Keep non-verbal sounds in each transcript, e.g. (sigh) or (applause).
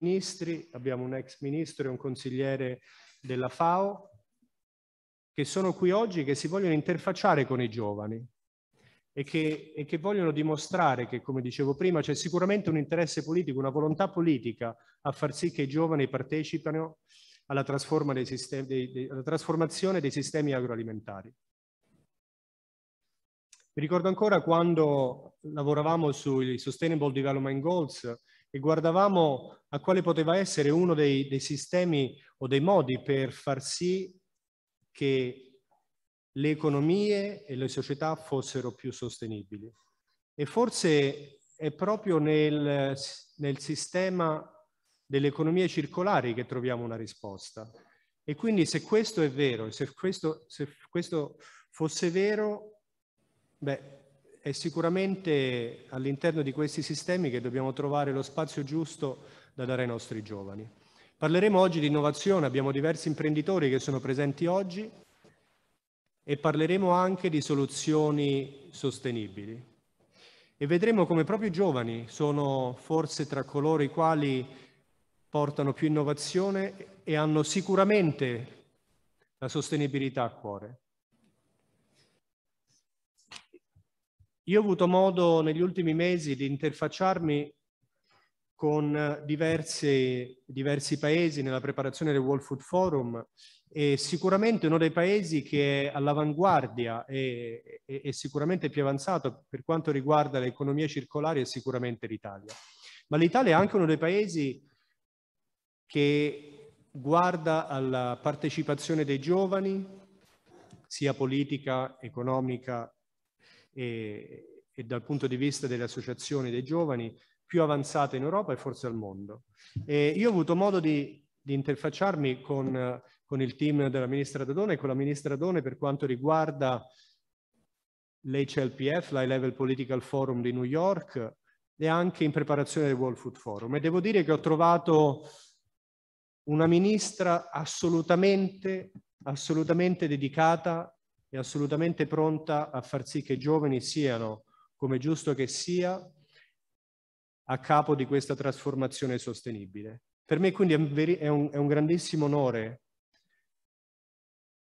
ministri, abbiamo un ex ministro e un consigliere della FAO, che sono qui oggi che si vogliono interfacciare con i giovani e che, e che vogliono dimostrare che, come dicevo prima, c'è sicuramente un interesse politico, una volontà politica a far sì che i giovani partecipino alla, trasforma dei sistemi, dei, dei, alla trasformazione dei sistemi agroalimentari. Mi ricordo ancora quando lavoravamo sui Sustainable Development Goals, e guardavamo a quale poteva essere uno dei, dei sistemi o dei modi per far sì che le economie e le società fossero più sostenibili. E forse è proprio nel, nel sistema delle economie circolari che troviamo una risposta. E quindi se questo è vero, se questo, se questo fosse vero, beh, è sicuramente all'interno di questi sistemi che dobbiamo trovare lo spazio giusto da dare ai nostri giovani. Parleremo oggi di innovazione, abbiamo diversi imprenditori che sono presenti oggi e parleremo anche di soluzioni sostenibili. E vedremo come proprio i giovani sono forse tra coloro i quali portano più innovazione e hanno sicuramente la sostenibilità a cuore. Io ho avuto modo negli ultimi mesi di interfacciarmi con eh, diversi, diversi paesi nella preparazione del World Food Forum e sicuramente uno dei paesi che è all'avanguardia e, e, e sicuramente più avanzato per quanto riguarda le economie circolari è sicuramente l'Italia. Ma l'Italia è anche uno dei paesi che guarda alla partecipazione dei giovani, sia politica, economica e, e dal punto di vista delle associazioni dei giovani più avanzate in Europa e forse al mondo. E io ho avuto modo di, di interfacciarmi con, con, il team della Ministra Dadone e con la Ministra Dadone per quanto riguarda l'HLPF, l'High Level Political Forum di New York e anche in preparazione del World Food Forum. E devo dire che ho trovato una ministra assolutamente, assolutamente dedicata è assolutamente pronta a far sì che i giovani siano, come giusto che sia, a capo di questa trasformazione sostenibile. Per me quindi è un, è un grandissimo onore,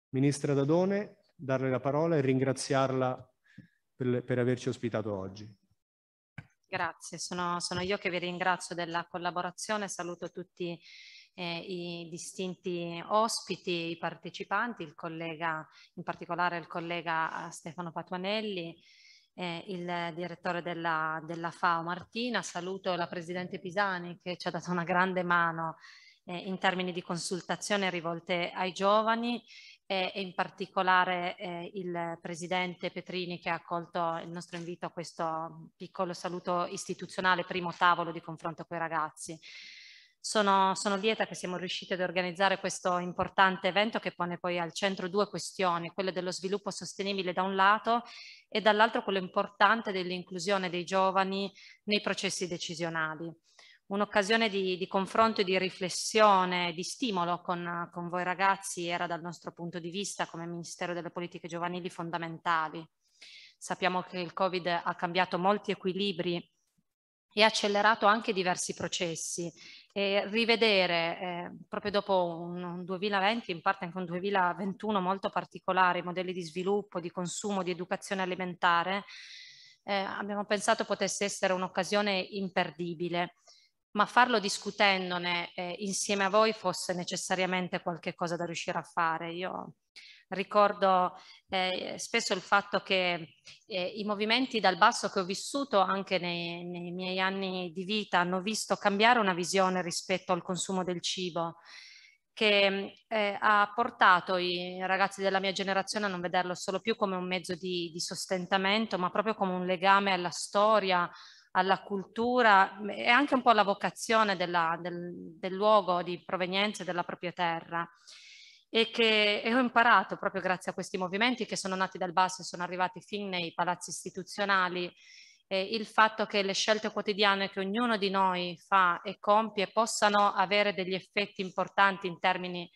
Ministra Dadone, darle la parola e ringraziarla per, per averci ospitato oggi. Grazie, sono, sono, io che vi ringrazio della collaborazione, saluto tutti eh, i distinti ospiti, i partecipanti, il collega, in particolare il collega eh, Stefano Patuanelli, eh, il direttore della, della FAO Martina, saluto la Presidente Pisani che ci ha dato una grande mano eh, in termini di consultazione rivolte ai giovani e in particolare eh, il presidente Petrini che ha accolto il nostro invito a questo piccolo saluto istituzionale, primo tavolo di confronto con i ragazzi. Sono, sono lieta che siamo riusciti ad organizzare questo importante evento che pone poi al centro due questioni, quelle dello sviluppo sostenibile da un lato e dall'altro quello importante dell'inclusione dei giovani nei processi decisionali un'occasione di, di, confronto e di riflessione, di stimolo con, con, voi ragazzi era dal nostro punto di vista come Ministero delle Politiche Giovanili fondamentali. Sappiamo che il Covid ha cambiato molti equilibri e accelerato anche diversi processi. E rivedere eh, proprio dopo un, un 2020, in parte anche un 2021 molto particolare, i modelli di sviluppo, di consumo, di educazione alimentare, eh, abbiamo pensato potesse essere un'occasione imperdibile, ma farlo discutendone eh, insieme a voi fosse necessariamente qualche cosa da riuscire a fare. Io ricordo eh, spesso il fatto che eh, i movimenti dal basso che ho vissuto anche nei, nei, miei anni di vita hanno visto cambiare una visione rispetto al consumo del cibo che eh, ha portato i ragazzi della mia generazione a non vederlo solo più come un mezzo di, di sostentamento, ma proprio come un legame alla storia, alla cultura e anche un po' alla vocazione della, del, del luogo di provenienza e della propria terra e che e ho imparato proprio grazie a questi movimenti che sono nati dal basso e sono arrivati fin nei palazzi istituzionali, eh, il fatto che le scelte quotidiane che ognuno di noi fa e compie possano avere degli effetti importanti in termini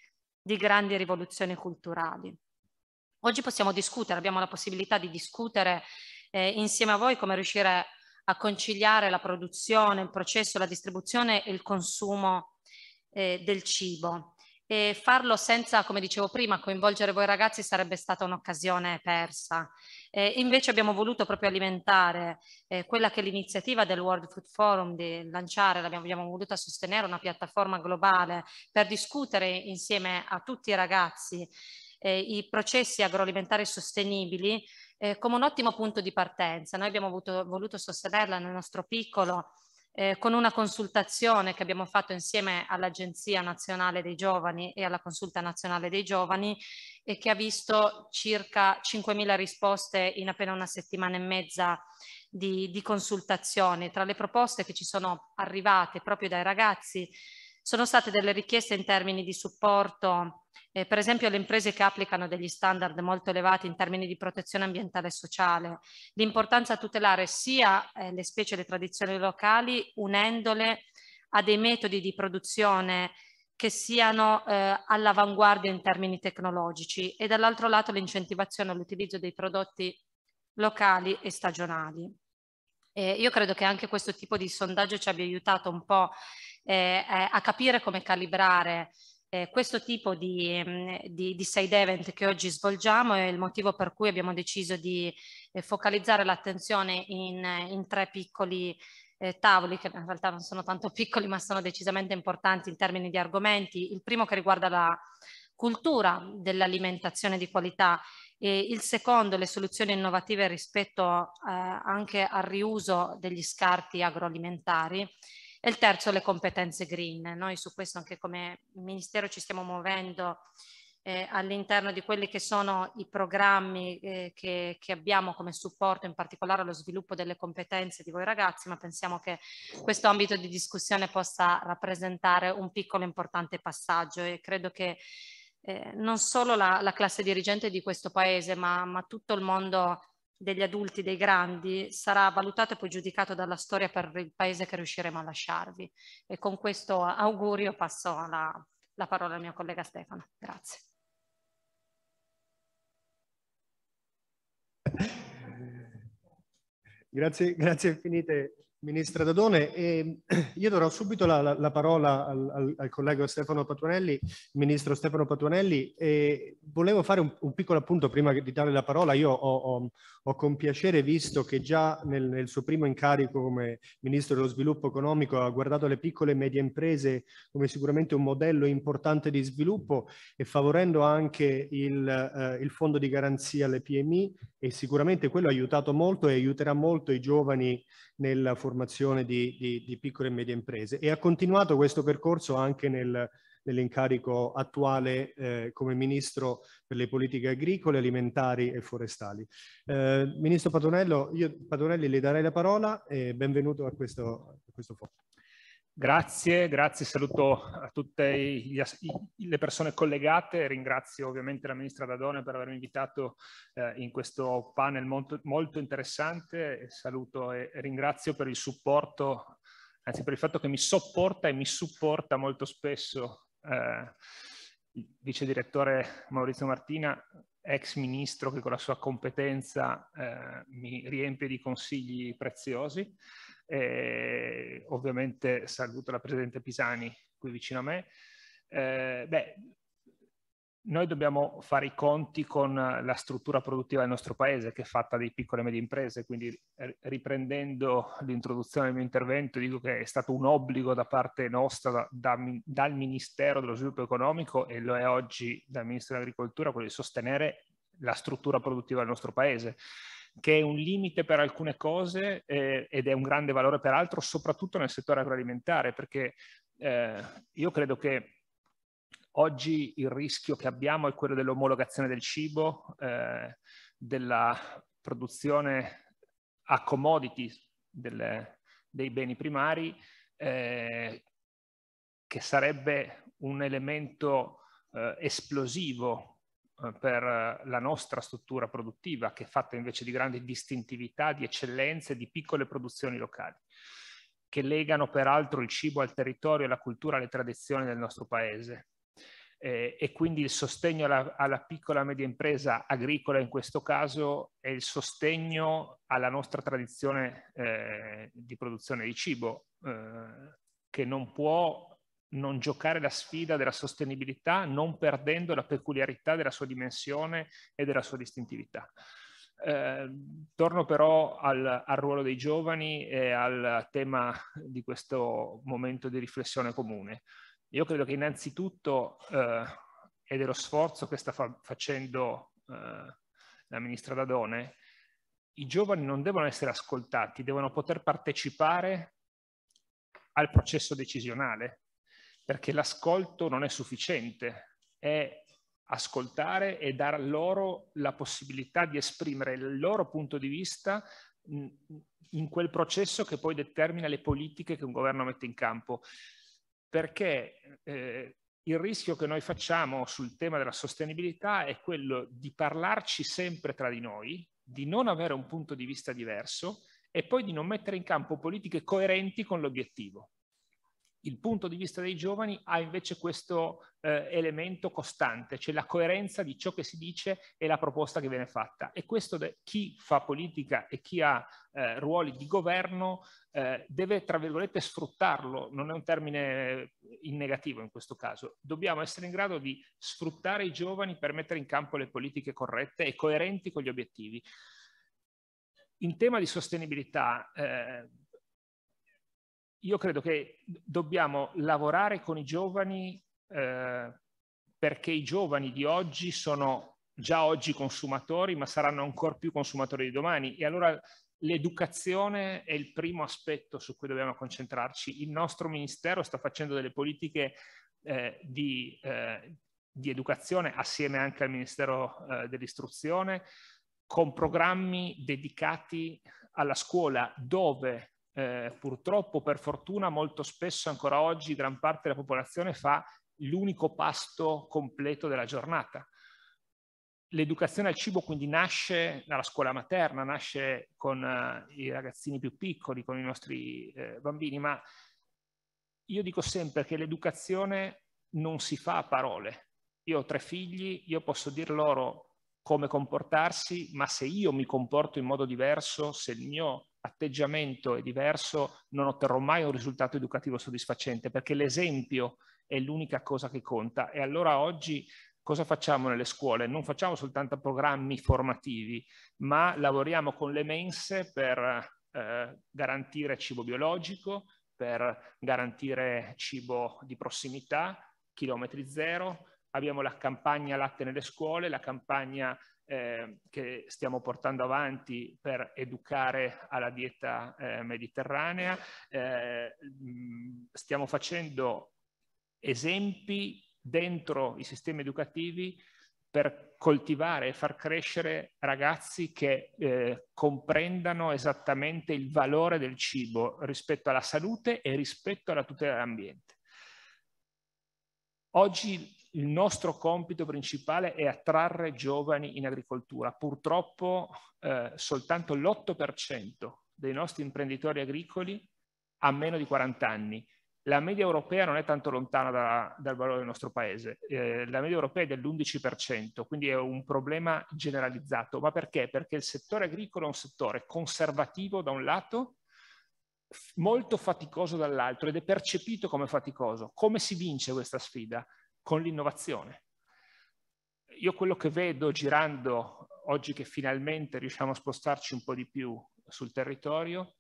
di grandi rivoluzioni culturali. Oggi possiamo discutere, abbiamo la possibilità di discutere eh, insieme a voi come riuscire a conciliare la produzione, il processo, la distribuzione e il consumo eh, del cibo e farlo senza, come dicevo prima, coinvolgere voi ragazzi sarebbe stata un'occasione persa. Eh, invece abbiamo voluto proprio alimentare eh, quella che è l'iniziativa del World Food Forum di lanciare, l'abbiamo voluto sostenere, una piattaforma globale per discutere insieme a tutti i ragazzi eh, i processi agroalimentari sostenibili eh, come un ottimo punto di partenza. Noi abbiamo voluto, voluto sostenerla nel nostro piccolo eh, con una consultazione che abbiamo fatto insieme all'Agenzia Nazionale dei Giovani e alla Consulta Nazionale dei Giovani e che ha visto circa 5.000 risposte in appena una settimana e mezza di, di consultazioni. Tra le proposte che ci sono arrivate proprio dai ragazzi sono state delle richieste in termini di supporto, eh, per esempio alle imprese che applicano degli standard molto elevati in termini di protezione ambientale e sociale, l'importanza a tutelare sia eh, le specie e le tradizioni locali unendole a dei metodi di produzione che siano eh, all'avanguardia in termini tecnologici e dall'altro lato l'incentivazione all'utilizzo dei prodotti locali e stagionali. Eh, io credo che anche questo tipo di sondaggio ci abbia aiutato un po' Eh, eh, a capire come calibrare eh, questo tipo di, mm, di, di, side event che oggi svolgiamo è il motivo per cui abbiamo deciso di eh, focalizzare l'attenzione in, in, tre piccoli eh, tavoli, che in realtà non sono tanto (laughs) piccoli ma sono decisamente importanti in termini di argomenti. Il primo che riguarda la cultura dell'alimentazione di qualità e il secondo le soluzioni innovative rispetto eh, anche al riuso degli scarti agroalimentari e il terzo, le competenze green. Noi su questo anche come Ministero ci stiamo muovendo eh, all'interno di quelli che sono i programmi eh, che, che, abbiamo come supporto, in particolare allo sviluppo delle competenze di voi ragazzi, ma pensiamo che questo ambito di discussione possa rappresentare un piccolo importante passaggio e credo che eh, non solo la, la, classe dirigente di questo paese, ma, ma tutto il mondo degli adulti, dei grandi, sarà valutato e poi giudicato dalla storia per il paese che riusciremo a lasciarvi. E con questo augurio passo alla, la parola al mio collega Stefano. Grazie. Grazie, grazie infinite Ministra Dadone, eh, (clears throat) io darò subito la, la, la parola al, al, al, collega Stefano Patuanelli, ministro Stefano Patuanelli. e volevo fare un, un, piccolo appunto prima di dare la parola. Io ho, ho, ho con piacere visto che già nel, nel, suo primo incarico come ministro dello sviluppo economico ha guardato le piccole e medie imprese come sicuramente un modello importante di sviluppo e favorendo anche il, eh, il fondo di garanzia alle PMI e sicuramente quello ha aiutato molto e aiuterà molto i giovani nella formazione formazione di, di, di, piccole e medie imprese e ha continuato questo percorso anche nel, nell'incarico attuale eh, come Ministro per le politiche agricole, alimentari e forestali. Eh, Ministro Patonello, io Patonelli le darei la parola e benvenuto a questo, a questo forum. Grazie, grazie, saluto a tutte i, le persone collegate, ringrazio ovviamente la Ministra Dadone per avermi invitato eh, in questo panel molto, molto interessante, saluto e ringrazio per il supporto, anzi per il fatto che mi sopporta e mi supporta molto spesso eh, il Vice Direttore Maurizio Martina, ex Ministro che con la sua competenza eh, mi riempie di consigli preziosi eh, ovviamente saluto la Presidente Pisani qui vicino a me. Eh, beh, noi dobbiamo fare i conti con la struttura produttiva del nostro paese che è fatta di piccole e medie imprese, quindi riprendendo l'introduzione del mio intervento dico che è stato un obbligo da parte nostra da, da, dal Ministero dello Sviluppo Economico e lo è oggi dal Ministero dell'Agricoltura quello di sostenere la struttura produttiva del nostro paese che è un limite per alcune cose eh, ed è un grande valore per altre, soprattutto nel settore agroalimentare, perché eh, io credo che oggi il rischio che abbiamo è quello dell'omologazione del cibo, eh, della produzione a commodity delle, dei beni primari, eh, che sarebbe un elemento eh, esplosivo eh, per eh, la nostra struttura produttiva, che è fatta invece di grandi distintività, di eccellenze, di piccole produzioni locali, che legano peraltro il cibo al territorio, alla cultura, alle tradizioni del nostro paese. Eh, e quindi il sostegno alla, alla piccola e media impresa agricola in questo caso è il sostegno alla nostra tradizione eh, di produzione di cibo, eh, che non può non giocare la sfida della sostenibilità non perdendo la peculiarità della sua dimensione e della sua distintività. Eh, torno però al, al, ruolo dei giovani e al tema di questo momento di riflessione comune. Io credo che innanzitutto eh, è lo sforzo che sta fa- facendo eh, la ministra Dadone, i giovani non devono essere ascoltati, devono poter partecipare al processo decisionale perché l'ascolto non è sufficiente, è ascoltare e dar loro la possibilità di esprimere il loro punto di vista mm, mm, in quel processo che poi determina le politiche che un governo mette in campo. Perché eh, il rischio che noi facciamo sul tema della sostenibilità è quello di parlarci sempre tra di noi, di non avere un punto di vista diverso e poi di non mettere in campo politiche coerenti con l'obiettivo il punto di vista dei giovani ha invece questo eh, elemento costante, cioè la coerenza di ciò che si dice e la proposta che viene fatta. E questo chi fa politica e chi ha eh, ruoli di governo eh, deve, tra virgolette, sfruttarlo, non è un termine in negativo in questo caso. Dobbiamo essere in grado di sfruttare i giovani per mettere in campo le politiche corrette e coerenti con gli obiettivi. In tema di sostenibilità, eh, io credo che dobbiamo lavorare con i giovani eh, perché i giovani di oggi sono già oggi consumatori, ma saranno ancora più consumatori di domani. E allora l'educazione è il primo aspetto su cui dobbiamo concentrarci. Il nostro ministero sta facendo delle politiche eh, di, eh, di, educazione assieme anche al Ministero eh, dell'Istruzione con programmi dedicati alla scuola dove eh, purtroppo, per fortuna, molto spesso ancora oggi gran parte della popolazione fa l'unico pasto completo della giornata. L'educazione al cibo quindi nasce dalla scuola materna, nasce con eh, i ragazzini più piccoli, con i nostri eh, bambini, ma io dico sempre che l'educazione non si fa a parole. Io ho tre figli, io posso dir loro come comportarsi, ma se io mi comporto in modo diverso, se il mio atteggiamento è diverso, non otterrò mai un risultato educativo soddisfacente, perché l'esempio è l'unica cosa che conta. E allora oggi cosa facciamo nelle scuole? Non facciamo soltanto programmi formativi, ma lavoriamo con le mense per eh, garantire cibo biologico, per garantire cibo di prossimità, chilometri zero. Abbiamo la campagna latte nelle scuole, la campagna eh, che stiamo portando avanti per educare alla dieta eh, mediterranea. Eh, stiamo facendo esempi dentro i sistemi educativi per coltivare e far crescere ragazzi che eh, comprendano esattamente il valore del cibo rispetto alla salute e rispetto alla tutela dell'ambiente. Oggi il nostro compito principale è attrarre giovani in agricoltura. Purtroppo eh, soltanto l'8% dei nostri imprenditori agricoli ha meno di 40 anni. La media europea non è tanto lontana da, dal valore del nostro paese, eh, la media europea è dell'11%, quindi è un problema generalizzato. Ma perché? Perché il settore agricolo è un settore conservativo da un lato, molto faticoso dall'altro ed è percepito come faticoso. Come si vince questa sfida? con l'innovazione. Io quello che vedo girando oggi che finalmente riusciamo a spostarci un po' di più sul territorio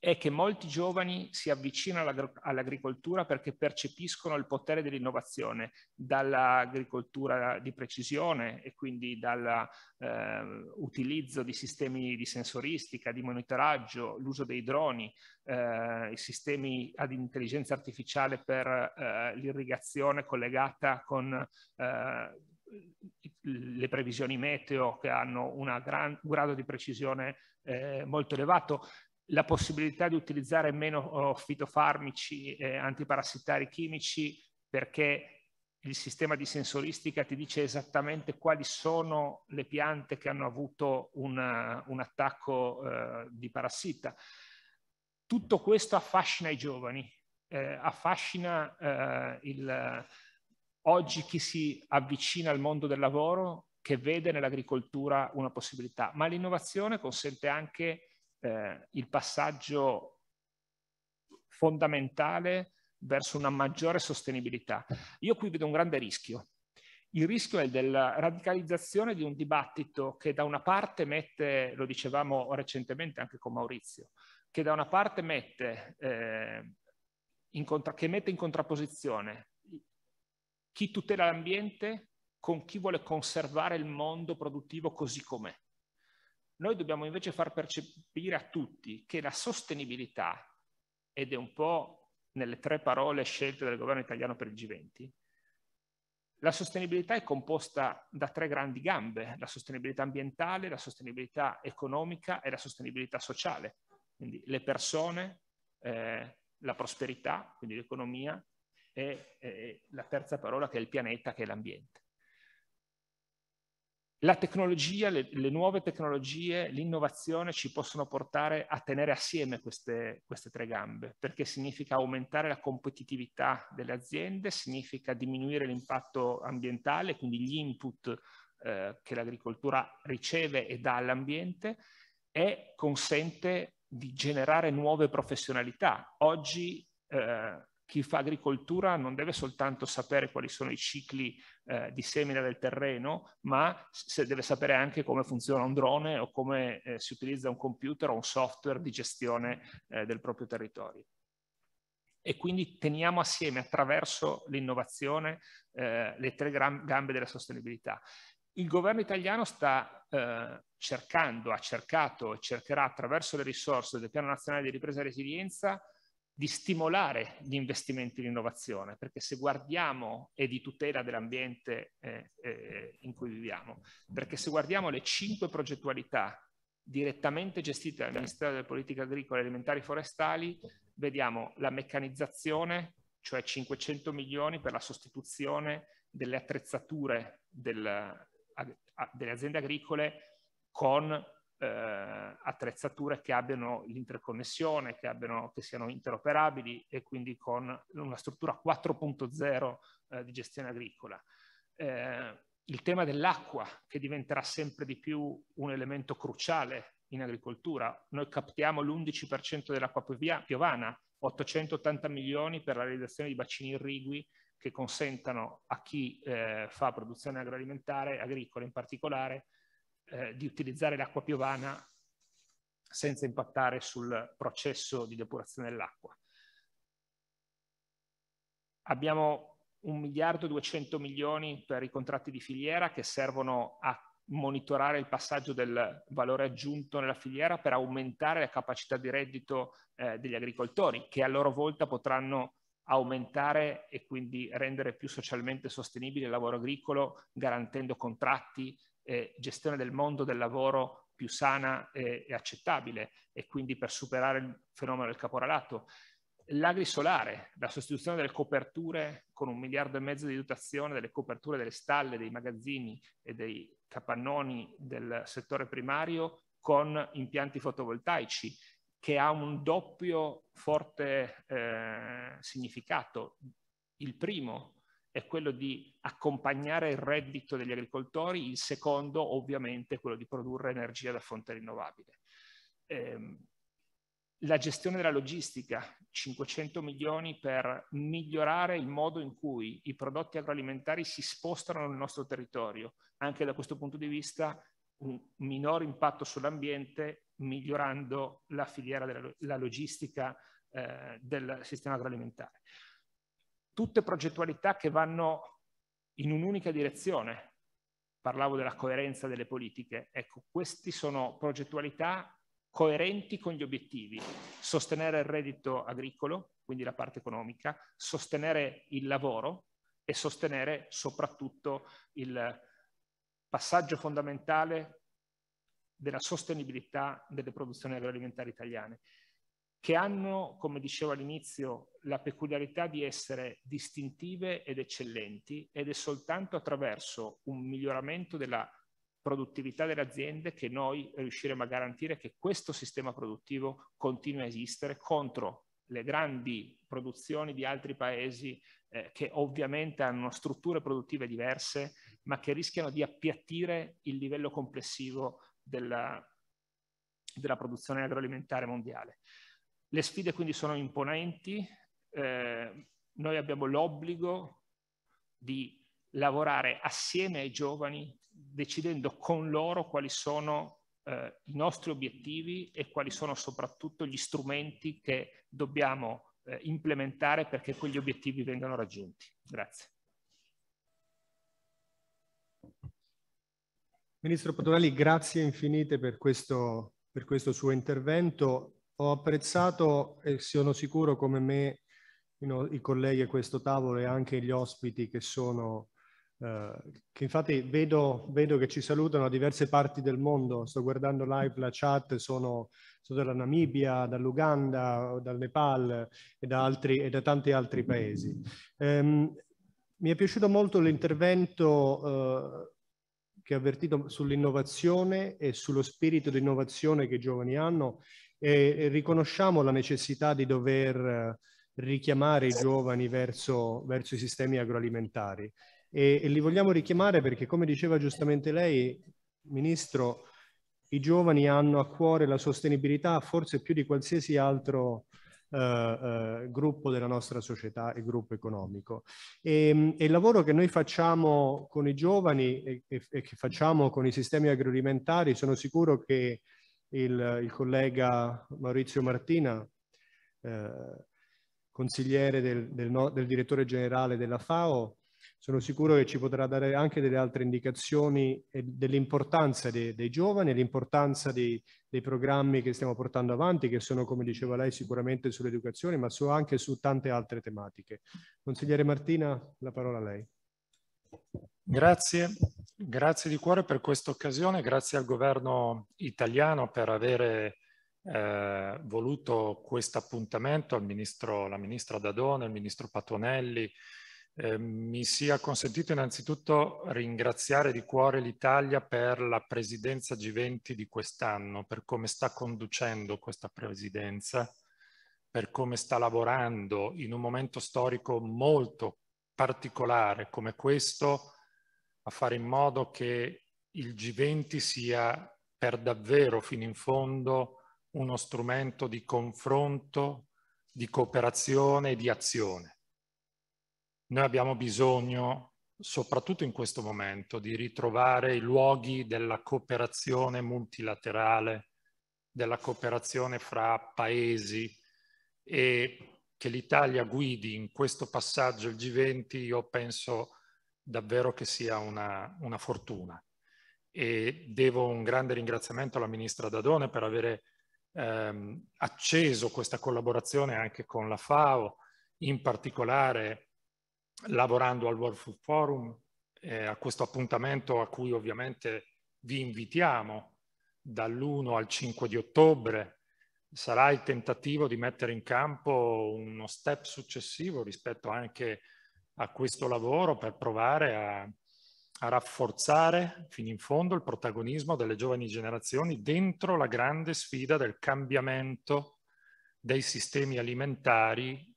è che molti giovani si avvicinano all'agricoltura perché percepiscono il potere dell'innovazione dall'agricoltura di precisione e quindi dall'utilizzo eh, di sistemi di sensoristica, di monitoraggio, l'uso dei droni, eh, i sistemi ad intelligenza artificiale per eh, l'irrigazione collegata con eh, le previsioni meteo che hanno gran, un grado di precisione eh, molto elevato la possibilità di utilizzare meno oh, fitofarmici, eh, antiparassitari chimici, perché il sistema di sensoristica ti dice esattamente quali sono le piante che hanno avuto una, eh, un attacco eh, di parassita. Tutto questo affascina i giovani, eh, affascina eh, il, oggi chi si avvicina al mondo del lavoro che vede nell'agricoltura una possibilità, ma l'innovazione consente anche eh, il passaggio fondamentale verso una maggiore sostenibilità. Io qui vedo un grande rischio. Il rischio è della radicalizzazione di un dibattito che da una parte mette, lo dicevamo recentemente anche con Maurizio, che da una parte mette, eh, in, contra- che mette in contrapposizione chi tutela l'ambiente con chi vuole conservare il mondo produttivo così com'è. Noi dobbiamo invece far percepire a tutti che la sostenibilità, ed è un po' nelle tre parole scelte dal governo italiano per il G20, la sostenibilità è composta da tre grandi gambe, la sostenibilità ambientale, la sostenibilità economica e la sostenibilità sociale. Quindi le persone, eh, la prosperità, quindi l'economia, e, e la terza parola che è il pianeta, che è l'ambiente la tecnologia, le, le nuove tecnologie, l'innovazione ci possono portare a tenere assieme queste, queste tre gambe, perché significa aumentare la competitività delle aziende, significa diminuire l'impatto ambientale, quindi gli input eh, che l'agricoltura riceve e dà all'ambiente, e consente di generare nuove professionalità. Oggi eh, chi fa agricoltura non deve soltanto sapere quali sono i cicli eh, di semina del terreno, ma se deve sapere anche come funziona un drone o come eh, si utilizza un computer o un software di gestione eh, del proprio territorio. E quindi teniamo assieme attraverso l'innovazione eh, le tre gambe della sostenibilità. Il governo italiano sta eh, cercando, ha cercato e cercherà attraverso le risorse del Piano Nazionale di Ripresa e Resilienza di stimolare gli investimenti in innovazione, perché se guardiamo, e di tutela dell'ambiente eh, eh, in cui viviamo, perché se guardiamo le cinque progettualità direttamente gestite dal Ministero delle Politiche Agricole, Alimentari e Forestali, vediamo la meccanizzazione, cioè 500 milioni per la sostituzione delle attrezzature del, a, a, delle aziende agricole con eh, attrezzature che abbiano l'interconnessione, che, che siano interoperabili e quindi con una struttura 4.0 eh, di gestione agricola. Eh, il tema dell'acqua che diventerà sempre di più un elemento cruciale in agricoltura. Noi captiamo l'11% dell'acqua piovana, 880 milioni per la realizzazione di bacini irrigui che consentano a chi eh, fa produzione agroalimentare, agricola in particolare, eh, di utilizzare l'acqua piovana senza impattare sul processo di depurazione dell'acqua. Abbiamo 1 miliardo e 200 milioni per i contratti di filiera che servono a monitorare il passaggio del valore aggiunto nella filiera per aumentare la capacità di reddito eh, degli agricoltori, che a loro volta potranno aumentare e quindi rendere più socialmente sostenibile il lavoro agricolo, garantendo contratti eh, gestione del mondo del lavoro più sana e, e accettabile e quindi per superare il fenomeno del caporalato. L'agrisolare, la sostituzione delle coperture con un miliardo e mezzo di dotazione delle coperture delle stalle, dei magazzini e dei capannoni del settore primario con impianti fotovoltaici che ha un doppio forte eh, significato. Il primo, è quello di accompagnare il reddito degli agricoltori, il secondo ovviamente è quello di produrre energia da fonte rinnovabile. Eh, la gestione della logistica, 500 milioni per migliorare il modo in cui i prodotti agroalimentari si spostano nel nostro territorio, anche da questo punto di vista un minor impatto sull'ambiente migliorando la filiera della la logistica eh, del sistema agroalimentare tutte progettualità che vanno in un'unica direzione. Parlavo della coerenza delle politiche. Ecco, queste sono progettualità coerenti con gli obiettivi. Sostenere il reddito agricolo, quindi la parte economica, sostenere il lavoro e sostenere soprattutto il passaggio fondamentale della sostenibilità delle produzioni agroalimentari italiane che hanno, come dicevo all'inizio, la peculiarità di essere distintive ed eccellenti ed è soltanto attraverso un miglioramento della produttività delle aziende che noi riusciremo a garantire che questo sistema produttivo continui a esistere contro le grandi produzioni di altri paesi eh, che ovviamente hanno strutture produttive diverse ma che rischiano di appiattire il livello complessivo della, della produzione agroalimentare mondiale. Le sfide quindi sono imponenti, eh, noi abbiamo l'obbligo di lavorare assieme ai giovani, decidendo con loro quali sono eh, i nostri obiettivi e quali sono soprattutto gli strumenti che dobbiamo eh, implementare perché quegli obiettivi vengano raggiunti. Grazie. Ministro Potonali, grazie infinite per questo, per questo suo intervento. Ho apprezzato e sono sicuro come me you know, i colleghi a questo tavolo e anche gli ospiti che sono, eh, che infatti vedo, vedo, che ci salutano da diverse parti del mondo, sto guardando live la chat, sono, sono dalla Namibia, dall'Uganda, dal Nepal e da, altri, e da, tanti altri paesi. Um, mi è piaciuto molto l'intervento eh, che ha avvertito sull'innovazione e sullo spirito di innovazione che i giovani hanno e, riconosciamo la necessità di dover eh, richiamare i giovani verso, verso i sistemi agroalimentari e, e, li vogliamo richiamare perché, come diceva giustamente lei, Ministro, i giovani hanno a cuore la sostenibilità forse più di qualsiasi altro eh, eh, gruppo della nostra società e gruppo economico. E, mm, e, il lavoro che noi facciamo con i giovani e, e che facciamo con i sistemi agroalimentari sono sicuro che il, il collega Maurizio Martina, eh, consigliere del, del, del direttore generale della FAO, sono sicuro che ci potrà dare anche delle altre indicazioni eh, dell'importanza dei, dei, giovani, l'importanza dei, dei, programmi che stiamo portando avanti, che sono, come diceva lei, sicuramente sull'educazione, ma so anche su tante altre tematiche. Consigliere Martina, la parola a lei. Grazie, grazie di cuore per questa occasione, grazie al governo italiano per avere eh, voluto questo appuntamento, al ministro, la ministra Dadone, il ministro Patonelli. Eh, mi sia consentito innanzitutto ringraziare di cuore l'Italia per la presidenza G20 di quest'anno, per come sta conducendo questa presidenza, per come sta lavorando in un momento storico molto particolare come questo, a fare in modo che il G20 sia per davvero fino in fondo uno strumento di confronto, di cooperazione e di azione. Noi abbiamo bisogno, soprattutto in questo momento, di ritrovare i luoghi della cooperazione multilaterale, della cooperazione fra paesi e che l'Italia guidi in questo passaggio il G20, io penso davvero che sia una, una fortuna e devo un grande ringraziamento alla Ministra Dadone per avere ehm, acceso questa collaborazione anche con la FAO, in particolare lavorando al World Food Forum, eh, a questo appuntamento a cui ovviamente vi invitiamo dall'1 al 5 di ottobre. Sarà il tentativo di mettere in campo uno step successivo rispetto anche a a questo lavoro per provare a, a rafforzare fino in fondo il protagonismo delle giovani generazioni dentro la grande sfida del cambiamento dei sistemi alimentari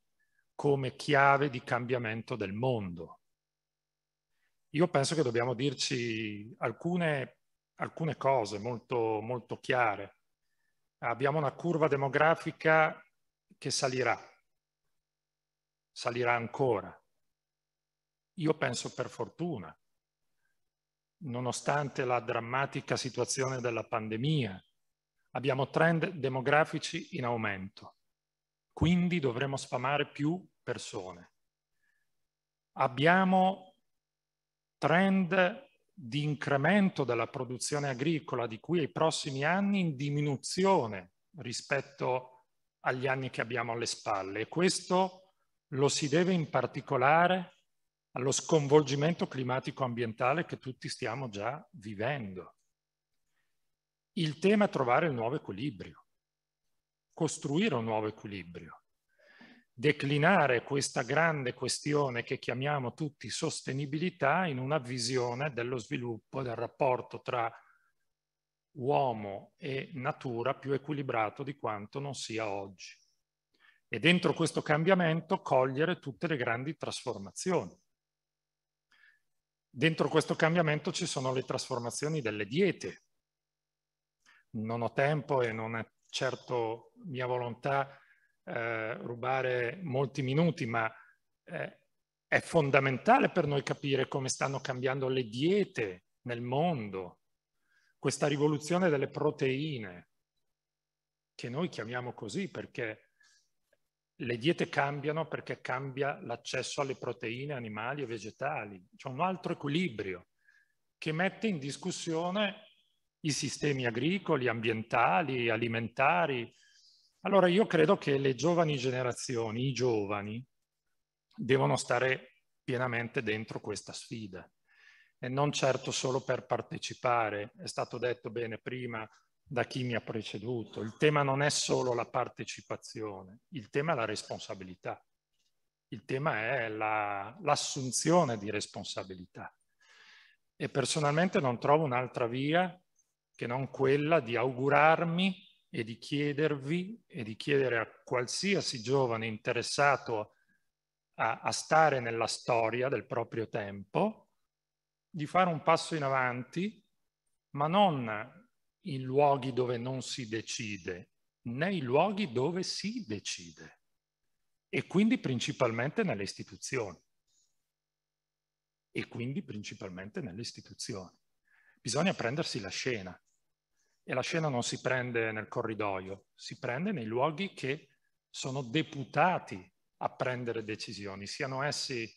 come chiave di cambiamento del mondo. Io penso che dobbiamo dirci alcune, alcune cose molto, molto chiare. Abbiamo una curva demografica che salirà, salirà ancora io penso per fortuna, nonostante la drammatica situazione della pandemia, abbiamo trend demografici in aumento, quindi dovremo spamare più persone. Abbiamo trend di incremento della produzione agricola di cui ai prossimi anni in diminuzione rispetto agli anni che abbiamo alle spalle e questo lo si deve in particolare allo sconvolgimento climatico-ambientale che tutti stiamo già vivendo. Il tema è trovare il nuovo equilibrio, costruire un nuovo equilibrio, declinare questa grande questione che chiamiamo tutti sostenibilità in una visione dello sviluppo, del rapporto tra uomo e natura più equilibrato di quanto non sia oggi. E dentro questo cambiamento cogliere tutte le grandi trasformazioni Dentro questo cambiamento ci sono le trasformazioni delle diete. Non ho tempo e non è certo mia volontà eh, rubare molti minuti, ma eh, è fondamentale per noi capire come stanno cambiando le diete nel mondo, questa rivoluzione delle proteine, che noi chiamiamo così perché le diete cambiano perché cambia l'accesso alle proteine animali e vegetali, c'è un altro equilibrio che mette in discussione i sistemi agricoli, ambientali, alimentari. Allora io credo che le giovani generazioni, i giovani, devono stare pienamente dentro questa sfida e non certo solo per partecipare. È stato detto bene prima, da chi mi ha preceduto. Il tema non è solo la partecipazione, il tema è la responsabilità, il tema è l'assunzione di responsabilità. E personalmente non trovo un'altra via che non quella di augurarmi e di chiedervi e di chiedere a qualsiasi giovane interessato a, a stare nella storia del proprio tempo di fare un passo in avanti, ma non in luoghi dove non si decide, nei luoghi dove si decide e quindi principalmente nelle istituzioni. E quindi principalmente nelle istituzioni. Bisogna prendersi la scena e la scena non si prende nel corridoio, si prende nei luoghi che sono deputati a prendere decisioni, siano essi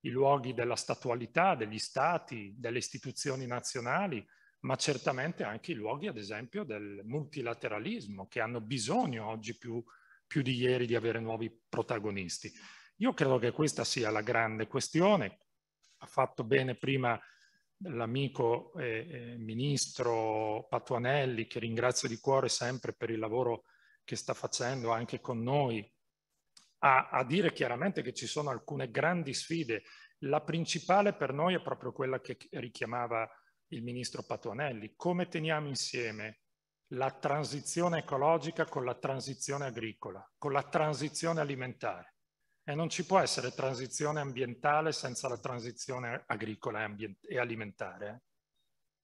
i luoghi della statualità, degli stati, delle istituzioni nazionali ma certamente anche i luoghi, ad esempio, del multilateralismo, che hanno bisogno oggi più, più di ieri di avere nuovi protagonisti. Io credo che questa sia la grande questione. Ha fatto bene prima l'amico eh, eh, ministro Patuanelli, che ringrazio di cuore sempre per il lavoro che sta facendo anche con noi, a, a dire chiaramente che ci sono alcune grandi sfide. La principale per noi è proprio quella che richiamava il ministro Patuanelli, come teniamo insieme la transizione ecologica con la transizione agricola, con la transizione alimentare. E non ci può essere transizione ambientale senza la transizione agricola e, alimentare.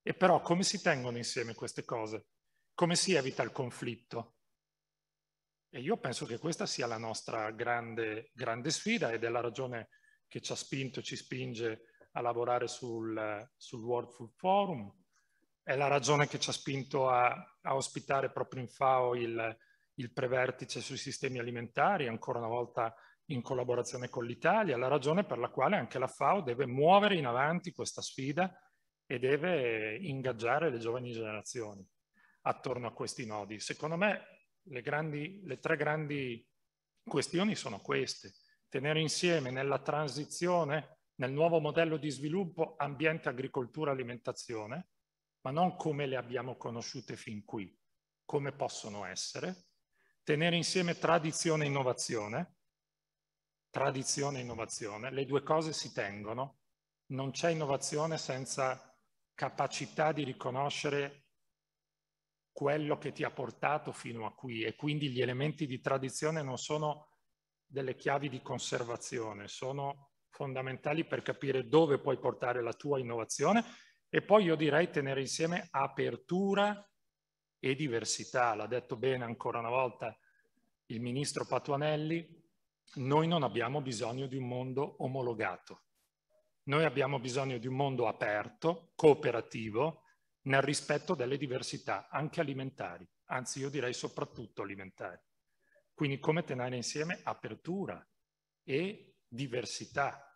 Eh? E però come si tengono insieme queste cose? Come si evita il conflitto? E io penso che questa sia la nostra grande, grande sfida ed è la ragione che ci ha spinto, ci spinge a lavorare sul, sul World Food Forum, è la ragione che ci ha spinto a, a ospitare proprio in FAO il, il prevertice sui sistemi alimentari, ancora una volta in collaborazione con l'Italia, la ragione per la quale anche la FAO deve muovere in avanti questa sfida e deve ingaggiare le giovani generazioni attorno a questi nodi. Secondo me le, grandi, le tre grandi questioni sono queste, tenere insieme nella transizione nel nuovo modello di sviluppo ambiente, agricoltura, alimentazione, ma non come le abbiamo conosciute fin qui, come possono essere, tenere insieme tradizione e innovazione, tradizione e innovazione, le due cose si tengono, non c'è innovazione senza capacità di riconoscere quello che ti ha portato fino a qui e quindi gli elementi di tradizione non sono delle chiavi di conservazione, sono fondamentali per capire dove puoi portare la tua innovazione e poi io direi tenere insieme apertura e diversità. L'ha detto bene ancora una volta il ministro Patuanelli, noi non abbiamo bisogno di un mondo omologato. Noi abbiamo bisogno di un mondo aperto, cooperativo, nel rispetto delle diversità, anche alimentari, anzi io direi soprattutto alimentari. Quindi come tenere insieme apertura e diversità.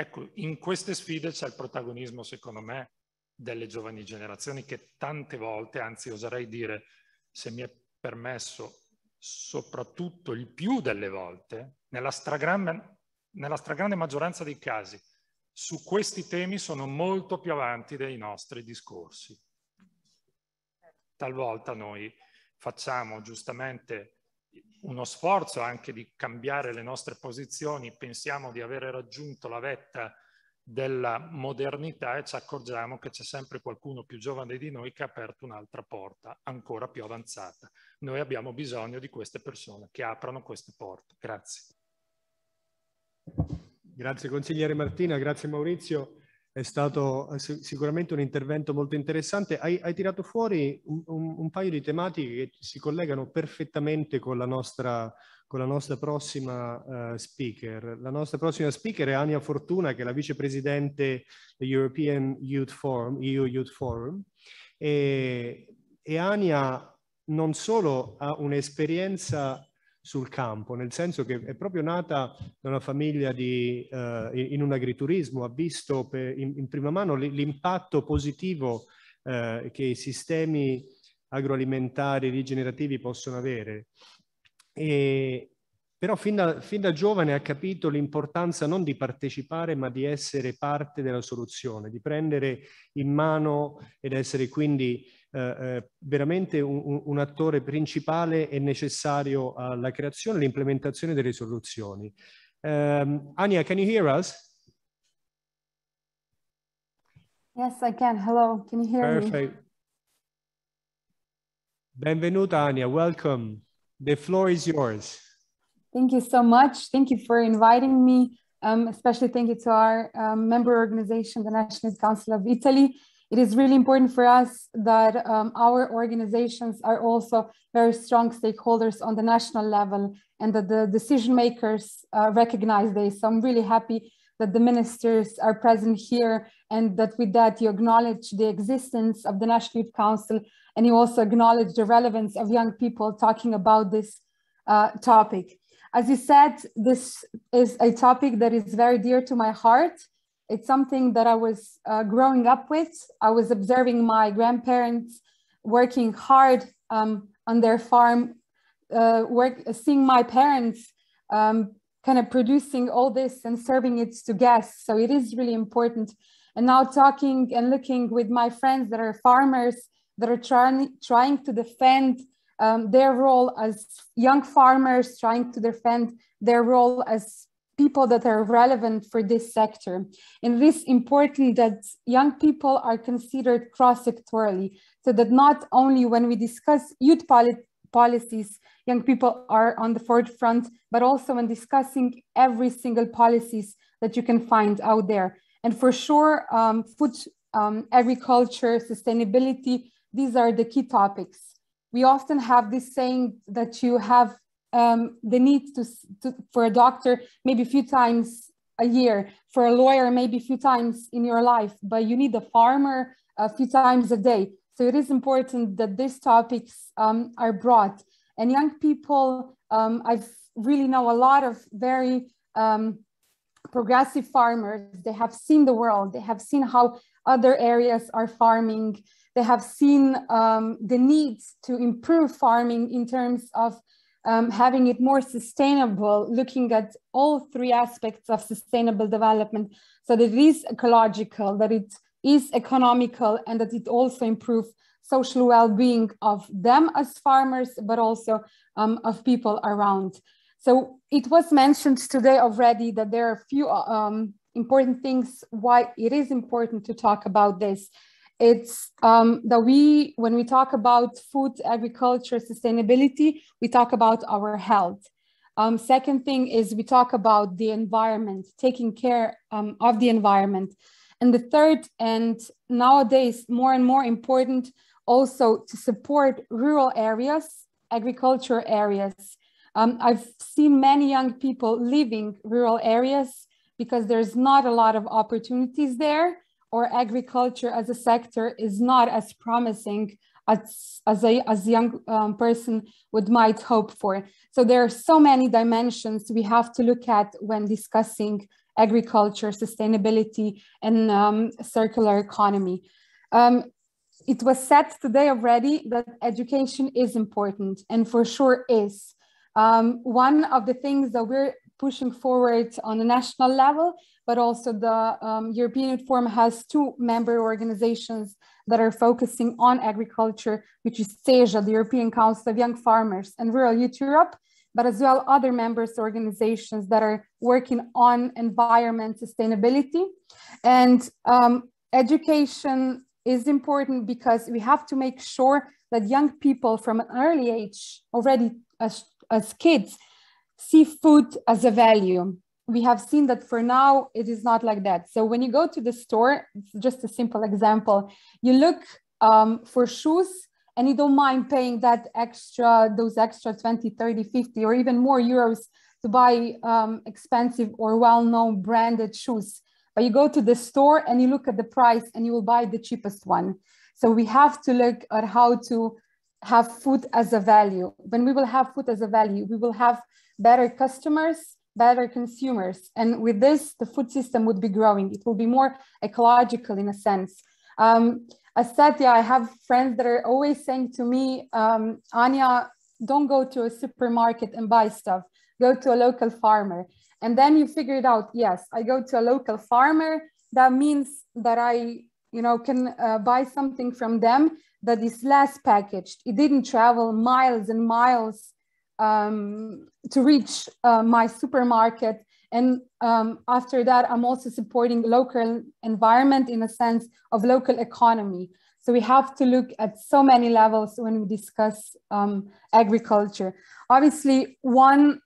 Ecco, in queste sfide c'è il protagonismo, secondo me, delle giovani generazioni che tante volte, anzi oserei dire, se mi è permesso, soprattutto il più delle volte, nella stragrande, nella stragrande maggioranza dei casi, su questi temi sono molto più avanti dei nostri discorsi. Talvolta noi facciamo giustamente uno sforzo anche di cambiare le nostre posizioni, pensiamo di avere raggiunto la vetta della modernità e ci accorgiamo che c'è sempre qualcuno più giovane di noi che ha aperto un'altra porta ancora più avanzata. Noi abbiamo bisogno di queste persone che aprano queste porte. Grazie. Grazie consigliere Martina, grazie Maurizio è stato eh, sicuramente un intervento molto interessante. Hai, hai tirato fuori un, un, un, paio di tematiche che si collegano perfettamente con la nostra, con la nostra prossima uh, speaker. La nostra prossima speaker è Ania Fortuna, che è la vicepresidente dell'European Youth Forum, EU Youth Forum. E, e Ania non solo ha un'esperienza sul campo, nel senso che è proprio nata da una famiglia di, eh, in un agriturismo, ha visto per, in, in, prima mano l'impatto positivo eh, che i sistemi agroalimentari rigenerativi possono avere. E, però fin da, fin da, giovane ha capito l'importanza non di partecipare ma di essere parte della soluzione, di prendere in mano ed essere quindi eh, eh, veramente un, un, attore principale e necessario alla creazione e all'implementazione delle soluzioni. Um, ehm, Ania, can you hear us? Yes, I can. Hello, can you hear Perfect. me? Benvenuta, Ania. Welcome. The floor is yours. Thank you so much. Thank you for inviting me. Um, especially thank you to our um, member organization, the National Council of Italy, it is really important for us that um, our organizations are also very strong stakeholders on the national level and that the decision makers uh, recognize this. So I'm really happy that the ministers are present here and that with that you acknowledge the existence of the National Youth Council and you also acknowledge the relevance of young people talking about this uh, topic. As you said, this is a topic that is very dear to my heart it's something that I was uh, growing up with. I was observing my grandparents working hard um, on their farm, uh, work, uh, seeing my parents um, kind of producing all this and serving it to guests. So it is really important. And now talking and looking with my friends that are farmers that are trying trying to defend um, their role as young farmers, trying to defend their role as people that are relevant for this sector. And it is important that young people are considered cross-sectorally, so that not only when we discuss youth poli- policies, young people are on the forefront, but also when discussing every single policies that you can find out there. And for sure, um, food, um, agriculture, sustainability, these are the key topics. We often have this saying that you have um, the need to, to, for a doctor maybe a few times a year, for a lawyer maybe a few times in your life, but you need a farmer a few times a day. So it is important that these topics um, are brought. And young people, um, I really know a lot of very um, progressive farmers. They have seen the world. They have seen how other areas are farming. They have seen um, the needs to improve farming in terms of um, having it more sustainable, looking at all three aspects of sustainable development so that it is ecological, that it is economical, and that it also improves social well-being of them as farmers, but also um, of people around. So it was mentioned today already that there are a few um, important things why it is important to talk about this it's um, that we, when we talk about food, agriculture, sustainability, we talk about our health. Um, second thing is we talk about the environment, taking care um, of the environment. And the third, and nowadays more and more important, also to support rural areas, agriculture areas. Um, I've seen many young people leaving rural areas because there's not a lot of opportunities there or agriculture as a sector is not as promising as, as, a, as a young um, person would might hope for. So there are so many dimensions we have to look at when discussing agriculture, sustainability, and um, circular economy. Um, it was said today already that education is important and for sure is. Um, one of the things that we're pushing forward on the national level, but also the um, European Youth Forum has two member organizations that are focusing on agriculture, which is SEJA, the European Council of Young Farmers and Rural Youth Europe, but as well other members organizations that are working on environment sustainability. And um, education is important because we have to make sure that young people from an early age, already as, as kids, see food as a value. We have seen that for now, it is not like that. So when you go to the store, just a simple example, you look um, for shoes and you don't mind paying that extra, those extra 20, 30, 50, or even more euros to buy um, expensive or well-known branded shoes. But you go to the store and you look at the price and you will buy the cheapest one. So we have to look at how to have food as a value. When we will have food as a value, we will have better customers, better consumers. And with this, the food system would be growing. It will be more ecological in a sense. Um, Asatya, I have friends that are always saying to me, um, Anya, don't go to a supermarket and buy stuff, go to a local farmer. And then you figure it out, yes, I go to a local farmer, that means that I you know, can uh, buy something from them that is less packaged. It didn't travel miles and miles um, to reach uh, my supermarket. And um, after that, I'm also supporting local environment in a sense of local economy. So we have to look at so many levels when we discuss um, agriculture. Obviously, one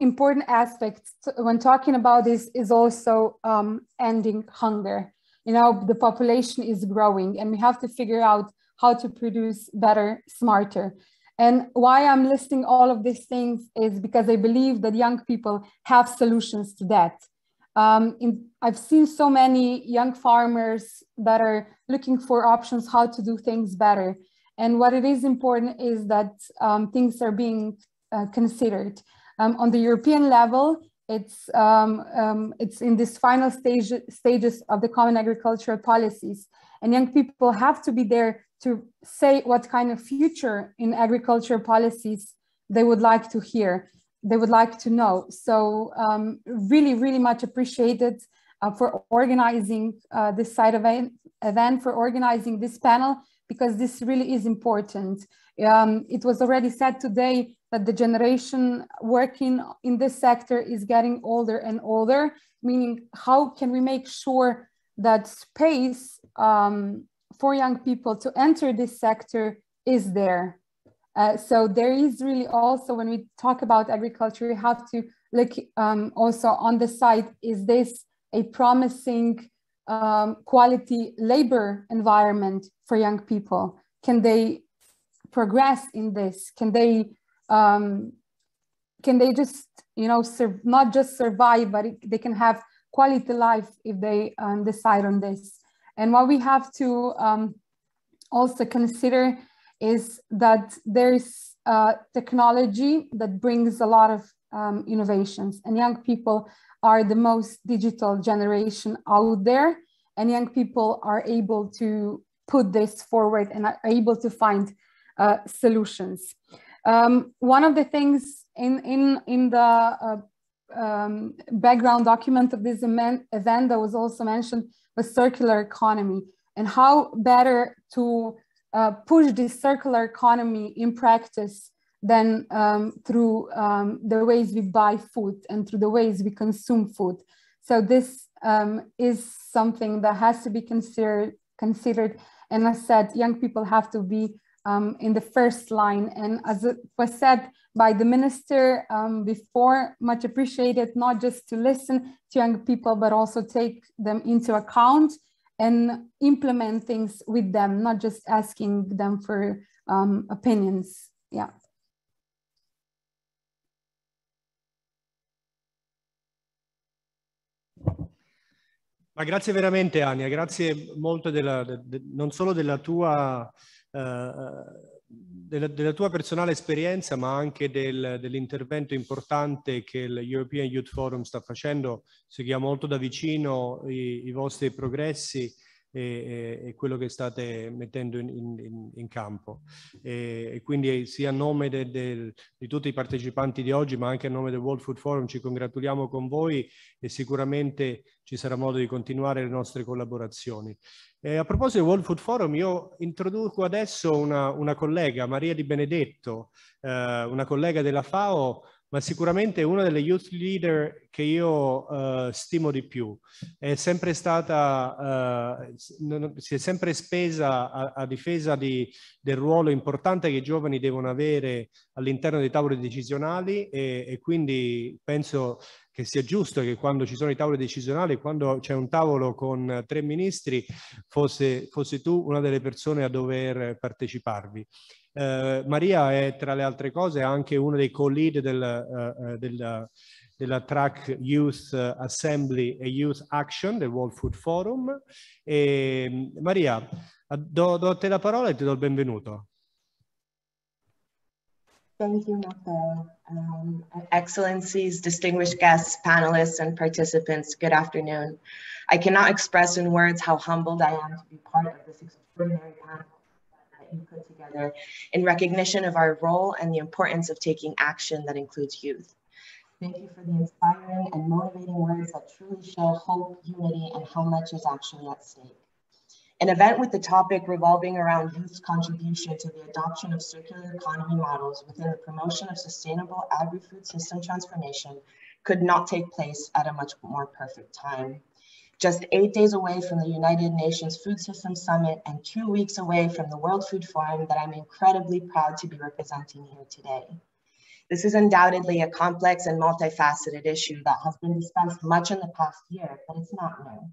important aspect when talking about this is also um, ending hunger. You know, the population is growing and we have to figure out how to produce better, smarter. And why I'm listing all of these things is because I believe that young people have solutions to that. Um, in, I've seen so many young farmers that are looking for options how to do things better. And what it is important is that um, things are being uh, considered. Um, on the European level, it's, um, um, it's in this final stage, stages of the common agricultural policies. And young people have to be there to say what kind of future in agriculture policies they would like to hear, they would like to know. So um, really, really much appreciated uh, for organizing uh, this side of an event, for organizing this panel, because this really is important. Um, it was already said today that the generation working in this sector is getting older and older, meaning how can we make sure that space um, for young people to enter this sector is there. Uh, so there is really also when we talk about agriculture, we have to look um, also on the side, is this a promising um, quality labor environment for young people? Can they progress in this? Can they um, can they just you know serve, not just survive, but it, they can have quality life if they um, decide on this? And what we have to um, also consider is that there's uh, technology that brings a lot of um, innovations and young people are the most digital generation out there and young people are able to put this forward and are able to find uh, solutions. Um, one of the things in, in, in the uh, um, background document of this event that was also mentioned a circular economy and how better to uh, push this circular economy in practice than um, through um, the ways we buy food and through the ways we consume food. So this um, is something that has to be considered. Considered, and as said, young people have to be um, in the first line. And as was said, by the minister um, before, much appreciated, not just to listen to young people, but also take them into account and implement things with them, not just asking them for um, opinions. Yeah. Ma grazie veramente Ania, grazie molto della, de, de, non solo della tua uh, della, della, tua personale esperienza, ma anche del, dell'intervento importante che il European Youth Forum sta facendo, seguiamo molto da vicino i, i vostri progressi e, e, quello che state mettendo in, in, in campo. E, e, quindi eh, sia a nome del, del, di tutti i partecipanti di oggi, ma anche a nome del World Food Forum, ci congratuliamo con voi e sicuramente ci sarà modo di continuare le nostre collaborazioni. E a proposito del World Food Forum, io introduco adesso una, una collega, Maria Di Benedetto, eh, una collega della FAO, ma sicuramente una delle youth leader che io uh, stimo di più. È sempre stata, uh, si è sempre spesa a, a difesa di, del ruolo importante che i giovani devono avere all'interno dei tavoli decisionali e, e quindi penso che sia giusto che quando ci sono i tavoli decisionali, quando c'è un tavolo con tre ministri, fossi, fossi tu una delle persone a dover parteciparvi. Eh, Maria è tra le altre cose anche uno dei co-lead del, uh, del, della Track Youth Assembly e Youth Action del World Food Forum. E, Maria, do, do a te la parola e ti do il benvenuto. Thank you, Matteo. Um, excellencies, distinguished guests, panelists, and participants, good afternoon. I cannot express in words how humbled I am to be part of this extraordinary panel and put together in recognition of our role and the importance of taking action that includes youth. Thank you for the inspiring and motivating words that truly show hope, unity, and how much is actually at stake. An event with the topic revolving around youth's contribution to the adoption of circular economy models within the promotion of sustainable agri-food system transformation could not take place at a much more perfect time. Just eight days away from the United Nations Food Systems Summit and two weeks away from the World Food Forum that I'm incredibly proud to be representing here today. This is undoubtedly a complex and multifaceted issue that has been discussed much in the past year, but it's not new.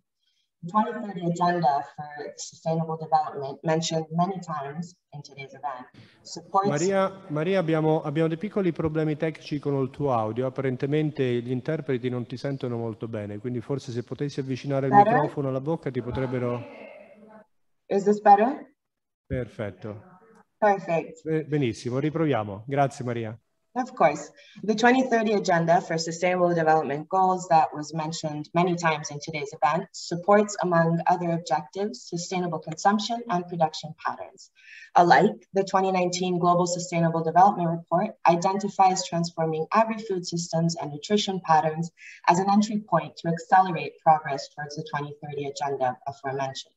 2030 agenda for sustainable development mentioned many times in today's event supports... Maria, Maria abbiamo, abbiamo, dei piccoli problemi tecnici con il tuo audio, apparentemente gli interpreti non ti sentono molto bene, quindi forse se potessi avvicinare better? il microfono alla bocca ti potrebbero... Is this better? Perfetto. Perfect. Benissimo, riproviamo. Grazie Maria. Of course. The 2030 Agenda for Sustainable Development Goals that was mentioned many times in today's event supports, among other objectives, sustainable consumption and production patterns. Alike, the 2019 Global Sustainable Development Report identifies transforming agri-food systems and nutrition patterns as an entry point to accelerate progress towards the 2030 Agenda aforementioned.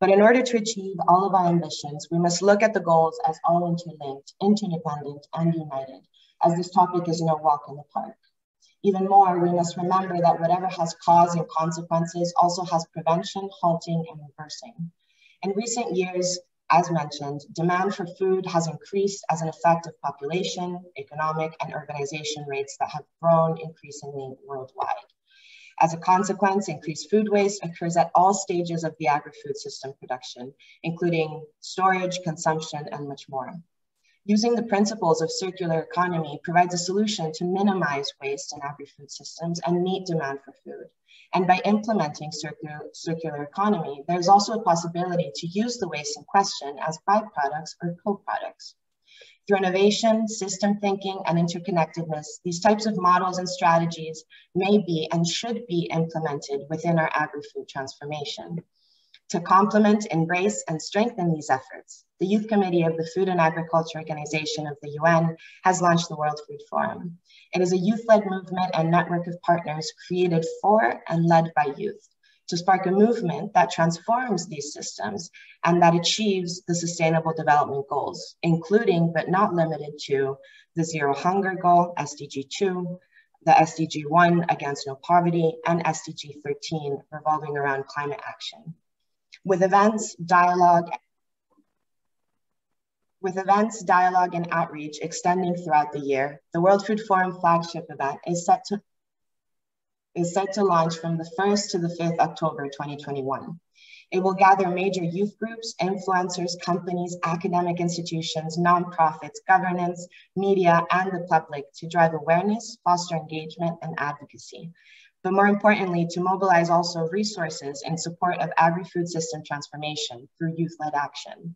But in order to achieve all of our ambitions, we must look at the goals as all interlinked, interdependent, and united, as this topic is no walk in the park. Even more, we must remember that whatever has cause and consequences also has prevention, halting, and reversing. In recent years, as mentioned, demand for food has increased as an effect of population, economic, and urbanization rates that have grown increasingly worldwide. As a consequence, increased food waste occurs at all stages of the agri-food system production, including storage, consumption, and much more. Using the principles of circular economy provides a solution to minimize waste in agri-food systems and meet demand for food. And by implementing circular, circular economy, there's also a possibility to use the waste in question as byproducts or co-products. Through innovation, system thinking, and interconnectedness, these types of models and strategies may be and should be implemented within our agri-food transformation. To complement, embrace, and strengthen these efforts, the Youth Committee of the Food and Agriculture Organization of the UN has launched the World Food Forum. It is a youth-led movement and network of partners created for and led by youth to spark a movement that transforms these systems and that achieves the sustainable development goals, including but not limited to the zero hunger goal, SDG 2, the SDG 1 against no poverty, and SDG 13 revolving around climate action. With events, dialogue, with events, dialogue, and outreach extending throughout the year, the World Food Forum flagship event is set to is set to launch from the 1st to the 5th October 2021. It will gather major youth groups, influencers, companies, academic institutions, nonprofits, governance, media, and the public to drive awareness, foster engagement, and advocacy. But more importantly, to mobilize also resources in support of agri-food system transformation through youth-led action.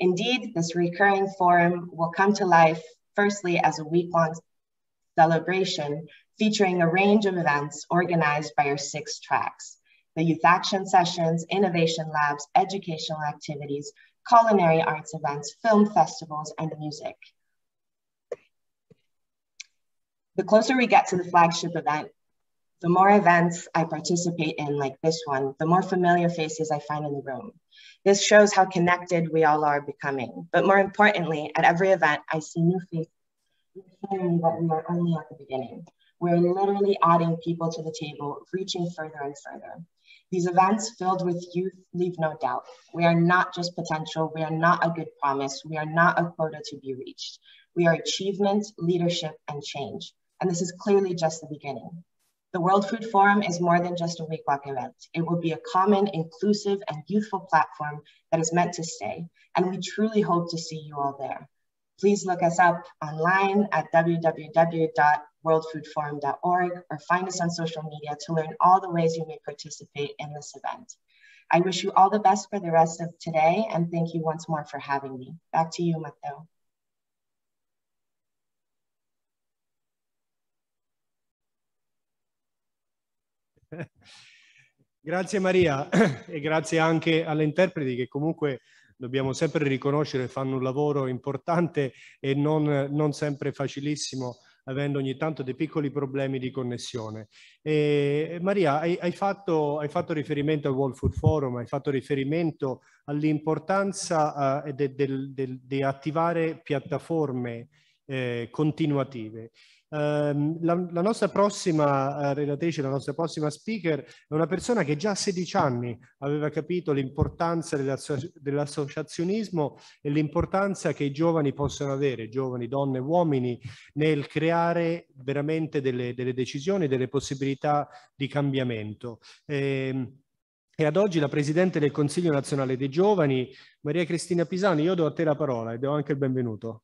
Indeed, this recurring forum will come to life firstly as a week-long celebration featuring a range of events organized by our six tracks, the Youth Action Sessions, Innovation Labs, educational activities, culinary arts events, film festivals, and music. The closer we get to the flagship event, the more events I participate in, like this one, the more familiar faces I find in the room. This shows how connected we all are becoming. But more importantly, at every event, I see new faces, that we are only at the beginning. We're literally adding people to the table, reaching further and further. These events filled with youth leave no doubt. We are not just potential, we are not a good promise, we are not a quota to be reached. We are achievement, leadership, and change. And this is clearly just the beginning. The World Food Forum is more than just a week-long event. It will be a common, inclusive, and youthful platform that is meant to stay, and we truly hope to see you all there please look us up online at www.worldfoodforum.org or find us on social media to learn all the ways you may participate in this event. I wish you all the best for the rest of today and thank you once more for having me. Back to you, Matteo. (laughs) grazie Maria (clears throat) e grazie anche alle interpreti che comunque dobbiamo sempre riconoscere, fanno un lavoro importante e non, non sempre facilissimo avendo ogni tanto dei piccoli problemi di connessione. E Maria, hai, hai, fatto, hai, fatto, riferimento al World Food Forum, hai fatto riferimento all'importanza uh, di attivare piattaforme eh, continuative. Ehm, la, la, nostra prossima eh, relatrice, la nostra prossima speaker è una persona che già a 16 anni aveva capito l'importanza dell'associazionismo e l'importanza che i giovani possono avere, giovani, donne, uomini, nel creare veramente delle, delle decisioni, delle possibilità di cambiamento. E, ehm, e ad oggi la Presidente del Consiglio Nazionale dei Giovani, Maria Cristina Pisani, io do a te la parola e do anche il benvenuto.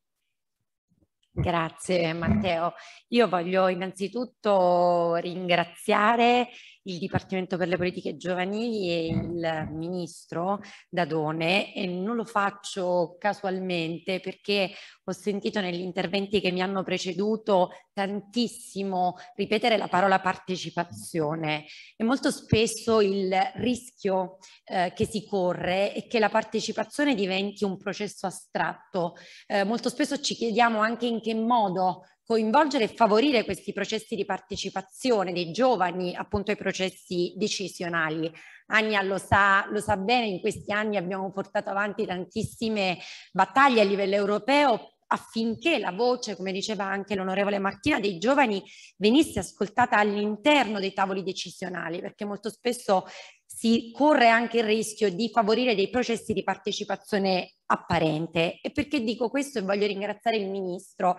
Grazie Matteo. Io voglio innanzitutto ringraziare il Dipartimento per le politiche giovanili e il ministro Dadone e non lo faccio casualmente perché ho sentito negli interventi che mi hanno preceduto tantissimo ripetere la parola partecipazione e molto spesso il rischio eh, che si corre è che la partecipazione diventi un processo astratto. Eh, molto spesso ci chiediamo anche in che modo coinvolgere e favorire questi processi di partecipazione dei giovani appunto ai processi decisionali. Ania lo sa, lo sa bene, in questi anni abbiamo portato avanti tantissime battaglie a livello europeo affinché la voce, come diceva anche l'onorevole Martina, dei giovani venisse ascoltata all'interno dei tavoli decisionali, perché molto spesso si corre anche il rischio di favorire dei processi di partecipazione apparente. E perché dico questo e voglio ringraziare il Ministro?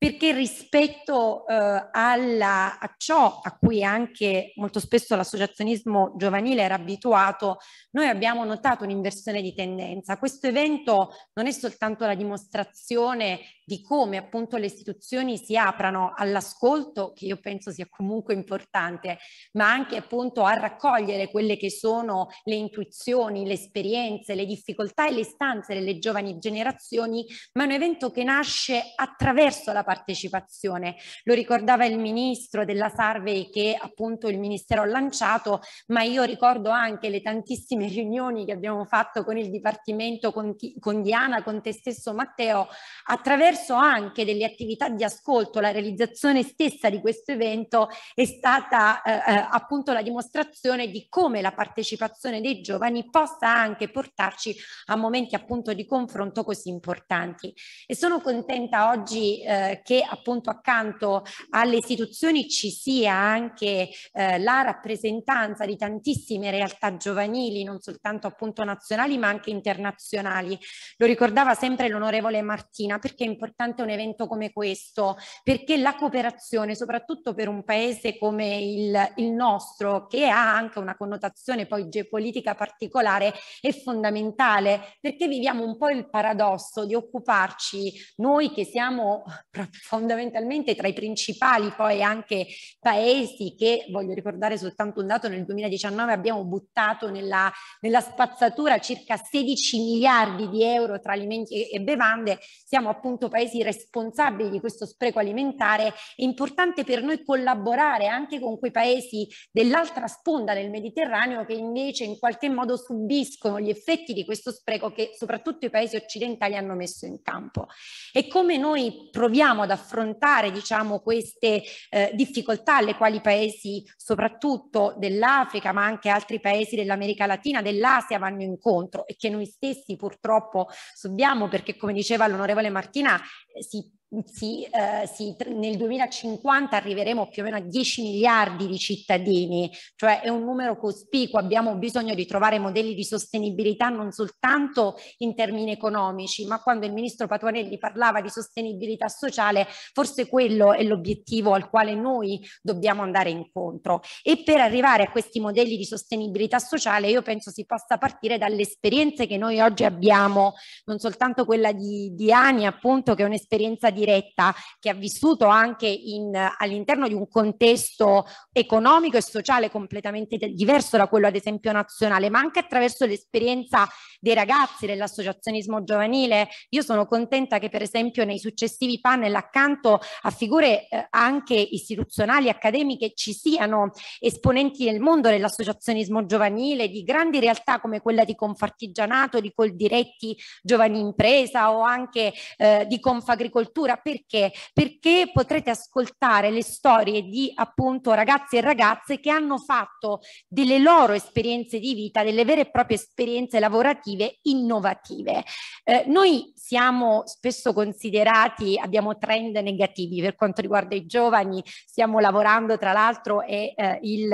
perché rispetto eh, alla, a ciò a cui anche molto spesso l'associazionismo giovanile era abituato, noi abbiamo notato un'inversione di tendenza. Questo evento non è soltanto la dimostrazione di come appunto le istituzioni si aprano all'ascolto, che io penso sia comunque importante, ma anche appunto a raccogliere quelle che sono le intuizioni, le esperienze, le difficoltà e le istanze delle giovani generazioni, ma è un evento che nasce attraverso la partecipazione. Lo ricordava il ministro della survey che appunto il ministero ha lanciato, ma io ricordo anche le tantissime (laughs) riunioni che abbiamo fatto con il dipartimento, con, con Diana, con te stesso Matteo, attraverso attraverso anche delle attività di ascolto, la realizzazione stessa di questo evento è stata eh, eh, appunto la dimostrazione di come la partecipazione dei giovani possa anche portarci a momenti appunto di confronto così importanti. E sono contenta oggi eh, che appunto accanto alle istituzioni ci sia anche eh, la rappresentanza di tantissime realtà giovanili, non soltanto appunto nazionali ma anche internazionali. Lo ricordava sempre l'onorevole Martina perché è importante importante un evento come questo, perché la cooperazione, soprattutto per un paese come il, il nostro, che ha anche una connotazione poi geopolitica particolare, è fondamentale, perché viviamo un po' il paradosso di occuparci noi che siamo fondamentalmente tra i principali poi anche paesi che, voglio ricordare soltanto un dato, nel 2019 abbiamo buttato nella, nella spazzatura circa 16 miliardi di euro tra alimenti e bevande, siamo appunto Paesi responsabili di questo spreco alimentare, è importante per noi collaborare anche con quei Paesi dell'altra sponda del Mediterraneo che invece in qualche modo subiscono gli effetti di questo spreco che soprattutto i Paesi occidentali hanno messo in campo. E come noi proviamo ad affrontare diciamo, queste eh, difficoltà alle quali i Paesi soprattutto dell'Africa ma anche altri Paesi dell'America Latina, dell'Asia vanno incontro e che noi stessi purtroppo subiamo perché come diceva l'onorevole Martina si si, eh, si, nel 2050 arriveremo più o meno a 10 miliardi di cittadini, cioè è un numero cospicuo, abbiamo bisogno di trovare modelli di sostenibilità non soltanto in termini economici, ma quando il ministro Patuanelli parlava di sostenibilità sociale, forse quello è l'obiettivo al quale noi dobbiamo andare incontro. E per arrivare a questi modelli di sostenibilità sociale io penso si possa partire dalle esperienze che noi oggi abbiamo, non soltanto quella di, di Ani appunto che è un'esperienza di diretta che ha vissuto anche in, all'interno di un contesto economico e sociale completamente diverso da quello ad esempio nazionale, ma anche attraverso l'esperienza dei ragazzi, dell'associazionismo giovanile. Io sono contenta che per esempio nei successivi panel accanto a figure eh, anche istituzionali, accademiche, ci siano esponenti del mondo dell'associazionismo giovanile, di grandi realtà come quella di Confartigianato, di Coldiretti Giovani Impresa o anche eh, di Confagricoltura. Perché? Perché potrete ascoltare le storie di appunto ragazzi e ragazze che hanno fatto delle loro esperienze di vita, delle vere e proprie esperienze lavorative narrative innovative. Eh, noi siamo spesso considerati, abbiamo trend negativi per quanto riguarda i giovani, stiamo lavorando tra l'altro e eh, il,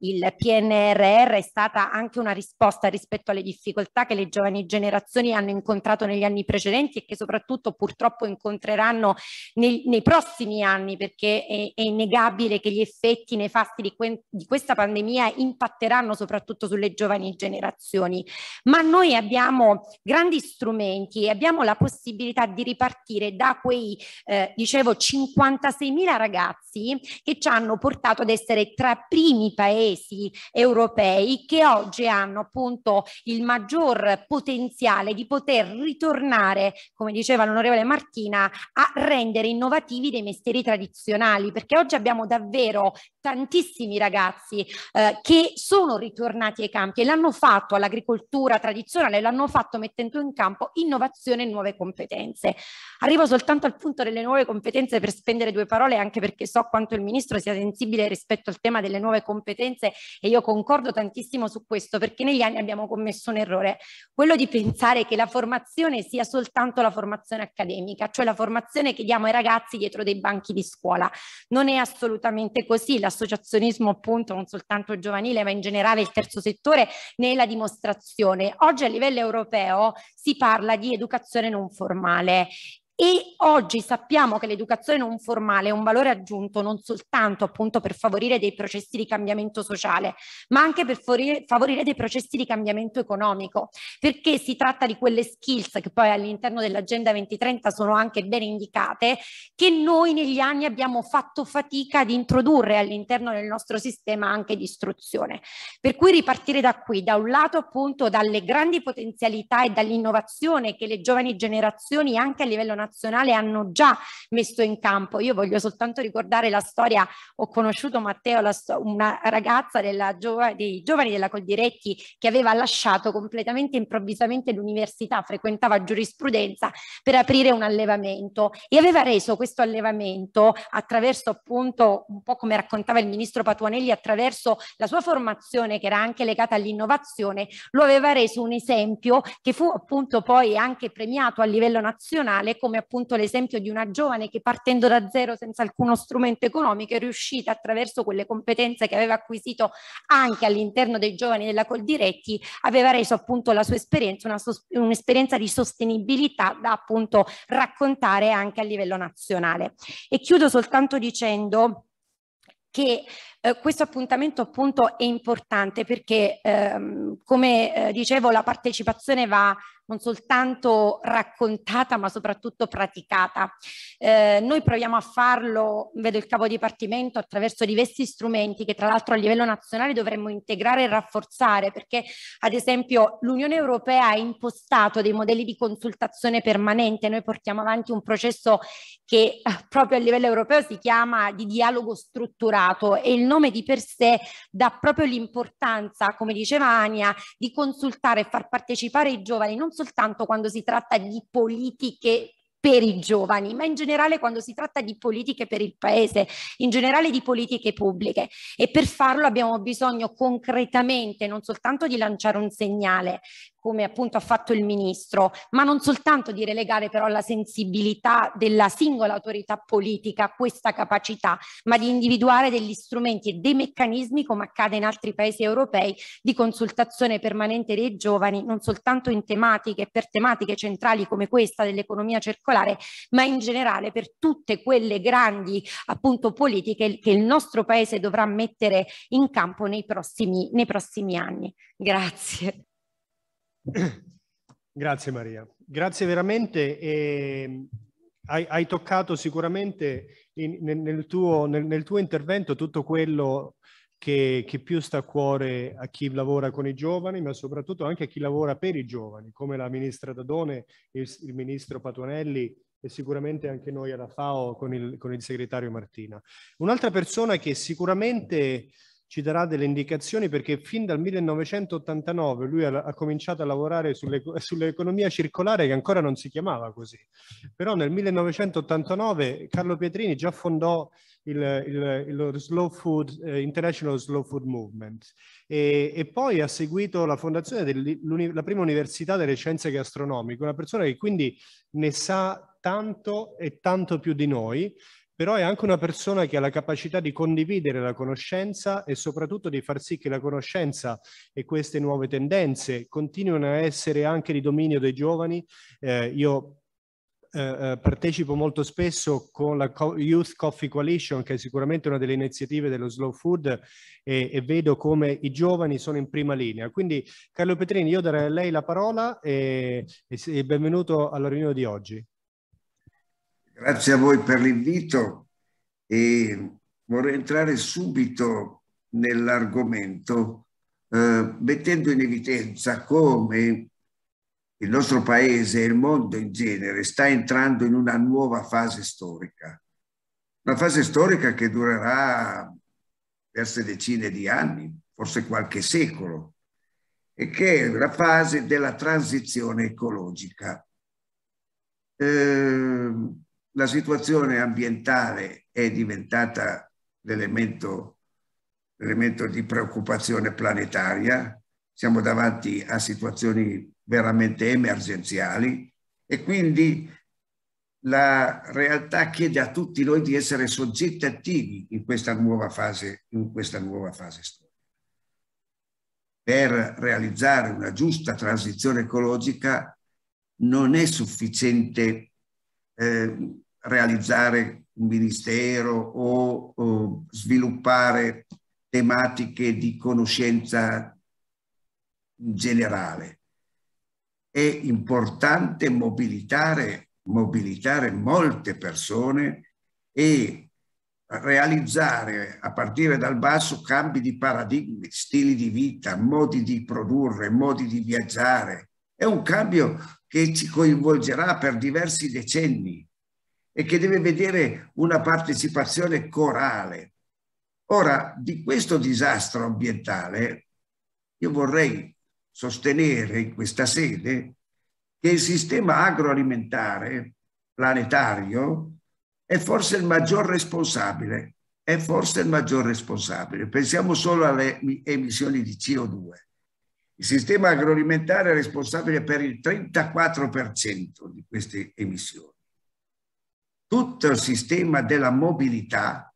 il PNRR è stata anche una risposta rispetto alle difficoltà che le giovani generazioni hanno incontrato negli anni precedenti e che soprattutto purtroppo incontreranno nei, nei prossimi anni perché è, è innegabile che gli effetti nefasti di, que di questa pandemia impatteranno soprattutto sulle giovani generazioni. Ma noi abbiamo grandi strumenti e abbiamo la possibilità di ripartire da quei, eh, dicevo, 56.000 ragazzi che ci hanno portato ad essere tra i primi paesi europei che oggi hanno appunto il maggior potenziale di poter ritornare, come diceva l'onorevole Martina, a rendere innovativi dei mestieri tradizionali, perché oggi abbiamo davvero tantissimi ragazzi eh, che sono ritornati ai campi e l'hanno fatto all'agricoltura tradizionale, l'hanno fatto mettendo in campo innovazione e nuove competenze. Arrivo soltanto al punto delle nuove competenze per spendere due parole, anche perché so quanto il Ministro sia sensibile rispetto al tema delle nuove competenze e io concordo tantissimo su questo perché negli anni abbiamo commesso un errore, quello di pensare che la formazione sia soltanto la formazione accademica, cioè la formazione che diamo ai ragazzi dietro dei banchi di scuola. Non è assolutamente così. La associazionismo appunto non soltanto giovanile ma in generale il terzo settore nella dimostrazione. Oggi a livello europeo si parla di educazione non formale e oggi sappiamo che l'educazione non formale è un valore aggiunto non soltanto appunto per favorire dei processi di cambiamento sociale, ma anche per favorire dei processi di cambiamento economico, perché si tratta di quelle skills che poi all'interno dell'Agenda 2030 sono anche ben indicate, che noi negli anni abbiamo fatto fatica ad introdurre all'interno del nostro sistema anche di istruzione. Per cui ripartire da qui, da un lato appunto dalle grandi potenzialità e dall'innovazione che le giovani generazioni anche a livello nazionale internazionale hanno già messo in campo. Io voglio soltanto ricordare la storia, ho conosciuto Matteo, sto- una ragazza giova- dei giovani della Coldiretti che aveva lasciato completamente improvvisamente l'università, frequentava giurisprudenza per aprire un allevamento e aveva reso questo allevamento attraverso appunto un po' come raccontava il ministro Patuanelli attraverso la sua formazione che era anche legata all'innovazione, lo aveva reso un esempio che fu appunto poi anche premiato a livello nazionale come come appunto l'esempio di una giovane che partendo da zero senza alcuno strumento economico è riuscita attraverso quelle competenze che aveva acquisito anche all'interno dei giovani della Coldiretti, aveva reso appunto la sua esperienza un'esperienza un di sostenibilità da appunto raccontare anche a livello nazionale. E chiudo soltanto dicendo che eh, questo appuntamento appunto è importante perché, ehm, come eh, dicevo, la partecipazione va non soltanto raccontata ma soprattutto praticata. Eh, noi proviamo a farlo, vedo il capo dipartimento, attraverso diversi strumenti che tra l'altro a livello nazionale dovremmo integrare e rafforzare perché ad esempio l'Unione Europea ha impostato dei modelli di consultazione permanente, noi portiamo avanti un processo che eh, proprio a livello europeo si chiama di dialogo strutturato e il nome di per sé dà proprio l'importanza, come diceva Ania, di consultare e far partecipare i giovani, non soltanto quando si tratta di politiche per i giovani, ma in generale quando si tratta di politiche per il paese, in generale di politiche pubbliche e per farlo abbiamo bisogno concretamente non soltanto di lanciare un segnale, come appunto ha fatto il ministro, ma non soltanto di relegare però la sensibilità della singola autorità politica a questa capacità, ma di individuare degli strumenti e dei meccanismi, come accade in altri paesi europei, di consultazione permanente dei giovani, non soltanto in tematiche, per tematiche centrali come questa dell'economia circolare, ma in generale per tutte quelle grandi appunto politiche che il nostro paese dovrà mettere in campo nei prossimi, nei prossimi anni. Grazie. (coughs) Grazie Maria, grazie veramente. E ehm, hai, hai toccato sicuramente in, nel, nel, tuo, nel, nel, tuo, intervento tutto quello che, che, più sta a cuore a chi lavora con i giovani, ma soprattutto anche a chi lavora per i giovani, come la ministra Dadone, il, il ministro Patuanelli e sicuramente anche noi alla FAO con il, con il segretario Martina. Un'altra persona che sicuramente ci darà delle indicazioni perché fin dal 1989 lui ha, ha cominciato a lavorare sulle, sull'economia circolare che ancora non si chiamava così. Però nel 1989 Carlo Pietrini già fondò il, il, il Slow Food, eh, International Slow Food Movement e, e poi ha seguito la fondazione della prima università delle scienze gastronomiche, una persona che quindi ne sa tanto e tanto più di noi però è anche una persona che ha la capacità di condividere la conoscenza e soprattutto di far sì che la conoscenza e queste nuove tendenze continuino a essere anche di dominio dei giovani. Eh, io eh, eh partecipo molto spesso con la Youth Coffee Coalition, che è sicuramente una delle iniziative dello Slow Food, e, e vedo come i giovani sono in prima linea. Quindi, Carlo Petrini, io darei a lei la parola e, e benvenuto alla riunione di oggi. Grazie a voi per l'invito e vorrei entrare subito nell'argomento eh, mettendo in evidenza come il nostro paese e il mondo in genere sta entrando in una nuova fase storica. Una fase storica che durerà diverse decine di anni, forse qualche secolo, e che è la fase della transizione ecologica. Eh, la situazione ambientale è diventata l'elemento, l'elemento di preoccupazione planetaria, siamo davanti a situazioni veramente emergenziali e quindi la realtà chiede a tutti noi di essere soggetti attivi in questa nuova fase, in questa nuova fase storica. Per realizzare una giusta transizione ecologica non è sufficiente eh, realizzare un ministero o, o sviluppare tematiche di conoscenza generale. È importante mobilitare, mobilitare molte persone e realizzare a partire dal basso cambi di paradigmi, stili di vita, modi di produrre, modi di viaggiare. È un cambio che ci coinvolgerà per diversi decenni e che deve vedere una partecipazione corale. Ora, di questo disastro ambientale, io vorrei sostenere in questa sede che il sistema agroalimentare planetario è forse il maggior responsabile, è forse il maggior responsabile. Pensiamo solo alle emissioni di CO2. Il sistema agroalimentare è responsabile per il 34% di queste emissioni tutto il sistema della mobilità,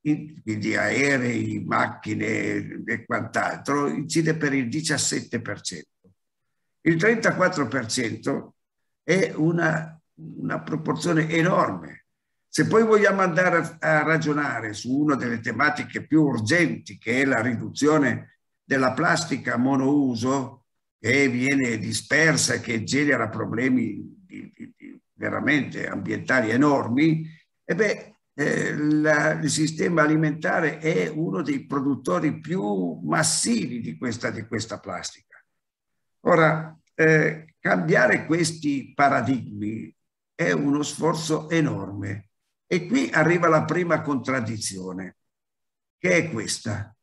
quindi aerei, macchine e quant'altro, incide per il 17%. Il 34% è una, una proporzione enorme se poi vogliamo andare a, ragionare su una delle tematiche più urgenti, che è la riduzione della plastica monouso, che viene dispersa e che genera problemi di, di, veramente ambientali enormi, e beh, eh, la, il sistema alimentare è uno dei produttori più massivi di questa, di questa plastica. Ora, eh, cambiare questi paradigmi è uno sforzo enorme e qui arriva la prima contraddizione, che è questa.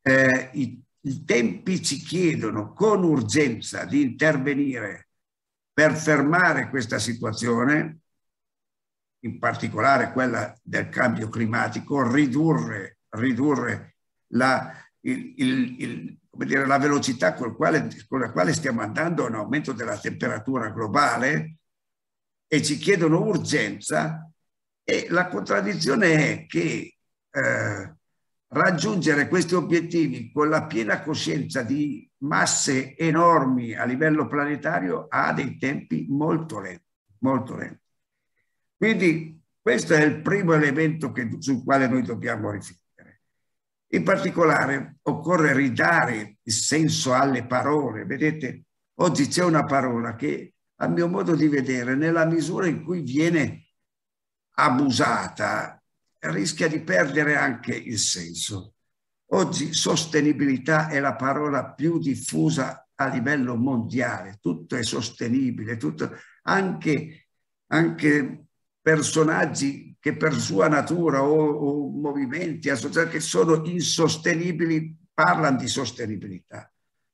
Eh, i, I tempi ci chiedono con urgenza di intervenire per fermare questa situazione, in particolare quella del cambio climatico, ridurre, ridurre la, il, il, il, dire, la, velocità con, quale, con la quale stiamo andando a un aumento della temperatura globale e ci chiedono urgenza e la contraddizione è che eh, raggiungere questi obiettivi con la piena coscienza di masse enormi a livello planetario ha dei tempi molto lenti, molto lenti. Quindi questo è il primo elemento che, sul quale noi dobbiamo riflettere. In particolare occorre ridare il senso alle parole. Vedete, oggi c'è una parola che a mio modo di vedere, nella misura in cui viene abusata, rischia di perdere anche il senso. Oggi sostenibilità è la parola più diffusa a livello mondiale, tutto è sostenibile, tutto, anche, anche personaggi che per sua natura o, o movimenti associati che sono insostenibili parlano di sostenibilità.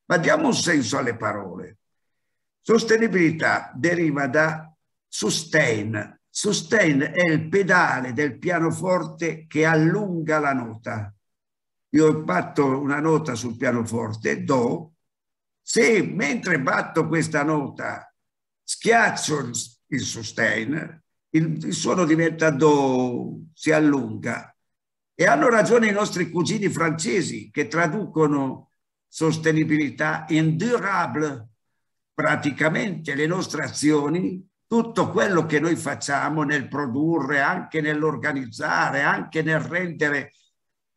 Ma diamo un senso alle parole. Sostenibilità deriva da sustain. Sustain è il pedale del pianoforte che allunga la nota io batto una nota sul pianoforte, do, se mentre batto questa nota schiaccio il, sustain, il, il suono diventa do, si allunga. E hanno ragione i nostri cugini francesi che traducono sostenibilità in durable. Praticamente le nostre azioni, tutto quello che noi facciamo nel produrre, anche nell'organizzare, anche nel rendere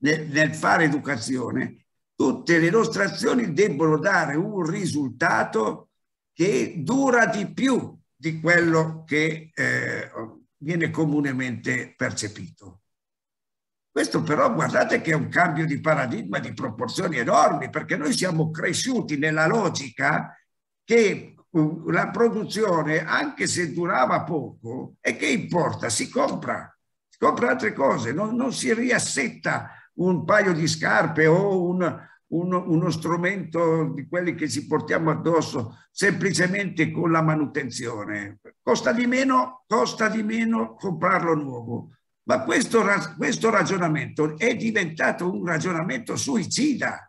nel fare educazione, tutte le nostre azioni debbono dare un risultato che dura di più di quello che eh, viene comunemente percepito. Questo però guardate che è un cambio di paradigma di proporzioni enormi perché noi siamo cresciuti nella logica che uh, la produzione, anche se durava poco, e che importa, si compra, si compra altre cose, non, non si riassetta un paio di scarpe o un, uno, uno, strumento di quelli che ci portiamo addosso semplicemente con la manutenzione. Costa di meno, costa di meno comprarlo nuovo. Ma questo, questo ragionamento è diventato un ragionamento suicida.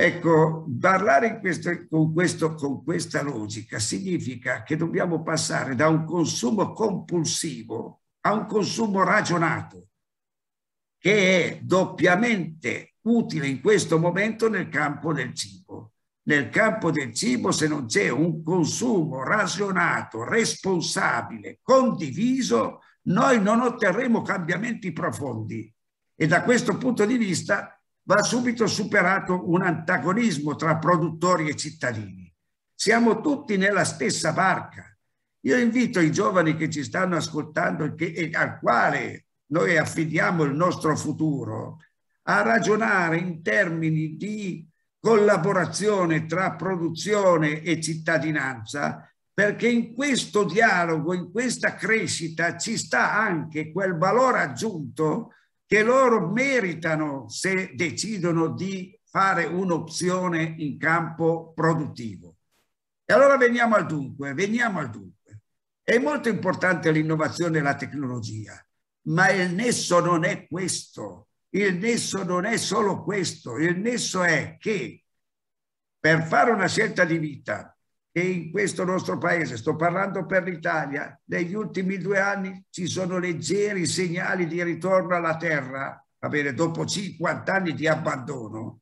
Ecco, parlare questo, con, questo, con questa logica significa che dobbiamo passare da un consumo compulsivo a un consumo ragionato che è doppiamente utile in questo momento nel campo del cibo. Nel campo del cibo, se non c'è un consumo ragionato, responsabile, condiviso, noi non otterremo cambiamenti profondi. E da questo punto di vista va subito superato un antagonismo tra produttori e cittadini. Siamo tutti nella stessa barca. Io invito i giovani che ci stanno ascoltando e al quale noi affidiamo il nostro futuro a ragionare in termini di collaborazione tra produzione e cittadinanza, perché in questo dialogo, in questa crescita ci sta anche quel valore aggiunto che loro meritano se decidono di fare un'opzione in campo produttivo. E allora veniamo al dunque, veniamo al dunque. È molto importante l'innovazione e la tecnologia ma il nesso non è questo, il nesso non è solo questo, il nesso è che per fare una scelta di vita, e in questo nostro paese, sto parlando per l'Italia, negli ultimi due anni ci sono leggeri segnali di ritorno alla terra, va bene, dopo 50 anni di abbandono,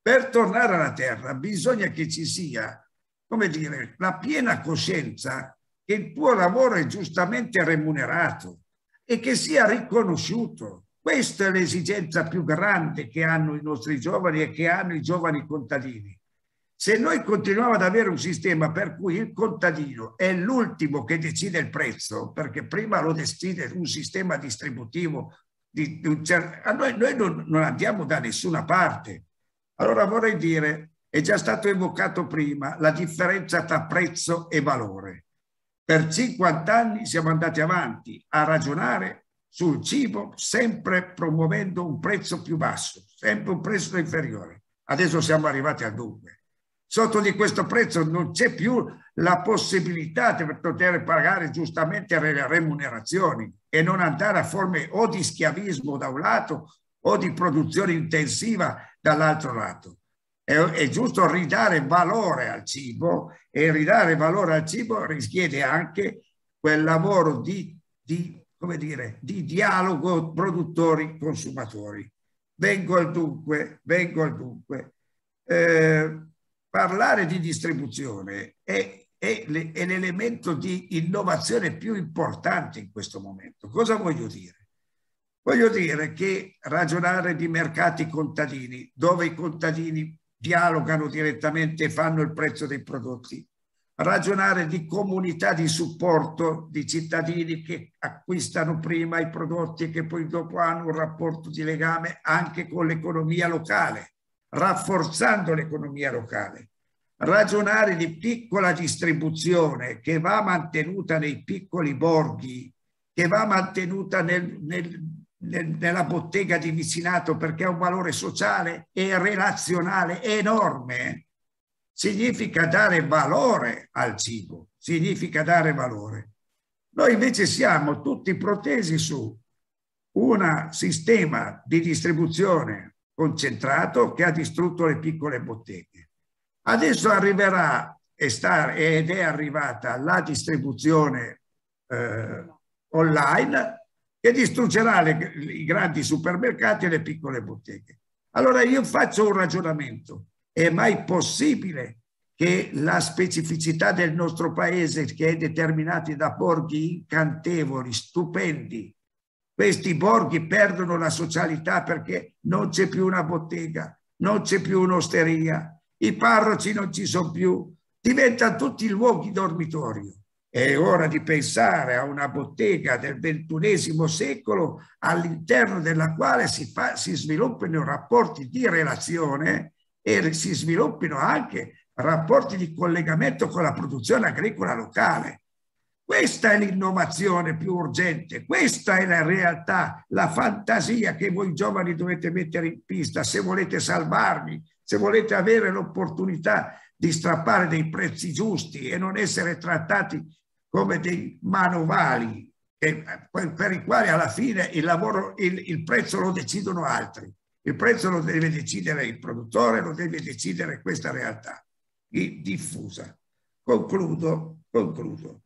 per tornare alla terra bisogna che ci sia, come dire, la piena coscienza che il tuo lavoro è giustamente remunerato e che sia riconosciuto. Questa è l'esigenza più grande che hanno i nostri giovani e che hanno i giovani contadini. Se noi continuiamo ad avere un sistema per cui il contadino è l'ultimo che decide il prezzo, perché prima lo decide un sistema distributivo, di, di un certo, a noi, noi non, non andiamo da nessuna parte. Allora vorrei dire, è già stato evocato prima, la differenza tra prezzo e valore. Per 50 anni siamo andati avanti a ragionare sul cibo, sempre promuovendo un prezzo più basso, sempre un prezzo inferiore. Adesso siamo arrivati al dunque. Sotto di questo prezzo non c'è più la possibilità di poter pagare giustamente le remunerazioni e non andare a forme o di schiavismo da un lato o di produzione intensiva dall'altro lato. È, è, giusto ridare valore al cibo e ridare valore al cibo richiede anche quel lavoro di, di come dire, di dialogo produttori-consumatori. Vengo al dunque, vengo al dunque. Eh, parlare di distribuzione è, è l'elemento di innovazione più importante in questo momento. Cosa voglio dire? Voglio dire che ragionare di mercati contadini, dove i contadini dialogano direttamente e fanno il prezzo dei prodotti. Ragionare di comunità di supporto di cittadini che acquistano prima i prodotti e che poi dopo hanno un rapporto di legame anche con l'economia locale, rafforzando l'economia locale. Ragionare di piccola distribuzione che va mantenuta nei piccoli borghi, che va mantenuta nel, nel nella bottega di vicinato perché ha un valore sociale e relazionale enorme, significa dare valore al cibo, significa dare valore. Noi invece siamo tutti protesi su un sistema di distribuzione concentrato che ha distrutto le piccole botteghe. Adesso arriverà ed è arrivata la distribuzione eh, online che distruggerà le, i grandi supermercati e le piccole botteghe. Allora io faccio un ragionamento. È mai possibile che la specificità del nostro paese, che è determinata da borghi incantevoli, stupendi, questi borghi perdono la socialità perché non c'è più una bottega, non c'è più un'osteria, i parroci non ci sono più, diventano tutti luoghi dormitorio. È ora di pensare a una bottega del ventunesimo secolo all'interno della quale si, fa, si sviluppino rapporti di relazione e si sviluppino anche rapporti di collegamento con la produzione agricola locale. Questa è l'innovazione più urgente, questa è la realtà, la fantasia che voi giovani dovete mettere in pista se volete salvarvi, se volete avere l'opportunità di strappare dei prezzi giusti e non essere trattati come dei manovali per i quali alla fine il, lavoro, il, il prezzo lo decidono altri. Il prezzo lo deve decidere il produttore, lo deve decidere questa realtà diffusa. Concludo, concludo.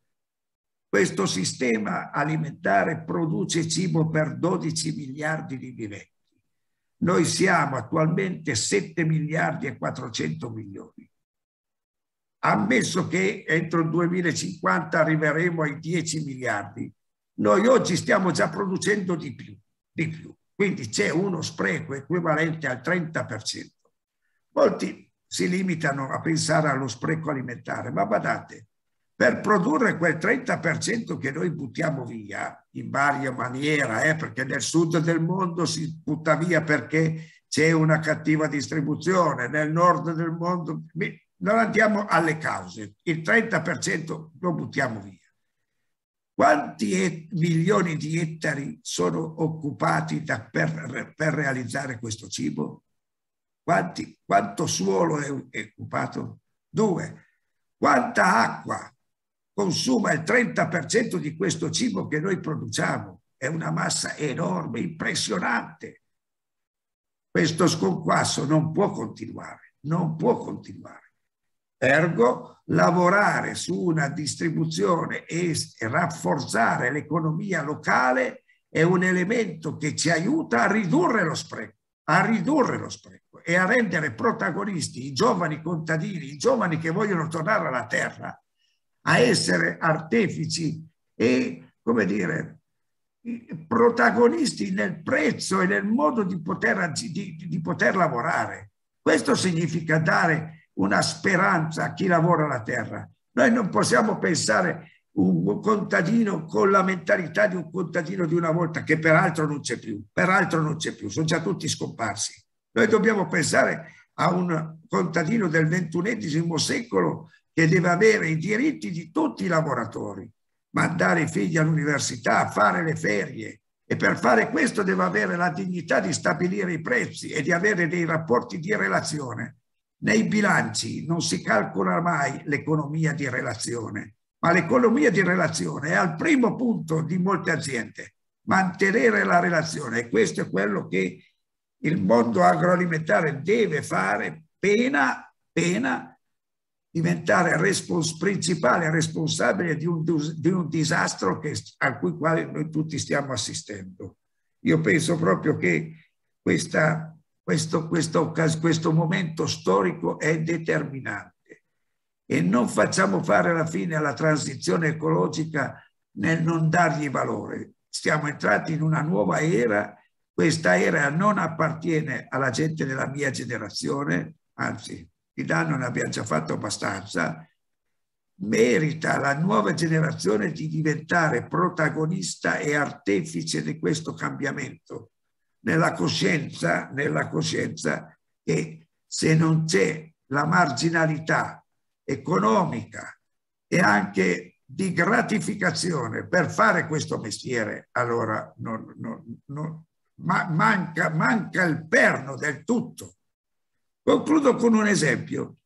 Questo sistema alimentare produce cibo per 12 miliardi di viventi. Noi siamo attualmente 7 miliardi e 400 milioni ammesso che entro il 2050 arriveremo ai 10 miliardi, noi oggi stiamo già producendo di più, di più. quindi c'è uno spreco equivalente al 30%. Molti si limitano a pensare allo spreco alimentare, ma badate, per produrre quel 30% che noi buttiamo via in varia maniera, eh, perché nel sud del mondo si butta via perché c'è una cattiva distribuzione, nel nord del mondo non andiamo alle cause, il 30% lo buttiamo via. Quanti milioni di ettari sono occupati da, per, per, realizzare questo cibo? Quanti, quanto suolo è, è occupato? Due. Quanta acqua consuma il 30% di questo cibo che noi produciamo? È una massa enorme, impressionante. Questo sconquasso non può continuare, non può continuare. Ergo, lavorare su una distribuzione e rafforzare l'economia locale è un elemento che ci aiuta a ridurre lo spreco, a ridurre lo spreco e a rendere protagonisti i giovani contadini, i giovani che vogliono tornare alla terra, a essere artefici e, come dire, protagonisti nel prezzo e nel modo di poter, di, di poter lavorare. Questo significa dare una speranza a chi lavora la terra. Noi non possiamo pensare un contadino con la mentalità di un contadino di una volta che peraltro non c'è più, peraltro non c'è più, sono già tutti scomparsi. Noi dobbiamo pensare a un contadino del ventunesimo secolo che deve avere i diritti di tutti i lavoratori, mandare i figli all'università, fare le ferie e per fare questo deve avere la dignità di stabilire i prezzi e di avere dei rapporti di relazione nei bilanci non si calcola mai l'economia di relazione, ma l'economia di relazione è al primo punto di molte aziende. Mantenere la relazione, e questo è quello che il mondo agroalimentare deve fare, pena, pena diventare respons principale responsabile di un, di un disastro che, a cui noi tutti stiamo assistendo. Io penso proprio che questa questo, questo, questo momento storico è determinante e non facciamo fare la fine alla transizione ecologica nel non dargli valore. Siamo entrati in una nuova era, questa era non appartiene alla gente della mia generazione, anzi di danno ne abbiamo già fatto abbastanza, merita la nuova generazione di diventare protagonista e artefice di questo cambiamento nella coscienza, nella coscienza che se non c'è la marginalità economica e anche di gratificazione per fare questo mestiere, allora non, non, non, ma manca, manca il perno del tutto. Concludo con un esempio.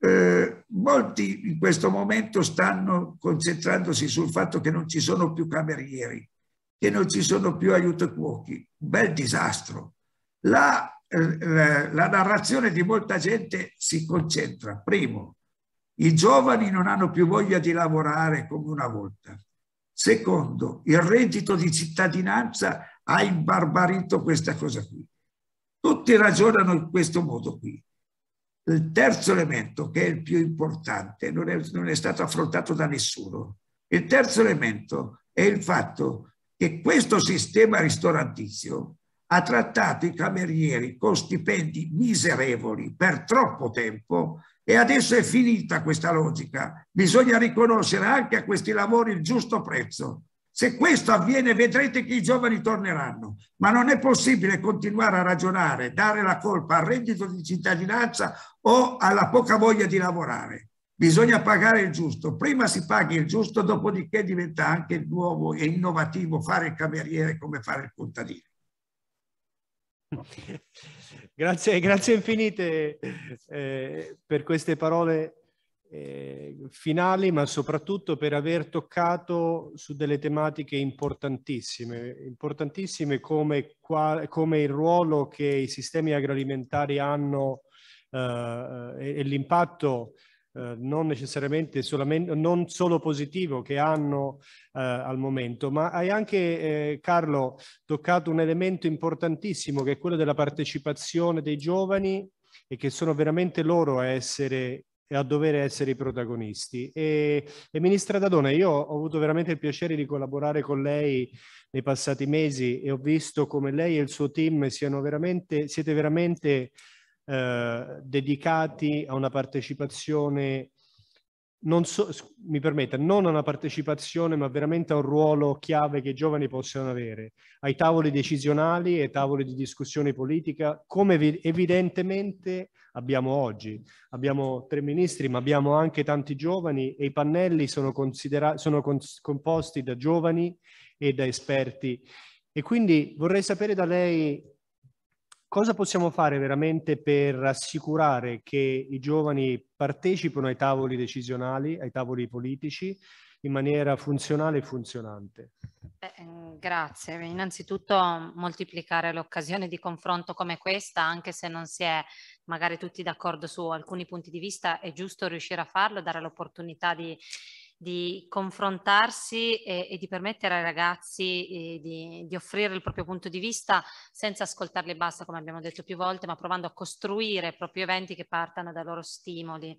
Eh, molti in questo momento stanno concentrandosi sul fatto che non ci sono più camerieri che non ci sono più aiuto cuochi. Bel disastro. La, la, eh, la narrazione di molta gente si concentra, primo, i giovani non hanno più voglia di lavorare come una volta. Secondo, il reddito di cittadinanza ha imbarbarito questa cosa qui. Tutti ragionano in questo modo qui. Il terzo elemento, che è il più importante, non è, non è stato affrontato da nessuno. Il terzo elemento è il fatto che che questo sistema ristorantizio ha trattato i camerieri con stipendi miserevoli per troppo tempo e adesso è finita questa logica. Bisogna riconoscere anche a questi lavori il giusto prezzo. Se questo avviene vedrete che i giovani torneranno, ma non è possibile continuare a ragionare, dare la colpa al reddito di cittadinanza o alla poca voglia di lavorare. Bisogna pagare il giusto. Prima si paghi il giusto, dopodiché diventa anche nuovo e innovativo fare il cameriere come fare il contadino. (laughs) Grazie, grazie infinite eh, per queste parole eh, finali, ma soprattutto per aver toccato su delle tematiche importantissime, importantissime come, qual, come il ruolo che i sistemi agroalimentari hanno eh, e, e l'impatto eh, non necessariamente solamente, non solo positivo che hanno eh, al momento, ma hai anche, eh, Carlo, toccato un elemento importantissimo che è quello della partecipazione dei giovani e che sono veramente loro a essere e a dover essere i protagonisti. E, e, Ministra Dadone, io ho avuto veramente il piacere di collaborare con lei nei passati mesi e ho visto come lei e il suo team veramente, siete veramente eh, dedicati a una partecipazione, non so, mi permetta, non a una partecipazione, ma veramente a un ruolo chiave che i giovani possono avere, ai tavoli decisionali e ai tavoli di discussione politica, come evidentemente abbiamo oggi. Abbiamo tre ministri, ma abbiamo anche tanti giovani e i pannelli sono, sono composti da giovani e da esperti. E quindi vorrei sapere da lei Cosa possiamo fare veramente per assicurare che i giovani partecipino ai tavoli decisionali, ai tavoli politici, in maniera funzionale e funzionante? Beh, ehm, grazie. Innanzitutto moltiplicare l'occasione di confronto come questa, anche se non si è magari tutti d'accordo su alcuni punti di vista, è giusto riuscire a farlo, dare l'opportunità di di confrontarsi e, e, di permettere ai ragazzi eh, di, di, offrire il proprio punto di vista senza ascoltarli e basta, come abbiamo detto più volte, ma provando a costruire proprio eventi che partano dai loro stimoli.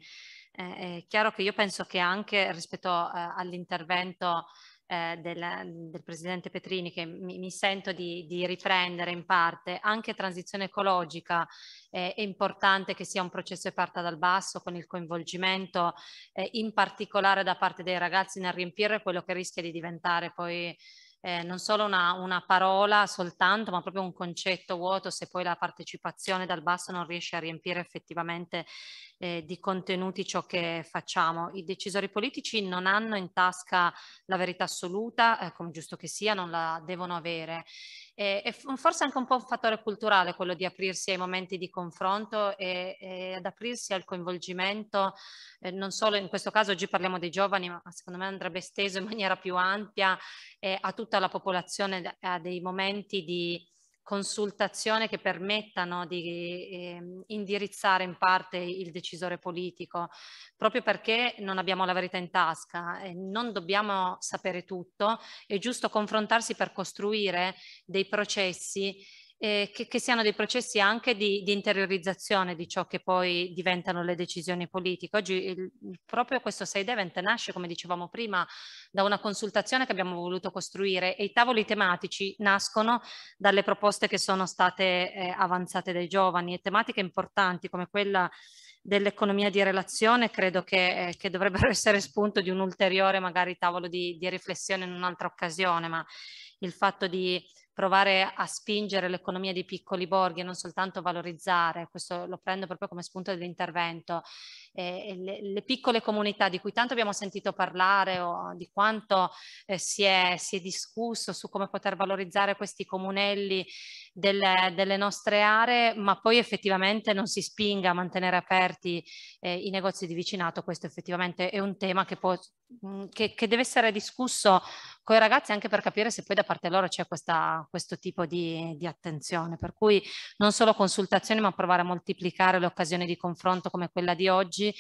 Eh, è chiaro che io penso che anche rispetto eh, all'intervento eh, del, del, Presidente Petrini che mi, mi sento di, di, riprendere in parte, anche transizione ecologica eh, è importante che sia un processo che parta dal basso con il coinvolgimento eh, in particolare da parte dei ragazzi nel riempire quello che rischia di diventare poi eh, non solo una, una, parola soltanto, ma proprio un concetto vuoto se poi la partecipazione dal basso non riesce a riempire effettivamente eh, di contenuti ciò che facciamo. I decisori politici non hanno in tasca la verità assoluta, eh, come giusto che sia, non la devono avere. E, e forse anche un po' un fattore culturale quello di aprirsi ai momenti di confronto e, e ad aprirsi al coinvolgimento, eh, non solo in questo caso oggi parliamo dei giovani, ma secondo me andrebbe esteso in maniera più ampia eh, a tutta la popolazione, a dei momenti di consultazione che permettano di eh, indirizzare in parte il decisore politico, proprio perché non abbiamo la verità in tasca, eh, non dobbiamo sapere tutto, è giusto confrontarsi per costruire dei processi eh, che, che, siano dei processi anche di, di, interiorizzazione di ciò che poi diventano le decisioni politiche. Oggi il, proprio questo Side Event nasce, come dicevamo prima, da una consultazione che abbiamo voluto costruire e i tavoli tematici nascono dalle proposte che sono state eh, avanzate dai giovani e tematiche importanti come quella dell'economia di relazione credo che, eh, che, dovrebbero (laughs) essere spunto di un ulteriore magari tavolo di, di riflessione in un'altra occasione, ma il fatto di provare a spingere l'economia dei piccoli borghi e non soltanto valorizzare, questo lo prendo proprio come spunto dell'intervento, eh, le, le, piccole comunità di cui tanto abbiamo sentito parlare o di quanto eh, si, è, si, è, discusso su come poter valorizzare questi comunelli delle, delle, nostre aree, ma poi effettivamente non si spinga a mantenere aperti eh, i negozi di vicinato, questo effettivamente è un tema che, può, mm, che, che deve essere discusso con i ragazzi anche per capire se poi da parte loro c'è questo tipo di, di, attenzione. Per cui non solo consultazioni, ma provare a moltiplicare le occasioni di confronto come quella di oggi oggi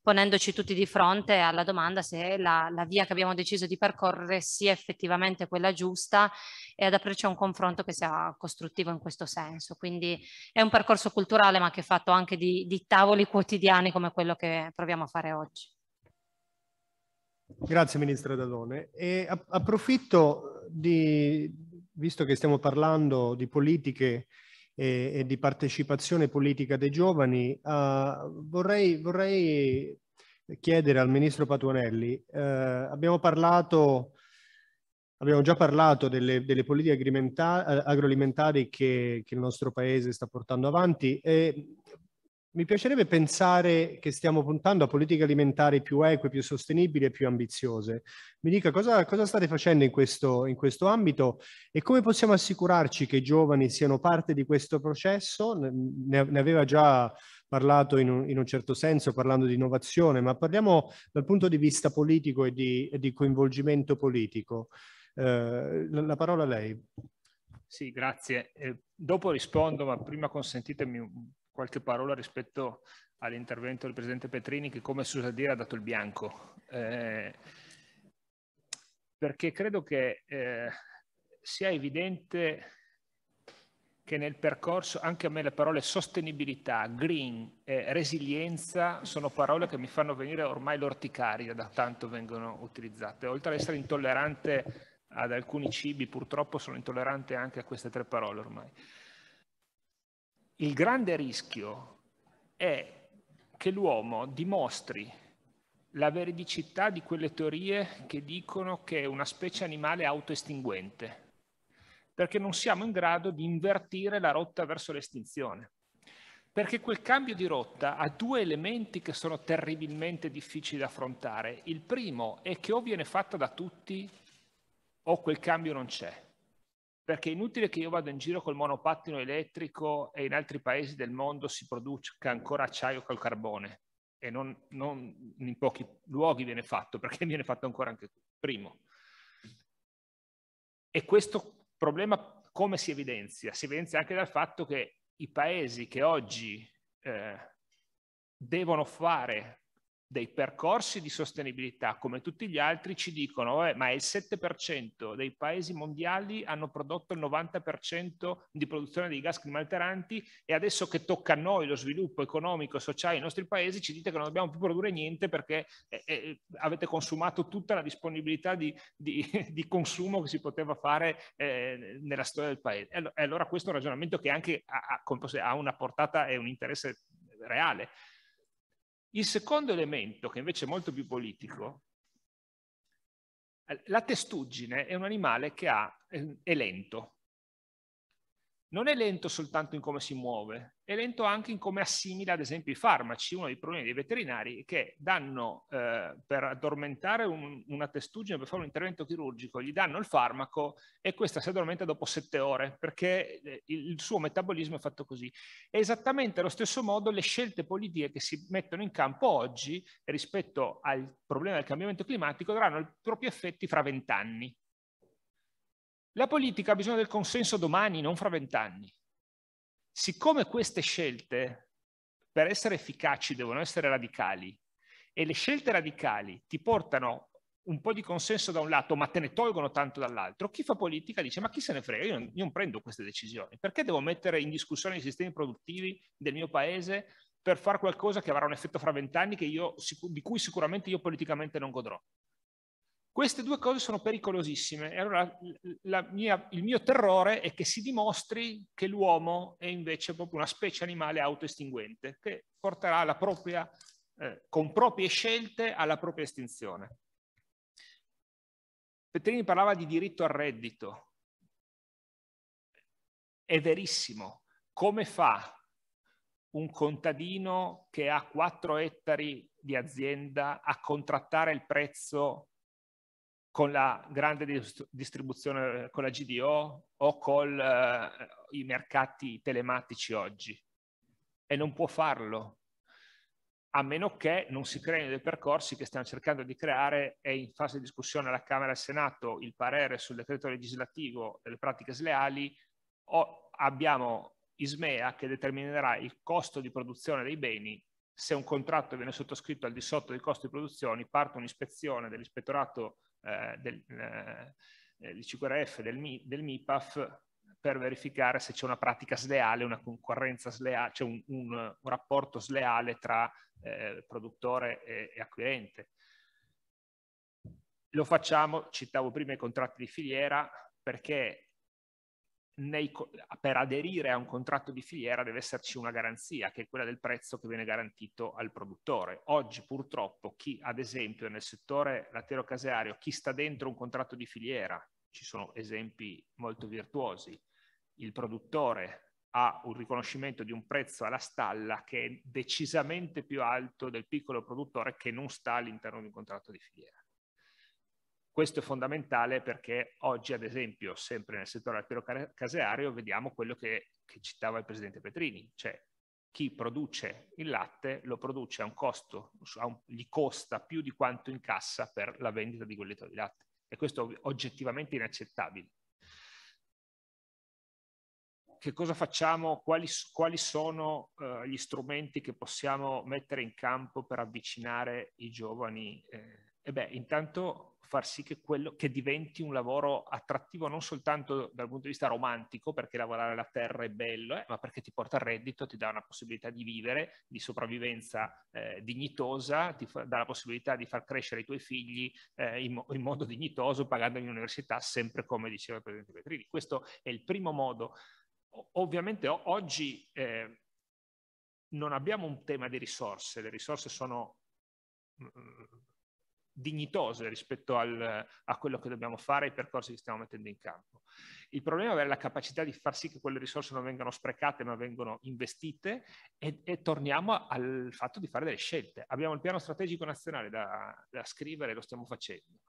ponendoci tutti di fronte alla domanda se la, la, via che abbiamo deciso di percorrere sia effettivamente quella giusta e ad aprirci a un confronto che sia costruttivo in questo senso. Quindi è un percorso culturale ma che è fatto anche di, di tavoli quotidiani come quello che proviamo a fare oggi. Grazie Ministra Dallone. E approfitto di, visto che stiamo parlando di politiche e, e di partecipazione politica dei giovani, uh, vorrei, vorrei, chiedere al Ministro Patuanelli, uh, abbiamo parlato Abbiamo già parlato delle, delle politiche agroalimentari che, che, il nostro Paese sta portando avanti e mi piacerebbe pensare che stiamo puntando a politiche alimentari più eque, più sostenibili e più ambiziose. Mi dica cosa, cosa state facendo in questo, in questo, ambito e come possiamo assicurarci che i giovani siano parte di questo processo? Ne, ne aveva già parlato in un, in un, certo senso parlando di innovazione, ma parliamo dal punto di vista politico e di, e di coinvolgimento politico. Eh, la, la parola a lei. Sì, grazie. Eh, dopo rispondo, ma prima consentitemi un qualche parola rispetto all'intervento del Presidente Petrini che, come si usa dire, ha dato il bianco. Eh, perché credo che eh, sia evidente che nel percorso, anche a me le parole sostenibilità, green, eh, resilienza sono parole che mi fanno venire ormai l'orticaria da tanto vengono utilizzate. Oltre ad essere intollerante ad alcuni cibi, purtroppo sono intollerante anche a queste tre parole ormai il grande rischio è che l'uomo dimostri la veridicità di quelle teorie che dicono che è una specie animale autoestinguente, perché non siamo in grado di invertire la rotta verso l'estinzione. Perché quel cambio di rotta ha due elementi che sono terribilmente difficili da affrontare. Il primo è che o viene fatta da tutti o quel cambio non c'è perché è inutile che io vada in giro col monopattino elettrico e in altri paesi del mondo si produca ancora acciaio col carbone e non, non in pochi luoghi viene fatto, (laughs) perché viene fatto ancora anche qui, primo. E questo problema come si evidenzia? Si evidenzia anche dal fatto che i paesi che oggi eh, devono fare dei percorsi di sostenibilità, come tutti gli altri, ci dicono eh, ma il 7% dei paesi mondiali hanno prodotto il 90% di produzione di gas climalteranti e adesso che tocca a noi lo sviluppo economico e sociale dei nostri paesi ci dite che non dobbiamo più produrre niente perché eh, eh, avete consumato tutta la disponibilità di, di, (laughs) di consumo che si poteva fare eh, nella storia del paese. E allora questo è un ragionamento che anche ha, ha una portata e un interesse reale il secondo elemento, che invece è molto più politico, eh, la testuggine è un animale che ha, eh, è lento, non è lento soltanto in come si muove, è lento anche in come assimila ad esempio i farmaci. Uno dei problemi dei veterinari è che danno eh, per addormentare un, una testuggine, per fare un intervento chirurgico, gli danno il farmaco e questa si addormenta dopo sette ore perché eh, il, il suo metabolismo è fatto così. È esattamente allo stesso modo le scelte politiche che si mettono in campo oggi rispetto al problema del cambiamento climatico daranno i propri effetti fra vent'anni la politica ha bisogno del consenso domani, non fra vent'anni. Siccome queste scelte, per essere efficaci, devono essere radicali, e le scelte radicali ti portano un po' di consenso da un lato, ma te ne tolgono tanto dall'altro, chi fa politica dice ma chi se ne frega, io non, io non prendo queste decisioni, perché devo mettere in discussione i sistemi produttivi del mio paese per fare qualcosa che avrà un effetto fra vent'anni di cui sicuramente io politicamente non godrò? Queste due cose sono pericolosissime e allora mia, il mio terrore è che si dimostri che l'uomo è invece proprio una specie animale autoestinguente che porterà alla propria, eh, con proprie scelte alla propria estinzione. Petrini parlava di diritto al reddito. È verissimo. Come fa un contadino che ha 4 ettari di azienda a contrattare il prezzo con la grande distribuzione, con la GDO o con eh, i mercati telematici oggi e non può farlo a meno che non si creino dei percorsi che stiamo cercando di creare è in fase di discussione alla Camera e al Senato il parere sul decreto legislativo delle pratiche sleali o abbiamo Ismea che determinerà il costo di produzione dei beni se un contratto viene sottoscritto al di sotto dei costi di produzione parte un'ispezione dell'ispettorato eh, del, eh, eh, dell'ICQRF, del, del MIPAF, per verificare se c'è una pratica sleale, una concorrenza sleale, cioè un, un, un, rapporto sleale tra eh, produttore e, e, acquirente. Lo facciamo, citavo prima i contratti di filiera, perché nei, per aderire a un contratto di filiera deve esserci una garanzia, che è quella del prezzo che viene garantito al produttore. Oggi purtroppo chi, ad esempio, nel settore latero-caseario, chi sta dentro un contratto di filiera, ci sono esempi molto virtuosi, il produttore ha un riconoscimento di un prezzo alla stalla che è decisamente più alto del piccolo produttore che non sta all'interno di un contratto di filiera. Questo è fondamentale perché oggi, ad esempio, sempre nel settore altero-caseario, vediamo quello che, che citava il presidente Petrini, cioè chi produce il latte lo produce a un costo, a un, gli costa più di quanto incassa per la vendita di quel litro di latte. E questo è oggettivamente inaccettabile. Che cosa facciamo? Quali, quali sono uh, gli strumenti che possiamo mettere in campo per avvicinare i giovani eh, e beh, intanto far sì che, quello, che diventi un lavoro attrattivo non soltanto dal punto di vista romantico, perché lavorare la terra è bello, eh, ma perché ti porta il reddito, ti dà una possibilità di vivere, di sopravvivenza eh, dignitosa, ti fa, dà la possibilità di far crescere i tuoi figli eh, in, in, modo dignitoso, pagando l'università, sempre come diceva il Presidente Petrini. Questo è il primo modo. O, ovviamente o, oggi eh, non abbiamo un tema di risorse, le risorse sono... Mh, mm, dignitose rispetto al, a quello che dobbiamo fare e ai percorsi che stiamo mettendo in campo. Il problema è avere la capacità di far sì che quelle risorse non vengano sprecate ma vengano investite e, e torniamo al fatto di fare delle scelte. Abbiamo il piano strategico nazionale da, da scrivere e lo stiamo facendo.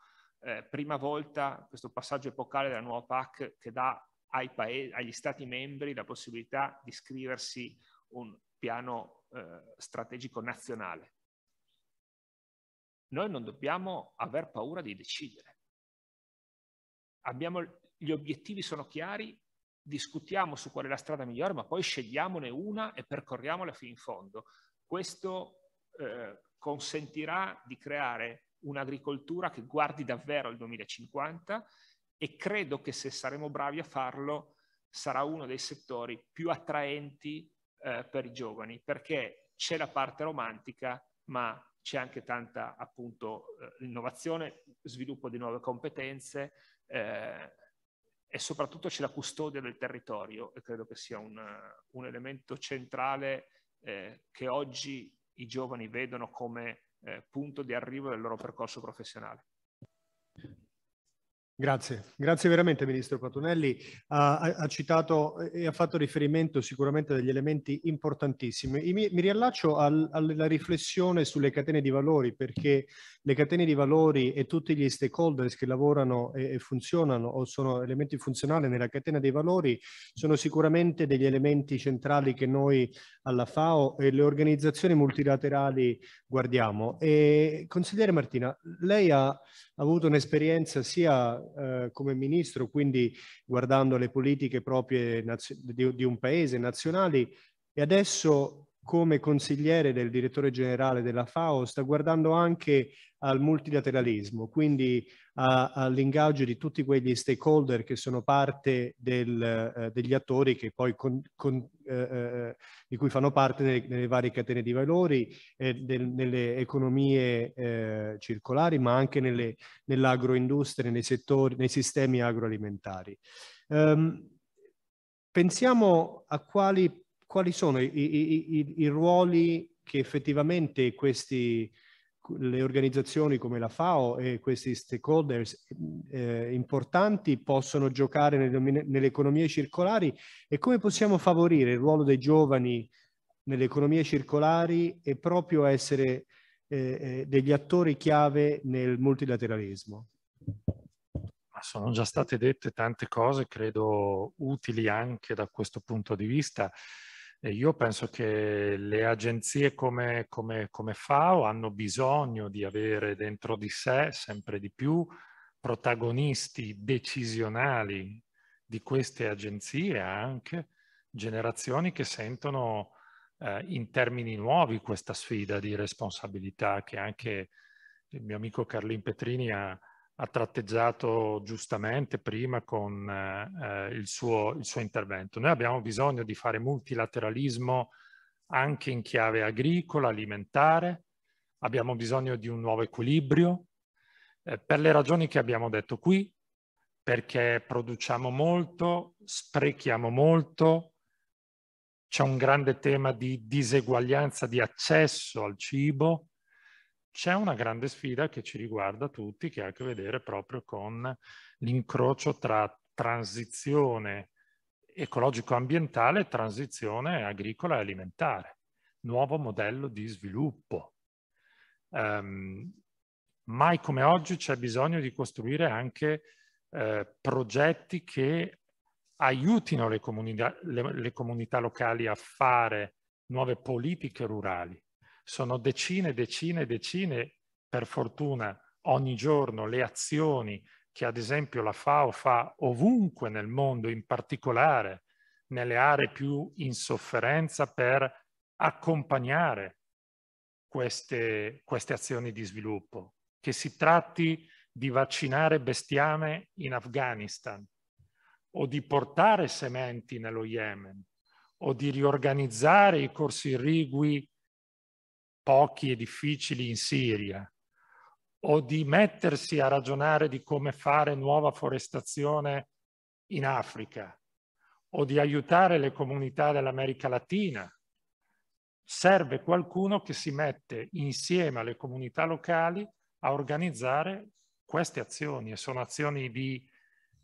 Eh, prima volta questo passaggio epocale della nuova PAC che dà paesi, agli stati membri la possibilità di scriversi un piano eh, strategico nazionale noi non dobbiamo aver paura di decidere. Abbiamo, gli obiettivi sono chiari, discutiamo su qual è la strada migliore, ma poi scegliamone una e percorriamola fino in fondo. Questo eh, consentirà di creare un'agricoltura che guardi davvero al 2050 e credo che se saremo bravi a farlo sarà uno dei settori più attraenti eh, per i giovani perché c'è la parte romantica ma c'è anche tanta appunto eh, innovazione, sviluppo di nuove competenze eh, e soprattutto c'è la custodia del territorio e credo che sia un, un elemento centrale eh, che oggi i giovani vedono come eh, punto di arrivo del loro percorso professionale. Grazie, grazie veramente Ministro Patonelli. Ha, ha, citato e ha fatto riferimento sicuramente a degli elementi importantissimi. Mi, mi riallaccio al, alla riflessione sulle catene di valori perché le catene di valori e tutti gli stakeholders che lavorano e, e funzionano o sono elementi funzionali nella catena dei valori sono sicuramente degli elementi centrali che noi alla FAO e le organizzazioni multilaterali guardiamo. E, consigliere Martina, lei ha avuto un'esperienza sia eh, come ministro, quindi guardando le politiche proprie di, di, un paese, nazionali, e adesso come consigliere del direttore generale della FAO sta guardando anche al multilateralismo, quindi all'ingaggio di tutti quegli stakeholder che sono parte del, eh, degli attori che poi con, con, eh, eh di cui fanno parte nelle, nelle, varie catene di valori, eh, del, nelle economie eh, circolari, ma anche nelle, nell'agroindustria, nei settori, nei sistemi agroalimentari. Um, pensiamo a quali, quali sono i, i, i, i ruoli che effettivamente questi le organizzazioni come la FAO e questi stakeholders eh, importanti possono giocare nelle, economie circolari e come possiamo favorire il ruolo dei giovani nelle economie circolari e proprio essere eh, eh degli attori chiave nel multilateralismo? Sono già state dette tante cose, credo utili anche da questo punto di vista. E io penso che le agenzie come, come, come FAO hanno bisogno di avere dentro di sé sempre di più protagonisti decisionali di queste agenzie anche generazioni che sentono eh, in termini nuovi questa sfida di responsabilità che anche il mio amico Carlin Petrini ha, ha tratteggiato giustamente prima con eh, il, suo, il, suo, intervento. Noi abbiamo bisogno di fare multilateralismo anche in chiave agricola, alimentare, abbiamo bisogno di un nuovo equilibrio eh, per le ragioni che abbiamo detto qui, perché produciamo molto, sprechiamo molto, c'è un grande tema di diseguaglianza di accesso al cibo, c'è una grande sfida che ci riguarda tutti, che ha a che vedere proprio con l'incrocio tra transizione ecologico-ambientale e transizione agricola e alimentare, nuovo modello di sviluppo. Um, mai come oggi c'è bisogno di costruire anche eh, progetti che aiutino le comunità, le, le comunità locali a fare nuove politiche rurali sono decine, decine, decine, per fortuna, ogni giorno le azioni che ad esempio la FAO fa ovunque nel mondo, in particolare nelle aree più in sofferenza per accompagnare queste, queste azioni di sviluppo, che si tratti di vaccinare bestiame in Afghanistan o di portare sementi nello Yemen o di riorganizzare i corsi irrigui pochi e difficili in Siria, o di mettersi a ragionare di come fare nuova forestazione in Africa, o di aiutare le comunità dell'America Latina. Serve qualcuno che si mette insieme alle comunità locali a organizzare queste azioni e sono azioni di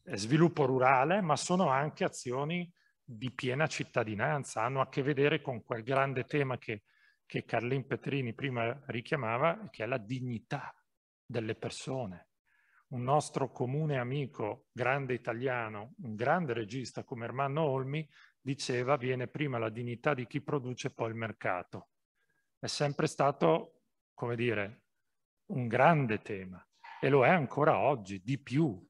eh, sviluppo rurale, ma sono anche azioni di piena cittadinanza, hanno a che vedere con quel grande tema che che Carlin Petrini prima richiamava, che è la dignità delle persone. Un nostro comune amico, grande italiano, un grande regista come Ermanno Olmi, diceva viene prima la dignità di chi produce poi il mercato. È sempre stato, come dire, un grande tema e lo è ancora oggi, di più.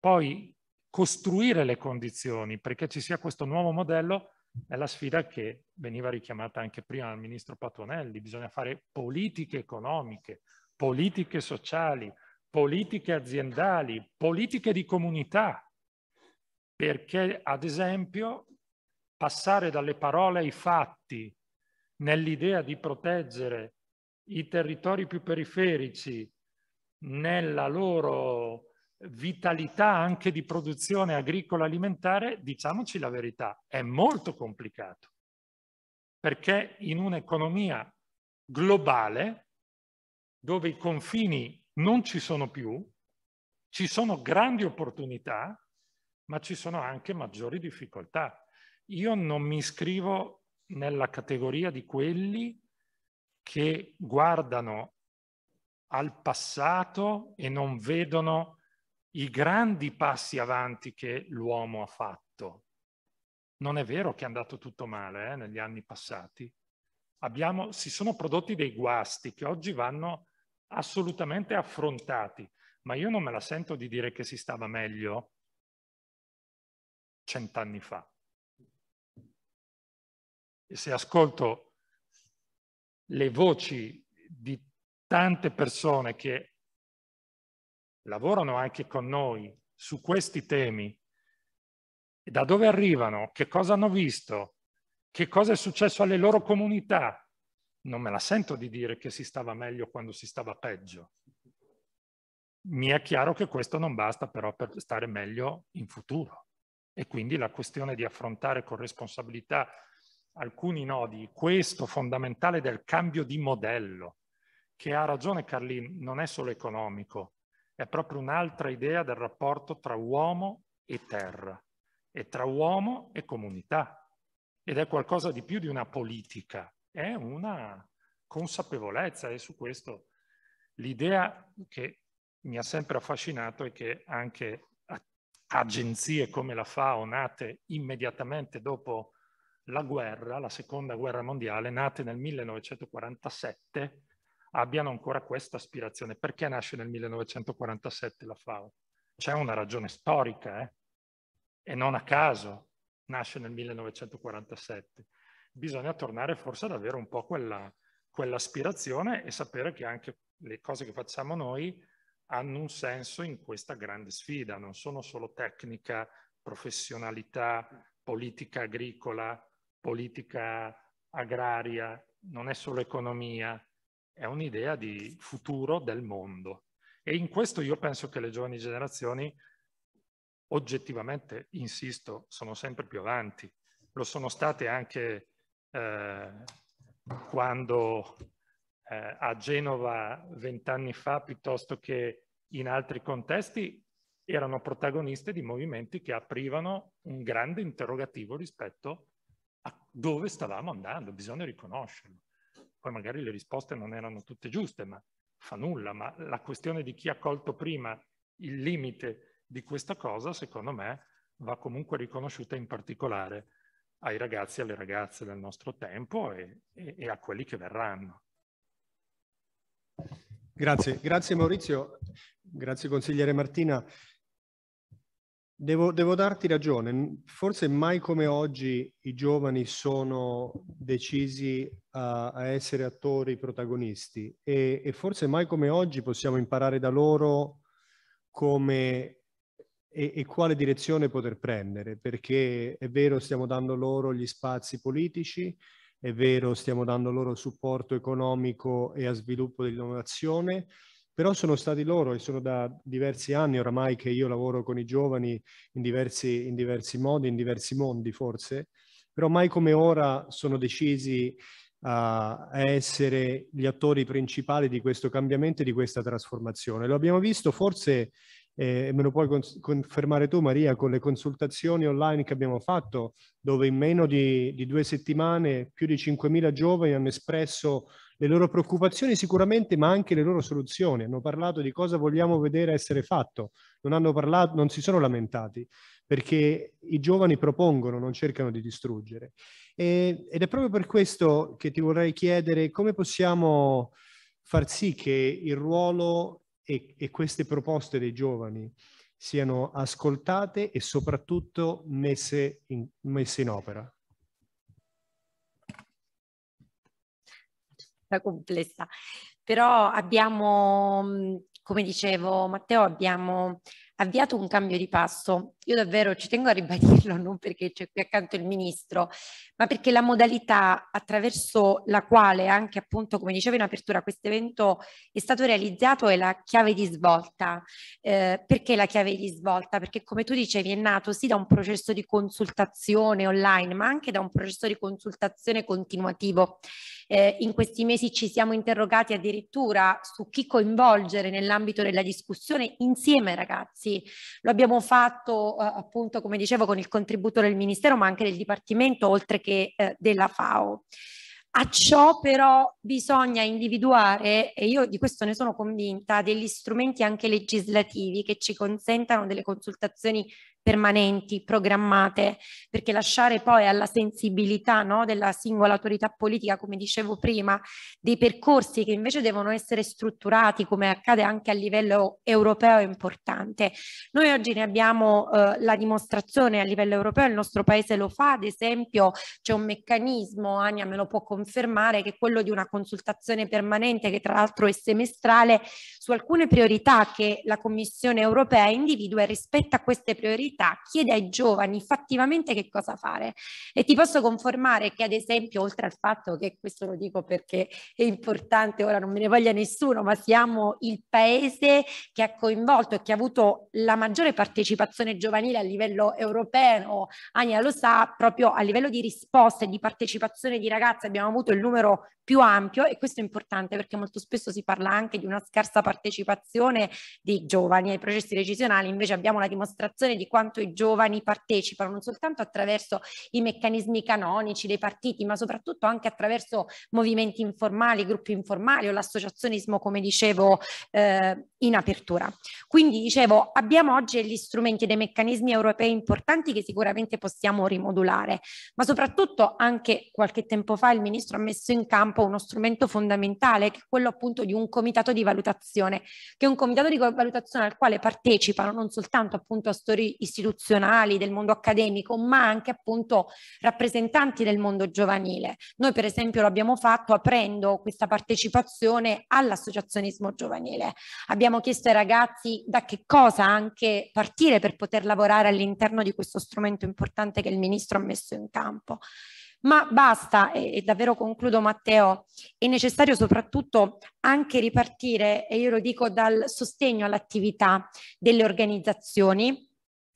Poi costruire le condizioni perché ci sia questo nuovo modello è la sfida che veniva richiamata anche prima dal ministro Patonelli, bisogna fare politiche economiche, politiche sociali, politiche aziendali, politiche di comunità, perché ad esempio passare dalle parole ai fatti nell'idea di proteggere i territori più periferici nella loro vitalità anche di produzione agricola alimentare, diciamoci la verità, è molto complicato. Perché in un'economia globale, dove i confini non ci sono più, ci sono grandi opportunità, ma ci sono anche maggiori difficoltà. Io non mi iscrivo nella categoria di quelli che guardano al passato e non vedono i grandi passi avanti che l'uomo ha fatto. Non è vero che è andato tutto male eh, negli anni passati. Abbiamo, si sono prodotti dei guasti che oggi vanno assolutamente affrontati, ma io non me la sento di dire che si stava meglio cent'anni fa. E se ascolto le voci di tante persone che lavorano anche con noi su questi temi, da dove arrivano, che cosa hanno visto, che cosa è successo alle loro comunità, non me la sento di dire che si stava meglio quando si stava peggio. Mi è chiaro che questo non basta però per stare meglio in futuro e quindi la questione di affrontare con responsabilità alcuni nodi, questo fondamentale del cambio di modello, che ha ragione Carlin, non è solo economico, è proprio un'altra idea del rapporto tra uomo e terra e tra uomo e comunità. Ed è qualcosa di più di una politica, è una consapevolezza e su questo l'idea che mi ha sempre affascinato è che anche agenzie come la FAO, nate immediatamente dopo la guerra, la seconda guerra mondiale, nate nel 1947, abbiano ancora questa aspirazione. Perché nasce nel 1947 la FAO? C'è una ragione storica, eh? e non a caso nasce nel 1947. Bisogna tornare forse ad avere un po' quella, quell'aspirazione e sapere che anche le cose che facciamo noi hanno un senso in questa grande sfida, non sono solo tecnica, professionalità, politica agricola, politica agraria, non è solo economia, è un'idea di futuro del mondo. E in questo io penso che le giovani generazioni, oggettivamente, insisto, sono sempre più avanti. Lo sono state anche eh, quando eh, a Genova vent'anni fa, piuttosto che in altri contesti, erano protagoniste di movimenti che aprivano un grande interrogativo rispetto a dove stavamo andando, bisogna riconoscerlo poi magari le risposte non erano tutte giuste, ma fa nulla, ma la questione di chi ha colto prima il limite di questa cosa, secondo me, va comunque riconosciuta in particolare ai ragazzi e alle ragazze del nostro tempo e, e, e a quelli che verranno. Grazie, grazie Maurizio, grazie consigliere Martina. Devo, devo, darti ragione, forse mai come oggi i giovani sono decisi a, a essere attori protagonisti e, e, forse mai come oggi possiamo imparare da loro come e, e, quale direzione poter prendere, perché è vero stiamo dando loro gli spazi politici, è vero stiamo dando loro supporto economico e a sviluppo dell'innovazione, però sono stati loro e sono da diversi anni oramai che io lavoro con i giovani in diversi, in diversi modi, in diversi mondi forse, però mai come ora sono decisi a essere gli attori principali di questo cambiamento e di questa trasformazione. Lo abbiamo visto forse, eh, me lo puoi confermare tu Maria, con le consultazioni online che abbiamo fatto, dove in meno di, di due settimane più di 5.000 giovani hanno espresso le loro preoccupazioni sicuramente, ma anche le loro soluzioni. Hanno parlato di cosa vogliamo vedere essere fatto, non, parlato, non si sono lamentati, perché i giovani propongono, non cercano di distruggere. E, ed è proprio per questo che ti vorrei chiedere come possiamo far sì che il ruolo e, e queste proposte dei giovani siano ascoltate e soprattutto messe in, messe in opera. abbastanza (laughs) complessa, però abbiamo, mhmm, come dicevo Matteo, abbiamo avviato un cambio di passo. Io davvero ci tengo a ribadirlo, non perché c'è qui accanto il ministro, ma perché la modalità attraverso la quale anche appunto, come dicevo in apertura, questo evento è stato realizzato è la chiave di svolta. Eh, perché la chiave di svolta? Perché come tu dicevi è nato sì da un processo di consultazione online, ma anche da un processo di consultazione continuativo. Eh, in questi mesi ci siamo interrogati addirittura su chi coinvolgere nell'ambito della discussione insieme ai ragazzi. Lo abbiamo fatto eh, appunto, come dicevo, con il contributo del Ministero, ma anche del Dipartimento, oltre che eh, della FAO. A ciò però bisogna individuare, e io di questo ne sono convinta, degli strumenti anche legislativi che ci consentano delle consultazioni permanenti, programmate, perché lasciare poi alla sensibilità no, della singola autorità politica, come dicevo prima, dei percorsi che invece devono essere strutturati, come accade anche a livello europeo, è importante. Noi oggi ne abbiamo eh, la dimostrazione a livello europeo, il nostro paese lo fa, ad esempio c'è un meccanismo, Ania me lo può confermare, che è quello di una consultazione permanente che tra l'altro è semestrale su alcune priorità che la Commissione europea individua e rispetto a queste priorità città, chiede ai giovani effettivamente che cosa fare. E ti posso conformare che, ad esempio, oltre al fatto che questo lo dico perché è importante, ora non me ne voglia nessuno, ma siamo il paese che ha coinvolto e che ha avuto la maggiore partecipazione giovanile a livello europeo. Ania lo sa, proprio a livello di risposte e di partecipazione di ragazze abbiamo avuto il numero più ampio e questo è importante perché molto spesso si parla anche di una scarsa partecipazione dei giovani ai processi decisionali, invece abbiamo la dimostrazione di quanto quanto i giovani partecipano, non soltanto attraverso i meccanismi canonici dei partiti, ma soprattutto anche attraverso movimenti informali, gruppi informali o l'associazionismo, come dicevo, eh, in apertura. Quindi, dicevo, abbiamo oggi gli strumenti e dei meccanismi europei importanti che sicuramente possiamo rimodulare, ma soprattutto anche qualche tempo fa il Ministro ha messo in campo uno strumento fondamentale, che è quello appunto di un comitato di valutazione, che è un comitato di valutazione al quale partecipano non soltanto appunto a i istituzionali, del mondo accademico, ma anche appunto rappresentanti del mondo giovanile. Noi per esempio lo abbiamo fatto aprendo questa partecipazione all'associazionismo giovanile. Abbiamo chiesto ai ragazzi da che cosa anche partire per poter lavorare all'interno di questo strumento importante che il ministro ha messo in campo. Ma basta, e, e, davvero concludo Matteo, è necessario soprattutto anche ripartire, e io lo dico, dal sostegno all'attività delle organizzazioni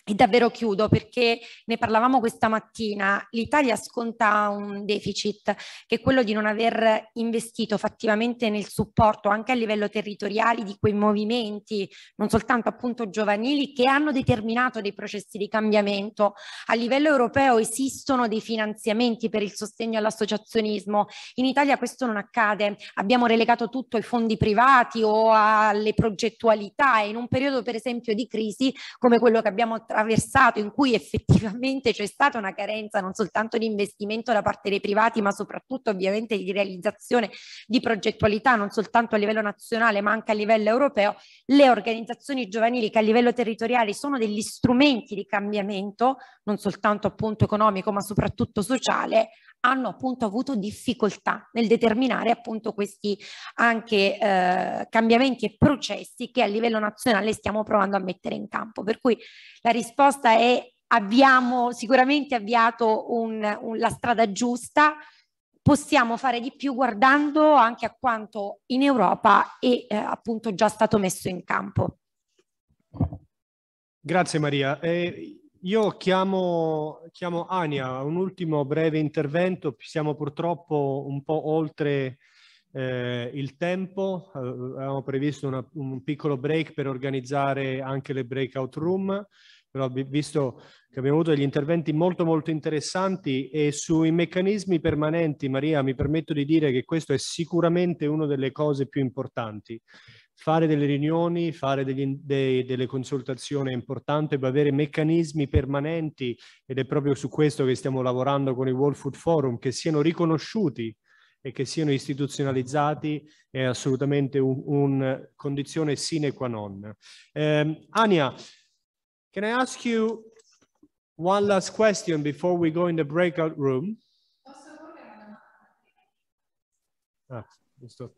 e davvero chiudo perché ne parlavamo questa mattina, l'Italia sconta un deficit che è quello di non aver investito fattivamente nel supporto anche a livello territoriale di quei movimenti, non soltanto appunto giovanili, che hanno determinato dei processi di cambiamento. A livello europeo esistono dei finanziamenti per il sostegno all'associazionismo, in Italia questo non accade, abbiamo relegato tutto ai fondi privati o alle progettualità e in un periodo per esempio di crisi come quello che abbiamo attraversato in cui effettivamente c'è stata una carenza non soltanto di investimento da parte dei privati, ma soprattutto ovviamente di realizzazione di progettualità non soltanto a livello nazionale, ma anche a livello europeo, le organizzazioni giovanili che a livello territoriale sono degli strumenti di cambiamento, non soltanto appunto economico, ma soprattutto sociale, hanno appunto avuto difficoltà nel determinare appunto questi anche eh, cambiamenti e processi che a livello nazionale stiamo provando a mettere in campo. Per cui la risposta è abbiamo sicuramente avviato un, un, la strada giusta, possiamo fare di più guardando anche a quanto in Europa è eh, appunto già stato messo in campo. Grazie Maria. Eh, io chiamo, chiamo Ania un ultimo breve intervento, siamo purtroppo un po' oltre eh, il tempo, eh, avevamo previsto una, un piccolo break per organizzare anche le breakout room, però visto che abbiamo avuto degli interventi molto molto interessanti e sui meccanismi permanenti, Maria, mi permetto di dire che questo è sicuramente una delle cose più importanti fare delle riunioni, fare degli, dei, delle consultazioni è importante per avere meccanismi permanenti ed è proprio su questo che stiamo lavorando con il World Food Forum, che siano riconosciuti e che siano istituzionalizzati è assolutamente una un condizione sine qua non. Um, Ania, can I ask you one last question before we go in the breakout room? Ah, giusto.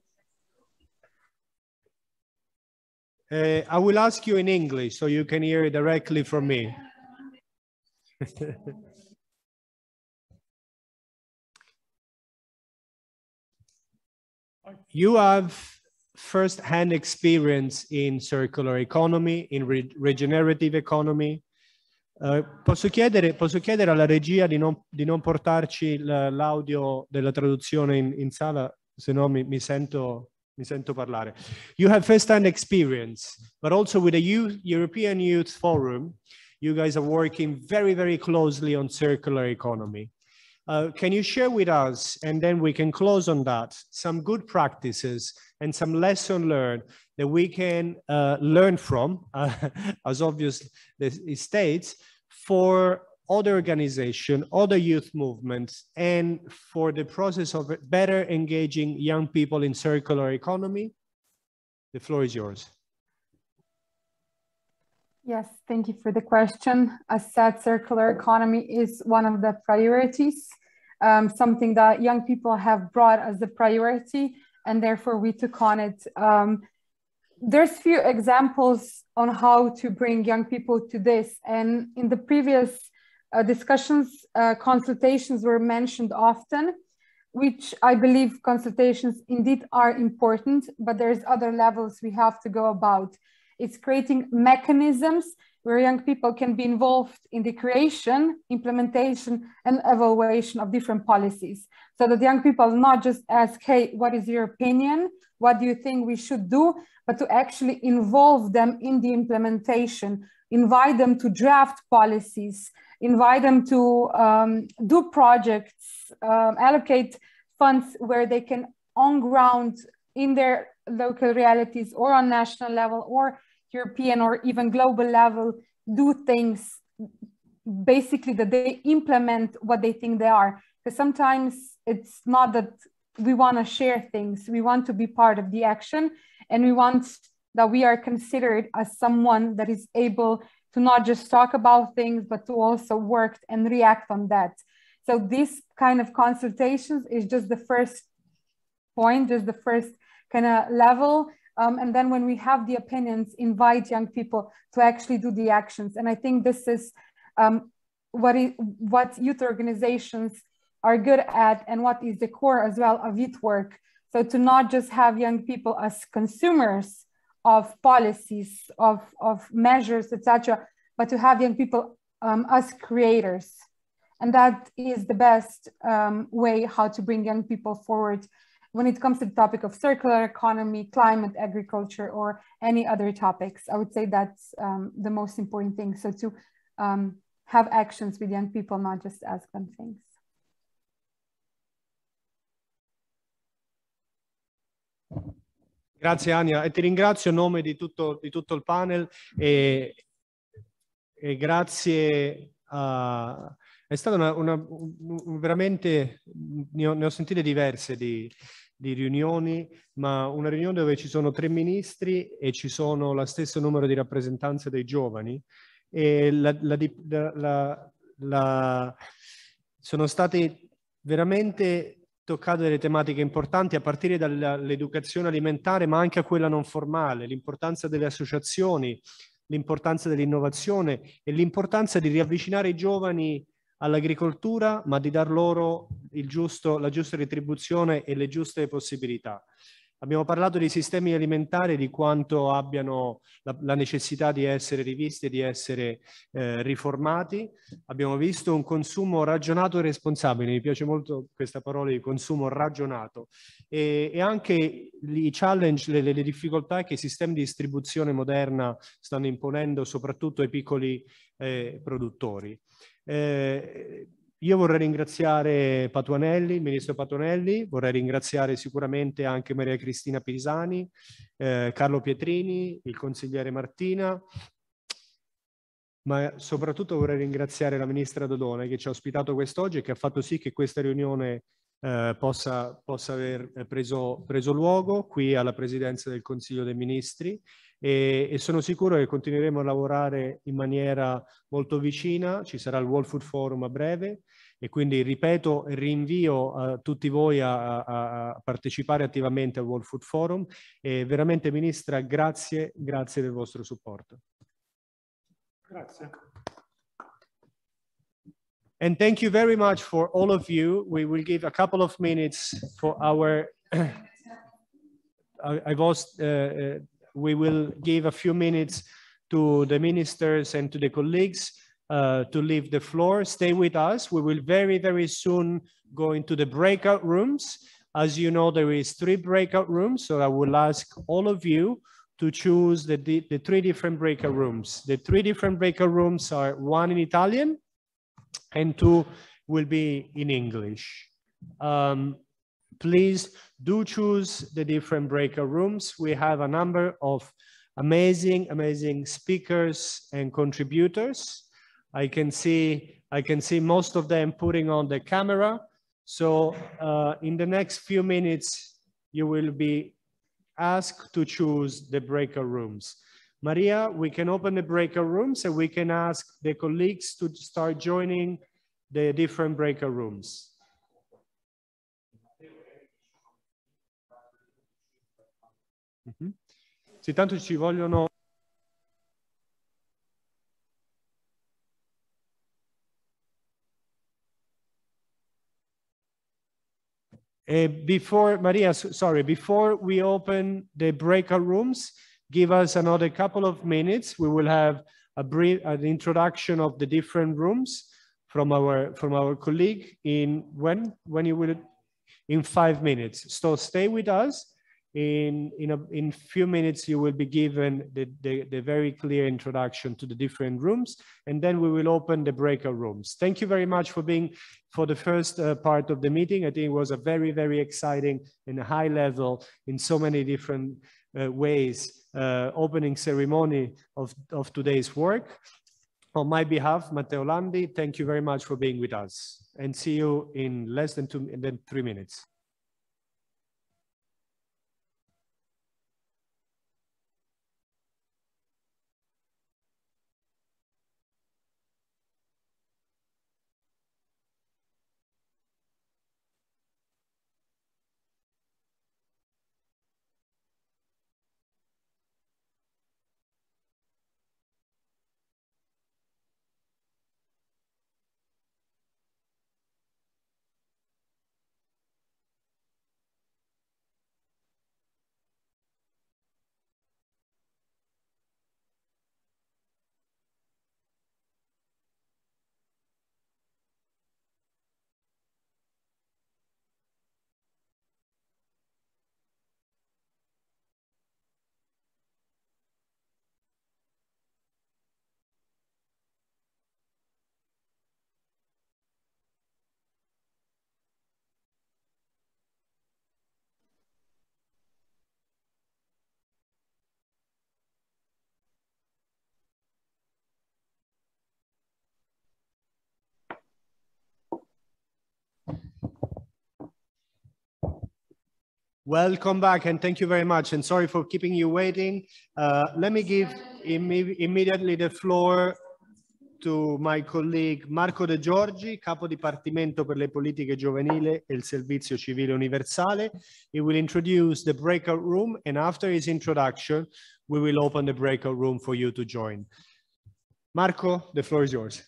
Uh, I will ask you in English so you can hear it directly from me. (laughs) you have first-hand experience in circular economy, in re regenerative economy. Uh, posso, chiedere, posso, chiedere, alla regia di non, di non portarci l'audio della traduzione in, in sala, se no mi, mi sento mi sento parlare. You have first-hand experience, but also with the youth, European Youth Forum, you guys are working very, very closely on circular economy. Uh, can you share with us, and then we can close on that, some good practices and some lesson learned that we can uh, learn from, (laughs) uh, as obvious it states, for other organization, other youth movements, and for the process of better engaging young people in circular economy. The floor is yours. Yes, thank you for the question. As said, circular economy is one of the priorities, um, something that young people have brought as a priority, and therefore we took on it. Um, there's few examples on how to bring young people to this, and in the previous uh, discussions, uh, consultations were mentioned often, which I believe consultations indeed are important, but there's other levels we have to go about. It's creating mechanisms where young people can be involved in the creation, implementation, and evaluation of different policies. So that young people not just ask, hey, what is your opinion? What do you think we should do? But to actually involve them in the implementation, invite them to draft policies, invite them to um, do projects, um, allocate funds where they can on ground in their local realities or on national level or European or even global level do things basically that they implement what they think they are. Because sometimes it's not that we want to share things, we want to be part of the action and we want that we are considered as someone that is able to not just talk about things, but to also work and react on that. So this kind of consultations is just the first point, just the first kind of level. Um, and then when we have the opinions, invite young people to actually do the actions. And I think this is um, what, is, what youth organizations are good at and what is the core as well of youth work. So to not just have young people as consumers of policies, of, of measures, etc., but to have young people um, as creators. And that is the best um, way how to bring young people forward when it comes to the topic of circular economy, climate, agriculture, or any other topics. I would say that's um, the most important thing. So to um, have actions with young people, not just ask them things. Grazie Ania e ti ringrazio a nome di tutto, di tutto il panel e, e grazie a... È stata una, una, veramente, ne ho, ne ho sentite diverse di, di riunioni, ma una riunione dove ci sono tre ministri e ci sono lo stesso numero di rappresentanze dei giovani. E la, la, la, sono stati veramente toccato delle tematiche importanti a partire dall'educazione alimentare, ma anche a quella non formale, l'importanza delle associazioni, l'importanza dell'innovazione e l'importanza di riavvicinare i giovani all'agricoltura, ma di dar loro giusto, la giusta retribuzione e le giuste possibilità. Abbiamo parlato dei sistemi alimentari, di quanto abbiano la, la necessità di essere rivisti e di essere eh, riformati. Abbiamo visto un consumo ragionato e responsabile, mi piace molto questa parola di consumo ragionato, e, e anche i challenge, le, le, difficoltà che i sistemi di distribuzione moderna stanno imponendo soprattutto ai piccoli eh, produttori. Eh, io vorrei ringraziare Patuanelli, il ministro Patuanelli, vorrei ringraziare sicuramente anche Maria Cristina Pisani, eh, Carlo Pietrini, il consigliere Martina, ma soprattutto vorrei ringraziare la ministra Dodone che ci ha ospitato quest'oggi e che ha fatto sì che questa riunione eh, possa, possa, aver eh, preso, preso luogo qui alla presidenza del Consiglio dei Ministri e, e, sono sicuro che continueremo a lavorare in maniera molto vicina, ci sarà il World Food Forum a breve e quindi ripeto e rinvio a tutti voi a, a, partecipare attivamente al World Food Forum e veramente Ministra grazie, grazie del vostro supporto. Grazie. And thank you very much for all of you. We will give a couple of minutes for our, (clears throat) I, was, asked, uh, uh we will give a few minutes to the ministers and to the colleagues uh, to leave the floor. Stay with us. We will very, very soon go into the breakout rooms. As you know, there is three breakout rooms. So I will ask all of you to choose the, the, the three different breakout rooms. The three different breakout rooms are one in Italian and two will be in English. Um, Please do choose the different breaker rooms. We have a number of amazing, amazing speakers and contributors. I can see, I can see most of them putting on the camera. So uh, in the next few minutes, you will be asked to choose the breaker rooms. Maria, we can open the breaker rooms and we can ask the colleagues to start joining the different breaker rooms. Mm-hmm. Sì, tanto ci vogliono Uh, before Maria, sorry, before we open the breakout rooms, give us another couple of minutes. We will have a brief an introduction of the different rooms from our from our colleague in when when you will in five minutes. So stay with us in in a in few minutes you will be given the, the, the very clear introduction to the different rooms and then we will open the breakout rooms thank you very much for being for the first uh, part of the meeting i think it was a very very exciting and high level in so many different uh, ways uh, opening ceremony of of today's work on my behalf matteo landi thank you very much for being with us and see you in less than two than three minutes Welcome back and thank you very much and sorry for keeping you waiting. Uh, let me give Im immediately the floor to my colleague Marco De Giorgi, Capo Dipartimento per le Politiche Giovanili e il Servizio Civile Universale. He will introduce the breakout room and after his introduction we will open the breakout room for you to join. Marco, the floor is yours.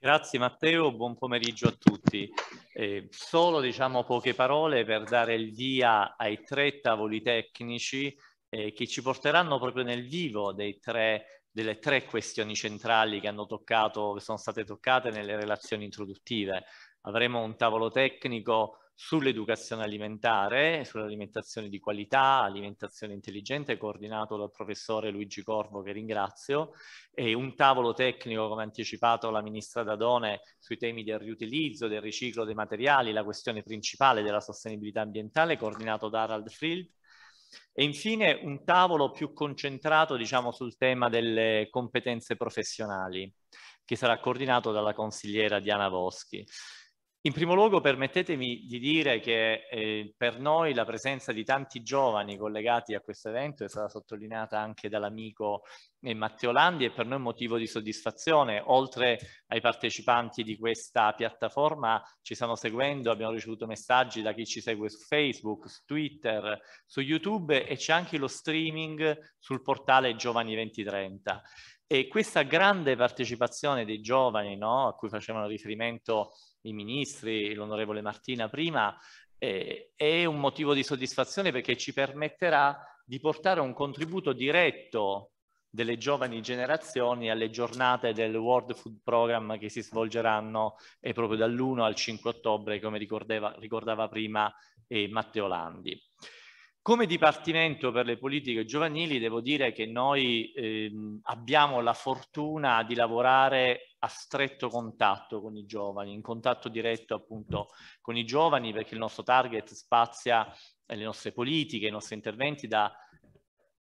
Grazie Matteo, buon pomeriggio a tutti. Eh, solo diciamo poche parole per dare il via ai tre tavoli tecnici eh, che ci porteranno proprio nel vivo tre, delle tre questioni centrali che, toccato, che sono state toccate nelle relazioni introduttive. Avremo un tavolo tecnico sull'educazione alimentare, sull'alimentazione di qualità, alimentazione intelligente, coordinato dal professore Luigi Corvo, che ringrazio, e un tavolo tecnico, come ha anticipato la ministra Dadone, sui temi del riutilizzo, del riciclo dei materiali, la questione principale della sostenibilità ambientale, coordinato da Harald Frild, e infine un tavolo più concentrato diciamo, sul tema delle competenze professionali, che sarà coordinato dalla consigliera Diana Boschi. In primo luogo permettetemi di dire che eh, per noi la presenza di tanti giovani collegati a questo evento è stata sottolineata anche dall'amico eh, Matteo Landi e per noi è motivo di soddisfazione. Oltre ai partecipanti di questa piattaforma ci stanno seguendo, abbiamo ricevuto messaggi da chi ci segue su Facebook, su Twitter, su YouTube e c'è anche lo streaming sul portale Giovani 2030. E questa grande partecipazione dei giovani no, a cui facevano riferimento i ministri, l'onorevole Martina prima, eh, è un motivo di soddisfazione perché ci permetterà di portare un contributo diretto delle giovani generazioni alle giornate del World Food Program che si svolgeranno eh, proprio dall'1 al 5 ottobre, come ricordava prima eh, Matteo Landi. Come Dipartimento per le politiche giovanili devo dire che noi ehm, abbiamo la fortuna di lavorare a stretto contatto con i giovani, in contatto diretto appunto con i giovani perché il nostro target spazia le nostre politiche, i nostri interventi da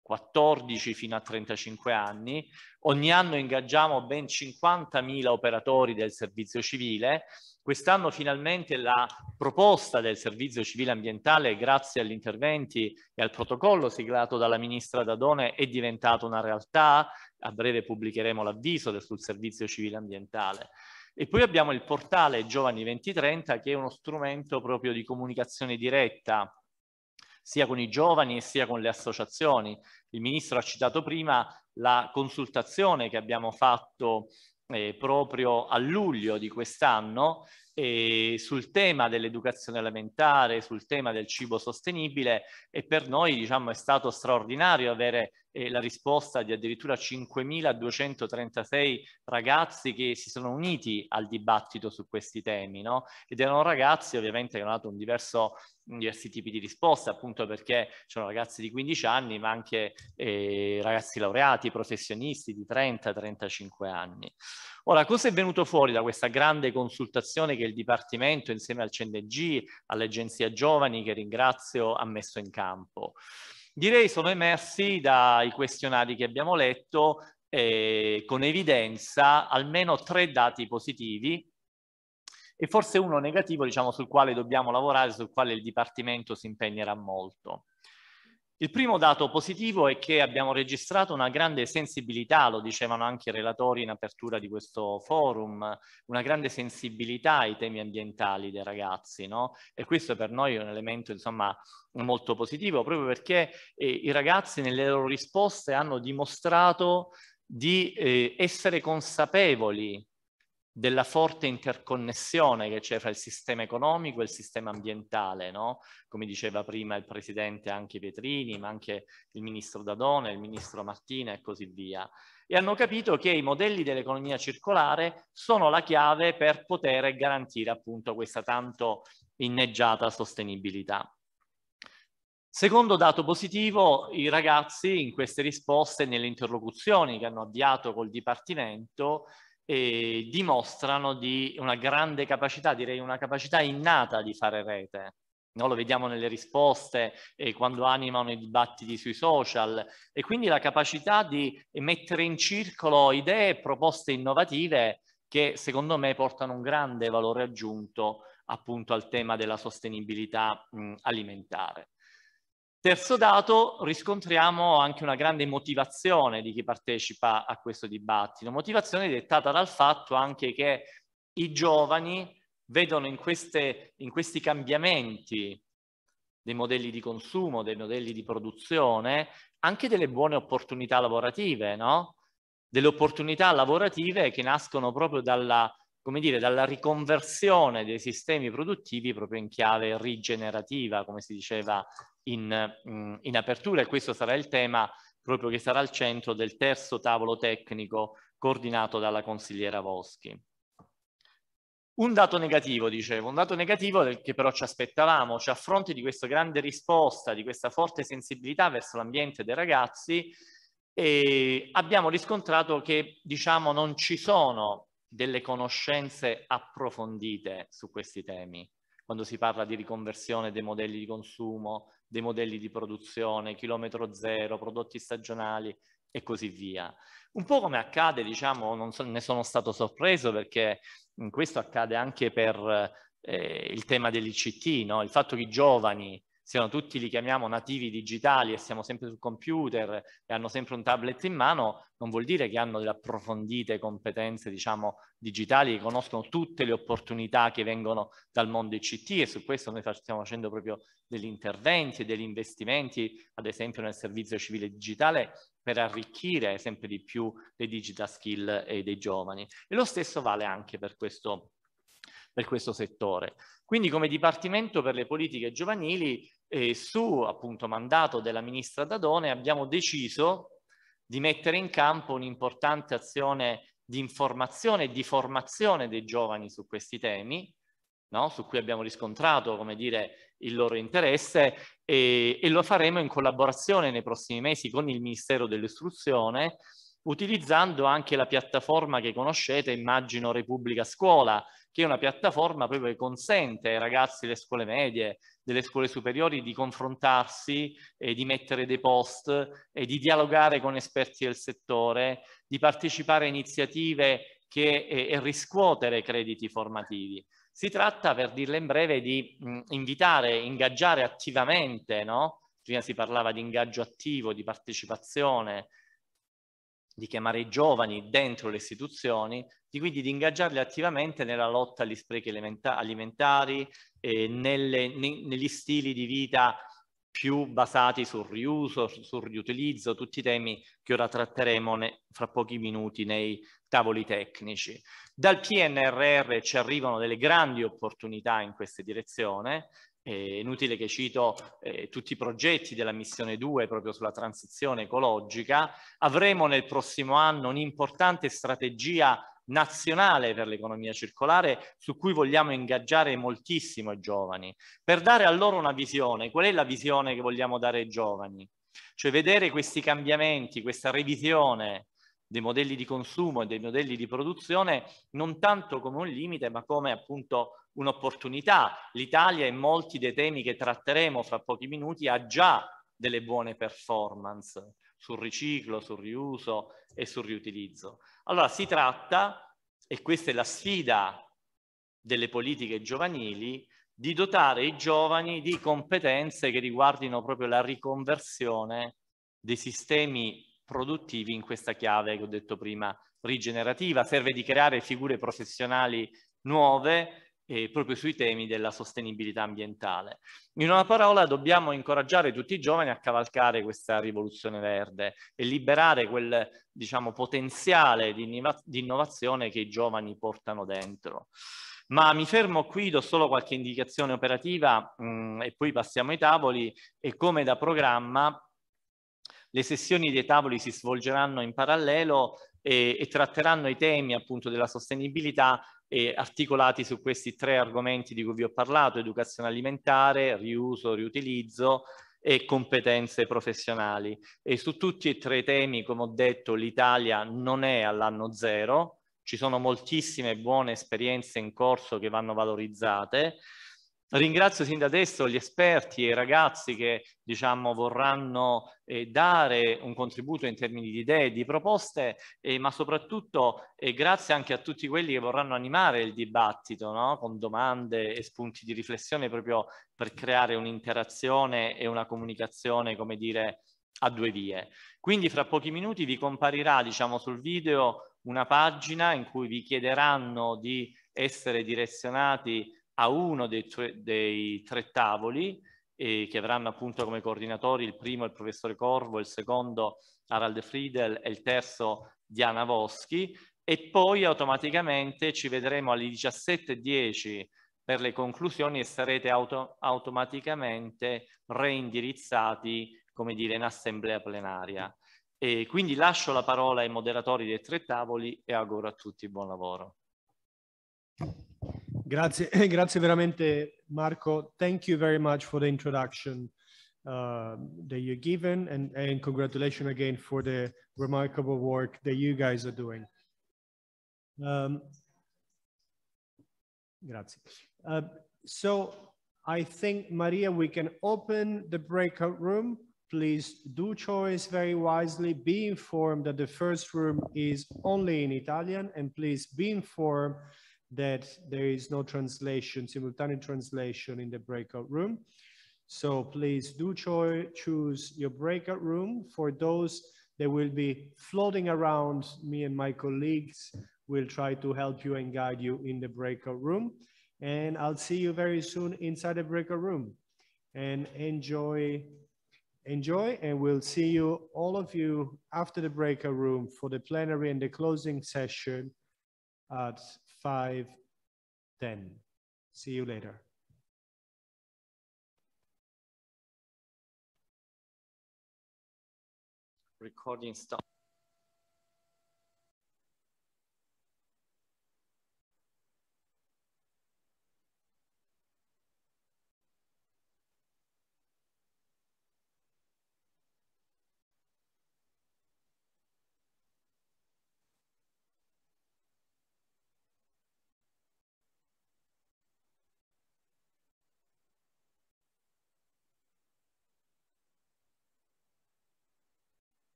14 fino a 35 anni. Ogni anno ingaggiamo ben 50.000 operatori del servizio civile Quest'anno finalmente la proposta del servizio civile ambientale, grazie agli interventi e al protocollo siglato dalla ministra Dadone, è diventata una realtà. A breve pubblicheremo l'avviso sul servizio civile ambientale. E poi abbiamo il portale Giovani 2030 che è uno strumento proprio di comunicazione diretta sia con i giovani sia con le associazioni. Il ministro ha citato prima la consultazione che abbiamo fatto eh, proprio a luglio di quest'anno e sul tema dell'educazione alimentare, sul tema del cibo sostenibile e per noi diciamo, è stato straordinario avere eh, la risposta di addirittura 5.236 ragazzi che si sono uniti al dibattito su questi temi no? ed erano ragazzi ovviamente che hanno dato un diverso diversi tipi di risposte, appunto perché c'erano ragazzi di 15 anni, ma anche eh, ragazzi laureati, professionisti di 30-35 anni. Ora, cosa è venuto fuori da questa grande consultazione che il Dipartimento, insieme al CNG, all'Agenzia Giovani, che ringrazio, ha messo in campo? Direi sono emersi dai questionari che abbiamo letto eh, con evidenza almeno tre dati positivi e forse uno negativo, diciamo, sul quale dobbiamo lavorare, sul quale il Dipartimento si impegnerà molto. Il primo dato positivo è che abbiamo registrato una grande sensibilità, lo dicevano anche i relatori in apertura di questo forum, una grande sensibilità ai temi ambientali dei ragazzi, no? E questo per noi è un elemento, insomma, molto positivo, proprio perché eh, i ragazzi nelle loro risposte hanno dimostrato di eh, essere consapevoli della forte interconnessione che c'è fra il sistema economico e il sistema ambientale, no? come diceva prima il presidente anche Petrini, ma anche il ministro Dadone, il ministro Martina e così via. E hanno capito che i modelli dell'economia circolare sono la chiave per poter garantire appunto questa tanto inneggiata sostenibilità. Secondo dato positivo, i ragazzi in queste risposte e nelle interlocuzioni che hanno avviato col Dipartimento eh, dimostrano di una grande capacità, direi una capacità innata di fare rete. No? Lo vediamo nelle risposte eh, quando animano i dibattiti sui social e quindi la capacità di mettere in circolo idee e proposte innovative che secondo me portano un grande valore aggiunto appunto al tema della sostenibilità mh, alimentare. Terzo dato, riscontriamo anche una grande motivazione di chi partecipa a questo dibattito, motivazione dettata dal fatto anche che i giovani vedono in, queste, in questi cambiamenti dei modelli di consumo, dei modelli di produzione, anche delle buone opportunità lavorative, no? Delle opportunità lavorative che nascono proprio dalla, come dire, dalla riconversione dei sistemi produttivi proprio in chiave rigenerativa, come si diceva in, mm, in apertura e questo sarà il tema proprio che sarà al centro del terzo tavolo tecnico coordinato dalla consigliera Voschi. Un dato negativo, dicevo, un dato negativo che però ci aspettavamo, cioè a fronte di questa grande risposta, di questa forte sensibilità verso l'ambiente dei ragazzi, eh, abbiamo riscontrato che diciamo non ci sono delle conoscenze approfondite su questi temi quando si parla di riconversione dei modelli di consumo, dei modelli di produzione, chilometro zero, prodotti stagionali e così via. Un po' come accade, diciamo, non so, ne sono stato sorpreso perché questo accade anche per eh, il tema dell'ICT, no? il fatto che i giovani siano tutti, li chiamiamo nativi digitali e siamo sempre sul computer e hanno sempre un tablet in mano, non vuol dire che hanno delle approfondite competenze, diciamo, digitali, che conoscono tutte le opportunità che vengono dal mondo ICT e su questo noi stiamo facendo proprio degli interventi e degli investimenti, ad esempio nel servizio civile digitale, per arricchire sempre di più le digital skill eh, dei giovani. E lo stesso vale anche per questo per questo settore. Quindi come Dipartimento per le politiche giovanili e su appunto mandato della ministra Dadone abbiamo deciso di mettere in campo un'importante azione di informazione e di formazione dei giovani su questi temi, no? su cui abbiamo riscontrato come dire, il loro interesse e, e lo faremo in collaborazione nei prossimi mesi con il Ministero dell'Istruzione, utilizzando anche la piattaforma che conoscete, immagino Repubblica Scuola, che è una piattaforma proprio che consente ai ragazzi delle scuole medie, delle scuole superiori di confrontarsi e di mettere dei post e di dialogare con esperti del settore, di partecipare a iniziative che, e, e riscuotere crediti formativi. Si tratta, per dirla in breve, di mh, invitare, ingaggiare attivamente, no? prima si parlava di ingaggio attivo, di partecipazione, di chiamare i giovani dentro le istituzioni, di quindi di ingaggiarli attivamente nella lotta agli sprechi alimentari, eh, nelle, ne, negli stili di vita più basati sul riuso, sul riutilizzo, tutti i temi che ora tratteremo ne, fra pochi minuti nei tavoli tecnici. Dal PNRR ci arrivano delle grandi opportunità in questa direzione, è eh, inutile che cito eh, tutti i progetti della missione 2 proprio sulla transizione ecologica. Avremo nel prossimo anno un'importante strategia nazionale per l'economia circolare su cui vogliamo ingaggiare moltissimo i giovani, per dare a loro una visione. Qual è la visione che vogliamo dare ai giovani? Cioè vedere questi cambiamenti, questa revisione dei modelli di consumo e dei modelli di produzione non tanto come un limite ma come appunto un'opportunità. L'Italia in molti dei temi che tratteremo fra pochi minuti ha già delle buone performance sul riciclo, sul riuso e sul riutilizzo. Allora si tratta, e questa è la sfida delle politiche giovanili, di dotare i giovani di competenze che riguardino proprio la riconversione dei sistemi produttivi in questa chiave che ho detto prima rigenerativa, serve di creare figure professionali nuove eh, proprio sui temi della sostenibilità ambientale. In una parola dobbiamo incoraggiare tutti i giovani a cavalcare questa rivoluzione verde e liberare quel diciamo, potenziale di, di innovazione che i giovani portano dentro. Ma mi fermo qui, do solo qualche indicazione operativa mh, mm, e poi passiamo ai tavoli e come da programma le sessioni dei tavoli si svolgeranno in parallelo e, e tratteranno i temi appunto della sostenibilità eh, articolati su questi tre argomenti di cui vi ho parlato, educazione alimentare, riuso, riutilizzo e competenze professionali. E su tutti e tre i temi, come ho detto, l'Italia non è all'anno zero, ci sono moltissime buone esperienze in corso che vanno valorizzate Ringrazio sin da adesso gli esperti e i ragazzi che diciamo, vorranno eh, dare un contributo in termini di idee, di proposte, eh, ma soprattutto eh, grazie anche a tutti quelli che vorranno animare il dibattito no? con domande e spunti di riflessione proprio per creare un'interazione e una comunicazione, come dire, a due vie. Quindi fra pochi minuti vi comparirà diciamo, sul video una pagina in cui vi chiederanno di essere direzionati a uno dei, tre, dei tre tavoli eh, che avranno appunto come coordinatori il primo il professore Corvo, il secondo Harald Friedel e il terzo Diana Voschi e poi automaticamente ci vedremo alle 17.10 per le conclusioni e sarete auto automaticamente reindirizzati, come dire, in assemblea plenaria. E quindi lascio la parola ai moderatori dei tre tavoli e auguro a tutti buon lavoro. Grazie, (laughs) grazie veramente Marco. Thank you very much for the introduction uh, that you're given and, and congratulations again for the remarkable work that you guys are doing. Um, grazie. Uh, so I think Maria, we can open the breakout room. Please do choice very wisely. Be informed that the first room is only in Italian and please be informed that there is no translation, simultaneous translation in the breakout room. So please do cho choose your breakout room. For those that will be floating around, me and my colleagues will try to help you and guide you in the breakout room. And I'll see you very soon inside the breakout room. And enjoy, enjoy, and we'll see you, all of you, after the breakout room for the plenary and the closing session at 5 10. See you later. Recording stop.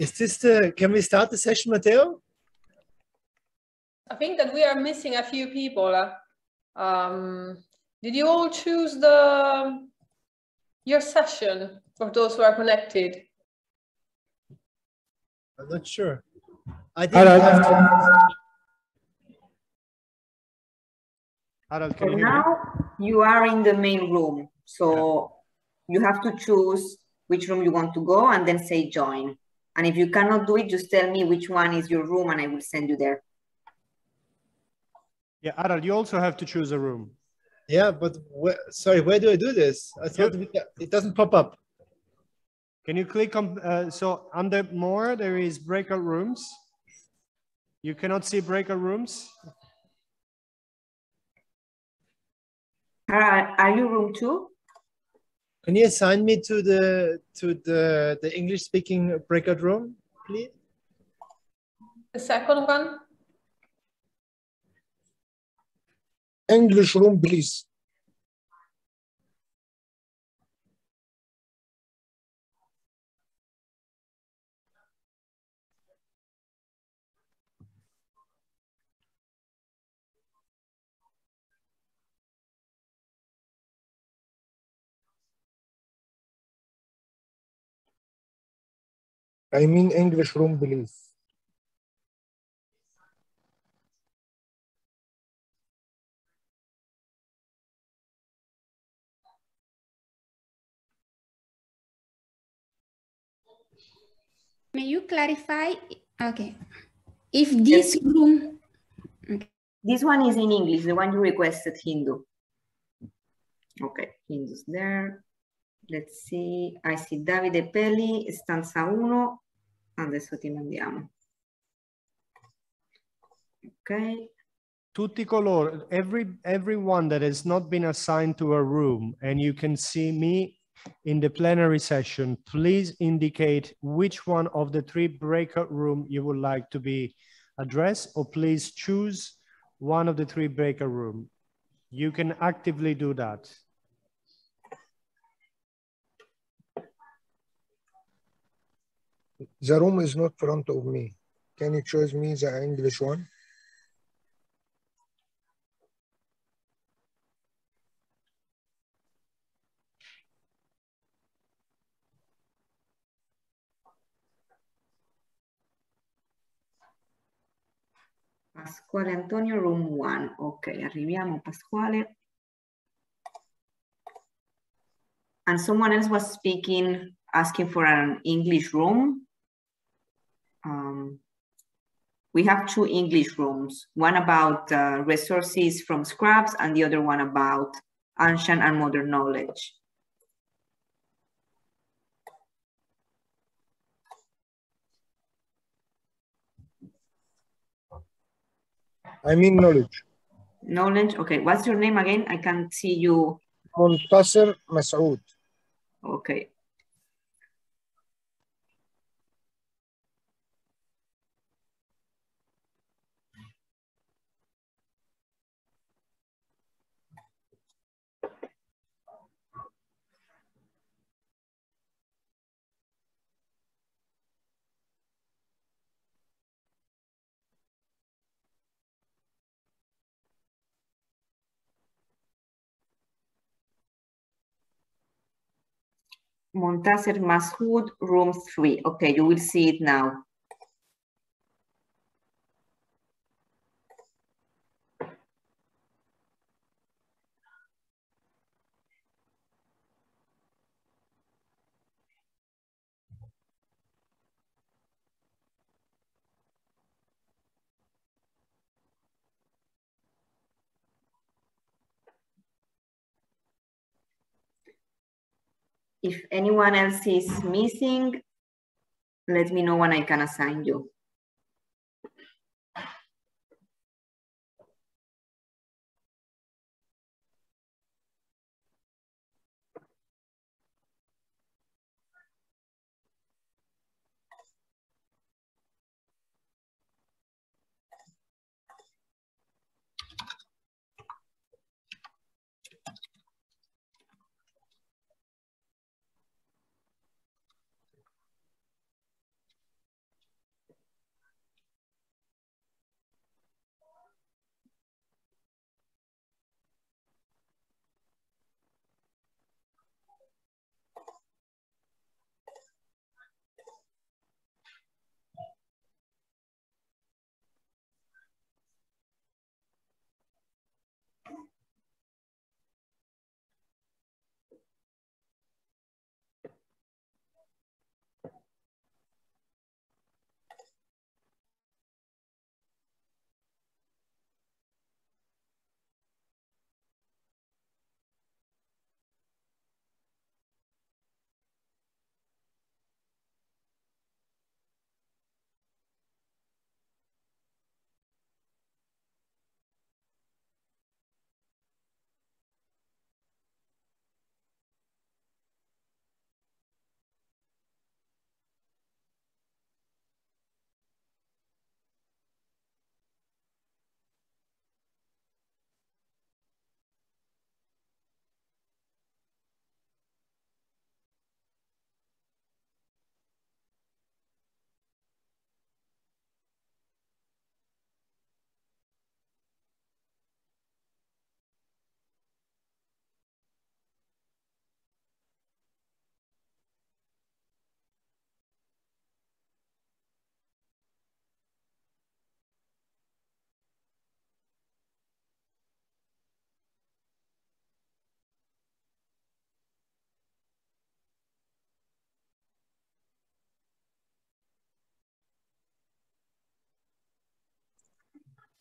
Is this the, can we start the session, Matteo? I think that we are missing a few people. Uh, um, did you all choose the, your session for those who are connected? I'm not sure. I didn't Hello. have to. can so you now me? you are in the main room. So yeah. you have to choose which room you want to go and then say join. And if you cannot do it, just tell me which one is your room and I will send you there. Yeah, Adal, you also have to choose a room. Yeah, but sorry, where do I do this? I thought it doesn't pop up. Can you click on, uh, so under more, there is breakout rooms. You cannot see breakout rooms. Alright, are you room two? Can you assign me to the to the the English speaking breakout room, please? The second one. English room, please. I mean English room, please. May you clarify? Okay. If this room... Okay. This one is in English, the one you requested, Hindu. Okay, Hindu's there. Let's see. I see Davide Pelli, stanza 1. Adesso ti mandiamo. Ok. Tutti color every, everyone that has not been assigned to a room and you can see me in the plenary session, please indicate which one of the three breakout room you would like to be addressed or please choose one of the three breakout room. You can actively do that. The room is not front of me. Can you choose me the English one? Pasquale Antonio, room one. Ok, arriviamo Pasquale. And someone else was speaking, asking for an English room um, we have two English rooms, one about uh, resources from scraps and the other one about ancient and modern knowledge. I mean knowledge. Knowledge, okay. What's your name again? I can't see you. Muntasir Masoud. Okay. Montaser Masood, room three. Okay, you will see it now. If anyone else is missing, let me know when I can assign you.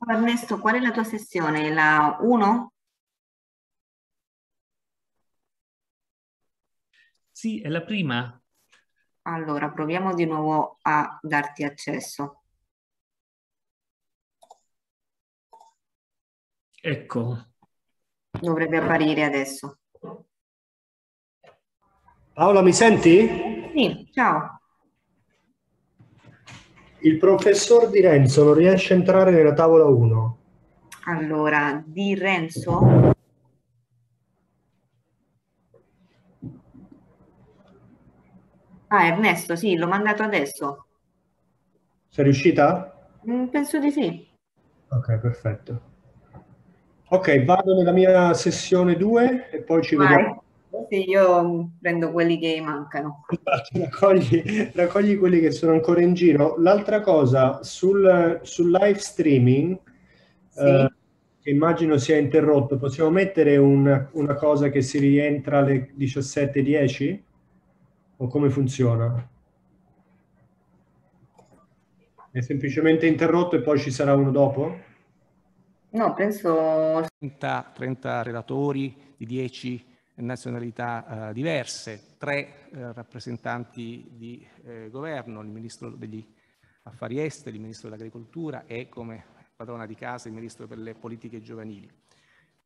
Ernesto, qual è la tua sessione? La 1? Sì, è la prima. Allora, proviamo di nuovo a darti accesso. Ecco. Dovrebbe apparire adesso. Paola, mi senti? Sì, ciao. Il professor Di Renzo non riesce a entrare nella tavola 1. Allora, Di Renzo? Ah, Ernesto, sì, l'ho mandato adesso. Sei riuscita? Mm, penso di sì. Ok, perfetto. Ok, vado nella mia sessione 2 e poi ci Vai. vediamo. Sì, io mm, prendo quelli che mancano. (laughs) Raccogli, raccogli quelli che sono ancora in giro. L'altra cosa, sul, sul live streaming, sì. eh, che immagino sia interrotto, possiamo mettere un, una cosa che si rientra alle 17.10? O come funziona? È semplicemente interrotto e poi ci sarà uno dopo? No, penso... 30, 30 relatori di 10 nazionalità eh, diverse, tre eh, rappresentanti di eh, governo, il ministro degli affari esteri, il ministro dell'agricoltura e come padrona di casa il ministro per le politiche giovanili.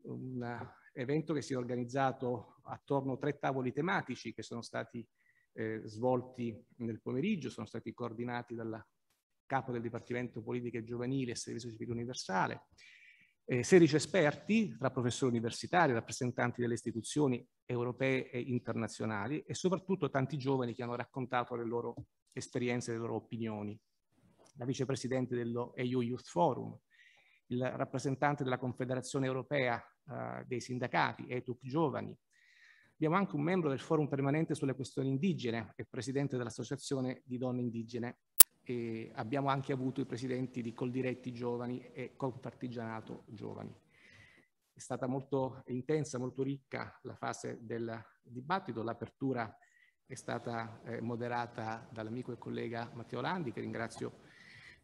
Un evento che si è organizzato attorno a tre tavoli tematici che sono stati eh, svolti nel pomeriggio, sono stati coordinati dal capo del Dipartimento Politiche Giovanili e Servizio Civile Universale, eh, 16 esperti tra professori universitari, rappresentanti delle istituzioni europee e internazionali e soprattutto tanti giovani che hanno raccontato le loro esperienze, le loro opinioni. La vicepresidente dello EU Youth Forum, il rappresentante della Confederazione Europea eh, dei Sindacati, ETUC Giovani. Abbiamo anche un membro del forum permanente sulle questioni indigene e presidente dell'Associazione di Donne Indigene e abbiamo anche avuto i presidenti di Coldiretti Giovani e Conpartigianato Giovani. È stata molto intensa, molto ricca la fase del dibattito, l'apertura è stata eh, moderata dall'amico e collega Matteo Landi, che ringrazio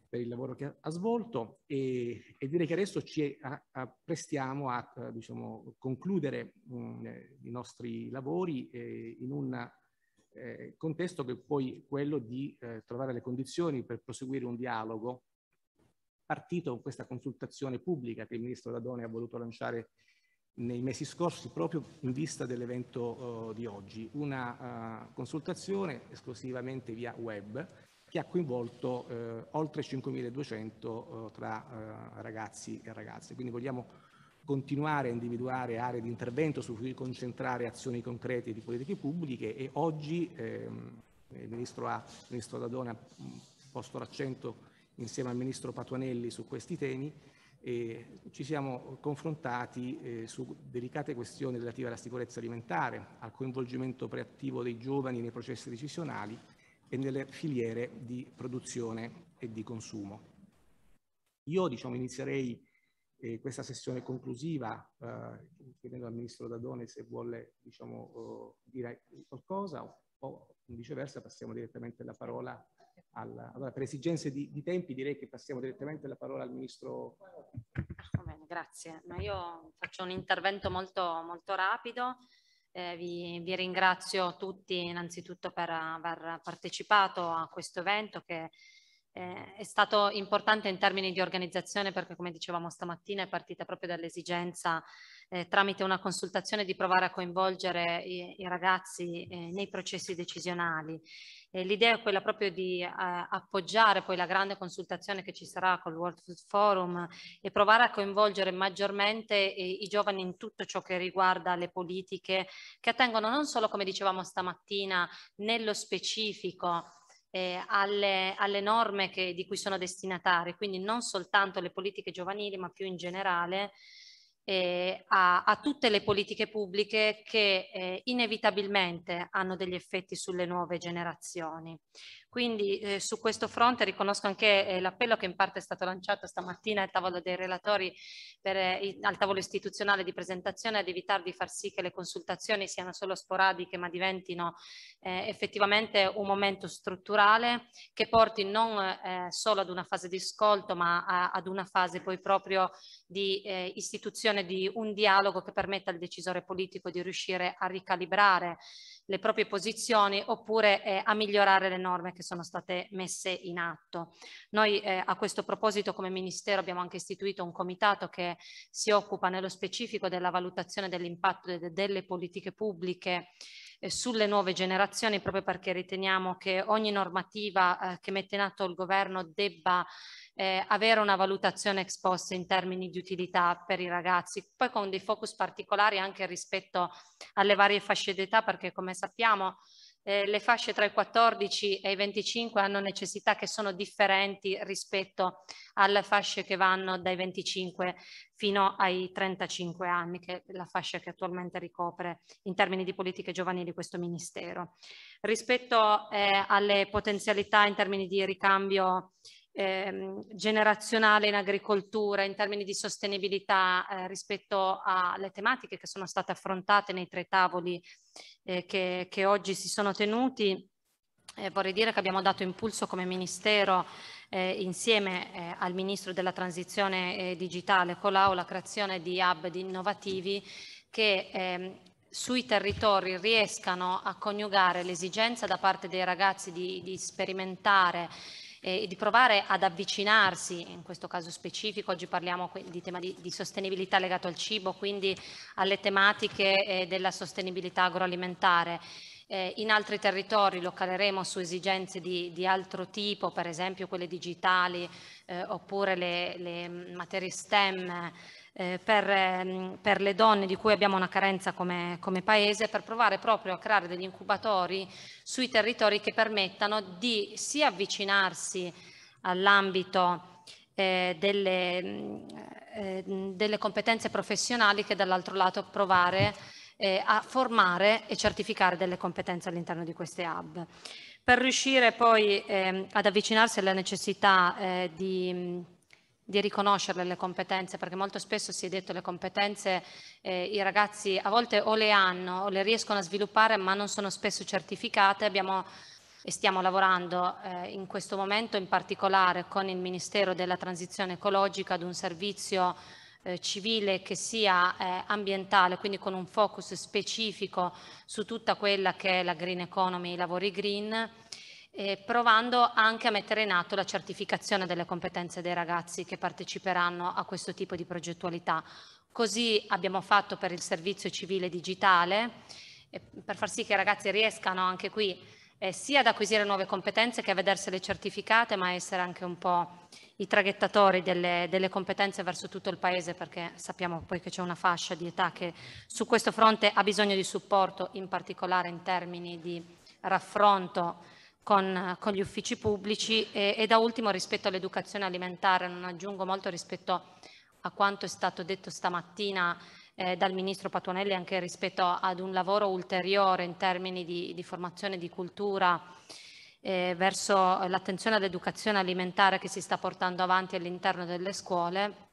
per il lavoro che ha svolto e, e direi che adesso ci apprestiamo a, a, eh, diciamo, concludere mh, mm, eh, i nostri lavori eh, in un eh, contesto che poi quello di eh, trovare le condizioni per proseguire un dialogo partito con questa consultazione pubblica che il ministro Radone ha voluto lanciare nei mesi scorsi proprio in vista dell'evento eh, di oggi, una eh, consultazione esclusivamente via web che ha coinvolto eh, oltre 5.200 tra eh, ragazzi e ragazze. Quindi vogliamo continuare a individuare aree di intervento su cui concentrare azioni concrete di politiche pubbliche e oggi ehm, il ministro, ha, il ministro Dadone ha posto l'accento insieme al ministro Patuanelli su questi temi e ci siamo confrontati eh, su delicate questioni relative alla sicurezza alimentare, al coinvolgimento preattivo dei giovani nei processi decisionali e nelle filiere di produzione e di consumo. Io diciamo, inizierei e questa sessione conclusiva, eh, chiedendo al Ministro Dadone se vuole diciamo, eh, dire qualcosa o, o, viceversa passiamo direttamente la parola al, allora, per esigenze di, di, tempi direi che passiamo direttamente la parola al Ministro. Bene, grazie, ma io faccio un intervento molto, molto rapido. Eh, vi, vi, ringrazio tutti innanzitutto per aver partecipato a questo evento che eh, è stato importante in termini di organizzazione perché come dicevamo stamattina è partita proprio dall'esigenza eh, tramite una consultazione di provare a coinvolgere i, i ragazzi eh, nei processi decisionali. l'idea è quella proprio di eh, appoggiare poi la grande consultazione che ci sarà col World Food Forum e provare a coinvolgere maggiormente i giovani in tutto ciò che riguarda le politiche che attengono non solo come dicevamo stamattina nello specifico eh, alle, alle, norme che, di cui sono destinatari, quindi non soltanto le politiche giovanili, ma più in generale eh, a, a, tutte le politiche pubbliche che eh, inevitabilmente hanno degli effetti sulle nuove generazioni. Quindi eh, su questo fronte riconosco anche eh, l'appello che in parte è stato lanciato stamattina al tavolo dei relatori per, eh, al tavolo istituzionale di presentazione ad evitare di far sì che le consultazioni siano solo sporadiche ma diventino eh, effettivamente un momento strutturale che porti non eh, solo ad una fase di ascolto ma a, ad una fase poi proprio di eh, istituzione di un dialogo che permetta al decisore politico di riuscire a ricalibrare le proprie posizioni oppure eh, a migliorare le norme che sono state messe in atto. Noi eh, a questo proposito come Ministero abbiamo anche istituito un comitato che si occupa nello specifico della valutazione dell'impatto de delle politiche pubbliche eh, sulle nuove generazioni proprio perché riteniamo che ogni normativa eh, che mette in atto il governo debba eh, avere una valutazione esposta in termini di utilità per i ragazzi, poi con dei focus particolari anche rispetto alle varie fasce d'età, perché come sappiamo eh, le fasce tra i 14 e i 25 hanno necessità che sono differenti rispetto alle fasce che vanno dai 25 fino ai 35 anni, che è la fascia che attualmente ricopre in termini di politiche giovanili questo Ministero. Rispetto eh, alle potenzialità in termini di ricambio ehm, generazionale in agricoltura in termini di sostenibilità eh, rispetto alle tematiche che sono state affrontate nei tre tavoli eh, che, che oggi si sono tenuti. Eh, vorrei dire che abbiamo dato impulso come Ministero eh, insieme eh, al Ministro della Transizione eh, Digitale Colau la creazione di hub di innovativi che ehm, sui territori riescano a coniugare l'esigenza da parte dei ragazzi di, di sperimentare e di provare ad avvicinarsi, in questo caso specifico oggi parliamo di tema di, di sostenibilità legato al cibo, quindi alle tematiche eh, della sostenibilità agroalimentare. Eh, in altri territori lo caleremo su esigenze di, di altro tipo, per esempio quelle digitali eh, oppure le, le mm, materie STEM eh, per, ehm, per, le donne di cui abbiamo una carenza come, come, paese, per provare proprio a creare degli incubatori sui territori che permettano di sia avvicinarsi all'ambito eh, delle, eh, delle, competenze professionali che dall'altro lato provare eh, a formare e certificare delle competenze all'interno di queste hub. Per riuscire poi ehm, ad avvicinarsi alle necessità eh, di di riconoscerle le competenze, perché molto spesso si è detto le competenze eh, i ragazzi a volte o le hanno o le riescono a sviluppare, ma non sono spesso certificate. Abbiamo e stiamo lavorando eh, in questo momento in particolare con il Ministero della Transizione Ecologica ad un servizio eh, civile che sia eh, ambientale, quindi con un focus specifico su tutta quella che è la green economy, i lavori green eh, provando anche a mettere in atto la certificazione delle competenze dei ragazzi che parteciperanno a questo tipo di progettualità. Così abbiamo fatto per il servizio civile digitale, eh, per far sì che i ragazzi riescano anche qui eh, sia ad acquisire nuove competenze che a vedersele certificate, ma essere anche un po' i traghettatori delle, delle, competenze verso tutto il paese, perché sappiamo poi che c'è una fascia di età che su questo fronte ha bisogno di supporto, in particolare in termini di raffronto con, con gli uffici pubblici e, e da ultimo rispetto all'educazione alimentare, non aggiungo molto rispetto a quanto è stato detto stamattina eh, dal Ministro Patuanelli anche rispetto ad un lavoro ulteriore in termini di, di formazione di cultura eh, verso l'attenzione all'educazione alimentare che si sta portando avanti all'interno delle scuole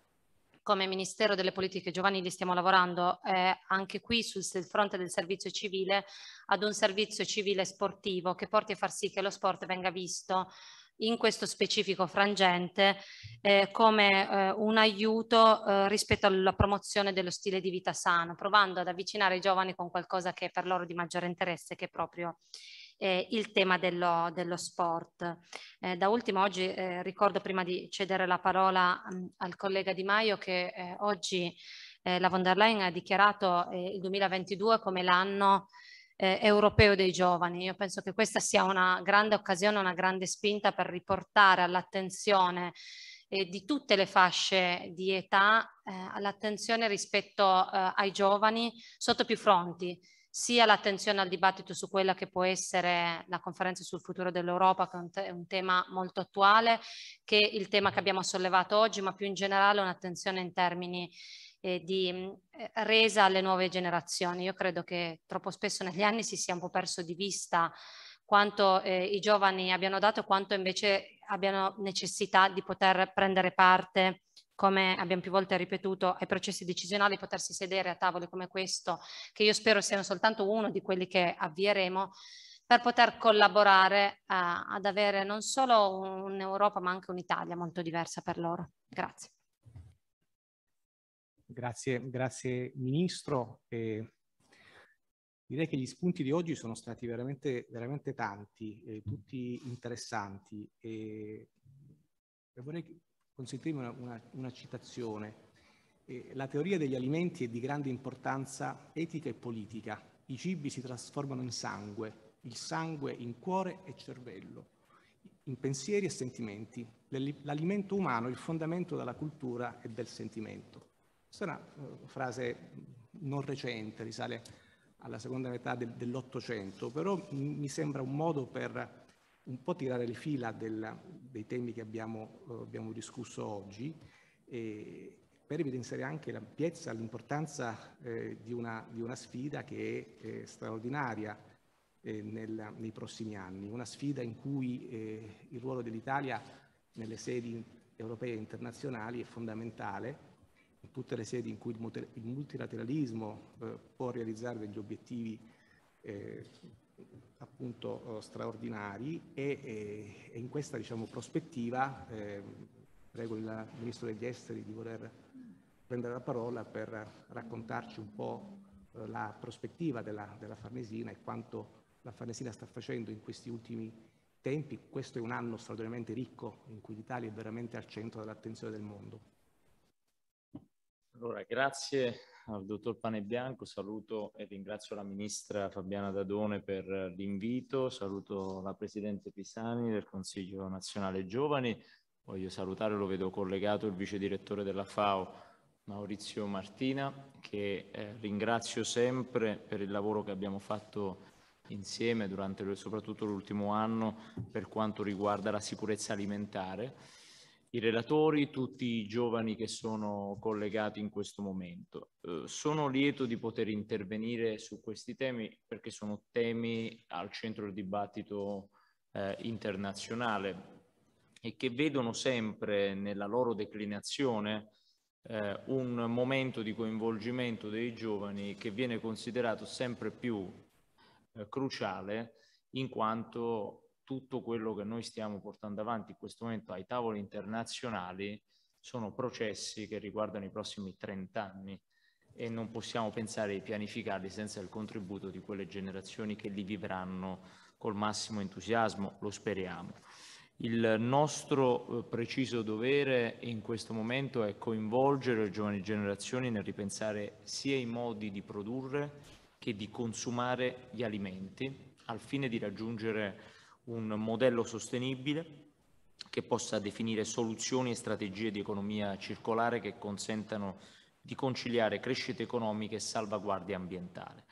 come Ministero delle Politiche Giovanili stiamo lavorando eh, anche qui sul, sul fronte del servizio civile ad un servizio civile sportivo che porti a far sì che lo sport venga visto in questo specifico frangente eh, come eh, un aiuto eh, rispetto alla promozione dello stile di vita sano, provando ad avvicinare i giovani con qualcosa che è per loro di maggiore interesse, che è proprio eh, il tema dello, dello sport. Eh, da ultimo oggi eh, ricordo prima di cedere la parola mh, mm, al collega Di Maio che eh, oggi eh, la von der Leyen ha dichiarato eh, il 2022 come l'anno europeo dei giovani. Io penso che questa sia una grande occasione, una grande spinta per riportare all'attenzione di tutte le fasce di età all'attenzione rispetto ai giovani sotto più fronti sia l'attenzione al dibattito su quella che può essere la conferenza sul futuro dell'Europa, che è un tema molto attuale, che il tema che abbiamo sollevato oggi, ma più in generale un'attenzione in termini eh, di eh, resa alle nuove generazioni. Io credo che troppo spesso negli anni si sia un po' perso di vista quanto eh, i giovani abbiano dato, quanto invece abbiano necessità di poter prendere parte come abbiamo più volte ripetuto, ai processi decisionali, potersi sedere a tavole come questo, che io spero siano soltanto uno di quelli che avvieremo, per poter collaborare a, eh, ad avere non solo un'Europa ma anche un'Italia molto diversa per loro. Grazie. Grazie, grazie Ministro. E direi che gli spunti di oggi sono stati veramente, veramente tanti, eh, tutti interessanti. E vorrei Consentitemi una, una, una citazione. Eh, la teoria degli alimenti è di grande importanza etica e politica. I cibi si trasformano in sangue, il sangue in cuore e cervello, in pensieri e sentimenti. L'alimento umano è il fondamento della cultura e del sentimento. Questa è una frase non recente, risale alla seconda metà del, dell'Ottocento, però mi sembra un modo per un po' tirare le fila della, dei temi che abbiamo, eh, abbiamo discusso oggi eh, per evidenziare anche l'ampiezza, l'importanza eh, di, una, di, una, sfida che è eh, straordinaria eh, nel, nei prossimi anni, una sfida in cui eh, il ruolo dell'Italia nelle sedi europee e internazionali è fondamentale, in tutte le sedi in cui il multilateralismo può realizzare degli obiettivi appunto eh, straordinari e, e, eh, e in questa diciamo, prospettiva eh, prego il Ministro degli Esteri di voler prendere la parola per raccontarci un po' eh, la prospettiva della, della Farnesina e quanto la Farnesina sta facendo in questi ultimi tempi. Questo è un anno straordinariamente ricco in cui l'Italia è veramente al centro dell'attenzione del mondo. Allora, grazie al dottor Panebianco, saluto e ringrazio la ministra Fabiana Dadone per l'invito, saluto la presidente Pisani del Consiglio nazionale giovani, voglio salutare, lo vedo collegato, il vice direttore della FAO Maurizio Martina, che eh, ringrazio sempre per il lavoro che abbiamo fatto insieme durante soprattutto l'ultimo anno per quanto riguarda la sicurezza alimentare i relatori, tutti i giovani che sono collegati in questo momento. Eh, sono lieto di poter intervenire su questi temi perché sono temi al centro del dibattito eh, internazionale e che vedono sempre nella loro declinazione eh, un momento di coinvolgimento dei giovani che viene considerato sempre più eh, cruciale in quanto tutto quello che noi stiamo portando avanti in questo momento ai tavoli internazionali sono processi che riguardano i prossimi 30 anni e non possiamo pensare di pianificarli senza il contributo di quelle generazioni che li vivranno col massimo entusiasmo, lo speriamo. Il nostro eh, preciso dovere in questo momento è coinvolgere le giovani generazioni nel ripensare sia i modi di produrre che di consumare gli alimenti al fine di raggiungere un modello sostenibile che possa definire soluzioni e strategie di economia circolare che consentano di conciliare crescita economica e salvaguardia ambientale.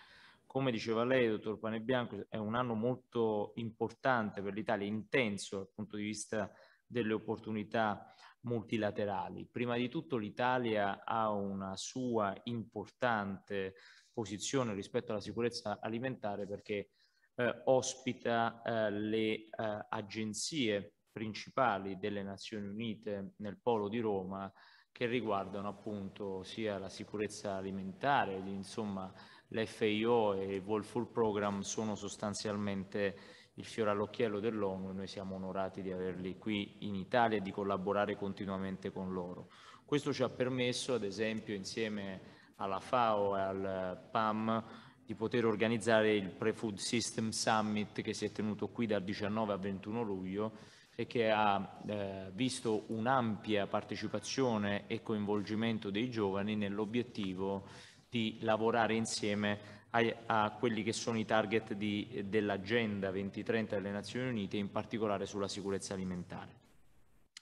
Come diceva lei, dottor Panebianco, è un anno molto importante per l'Italia, intenso dal punto di vista delle opportunità multilaterali. Prima di tutto l'Italia ha una sua importante posizione rispetto alla sicurezza alimentare perché eh, ospita eh, le eh, agenzie principali delle Nazioni Unite nel polo di Roma che riguardano appunto sia la sicurezza alimentare, insomma l'FIO e il World Food Program sono sostanzialmente il fiore all'occhiello dell'ONU e noi siamo onorati di averli qui in Italia e di collaborare continuamente con loro. Questo ci ha permesso ad esempio insieme alla FAO e al PAM di poter organizzare il Pre-Food System Summit che si è tenuto qui dal 19 al 21 luglio e che ha eh, visto un'ampia partecipazione e coinvolgimento dei giovani nell'obiettivo di lavorare insieme a, a quelli che sono i target di, dell'Agenda 2030 delle Nazioni Unite, in particolare sulla sicurezza alimentare.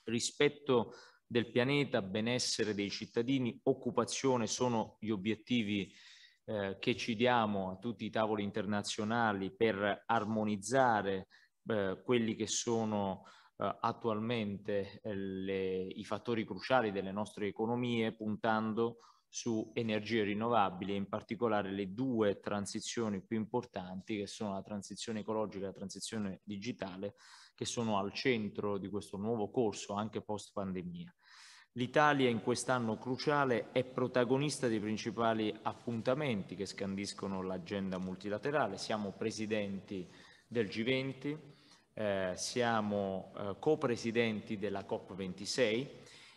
Rispetto del pianeta, benessere dei cittadini, occupazione sono gli obiettivi eh, che ci diamo a tutti i tavoli internazionali per armonizzare eh, quelli che sono eh, attualmente eh, le, i fattori cruciali delle nostre economie, puntando su energie rinnovabili, e in particolare le due transizioni più importanti che sono la transizione ecologica e la transizione digitale, che sono al centro di questo nuovo corso anche post pandemia. L'Italia in quest'anno cruciale è protagonista dei principali appuntamenti che scandiscono l'agenda multilaterale. Siamo presidenti del G20, eh, siamo eh, copresidenti della COP26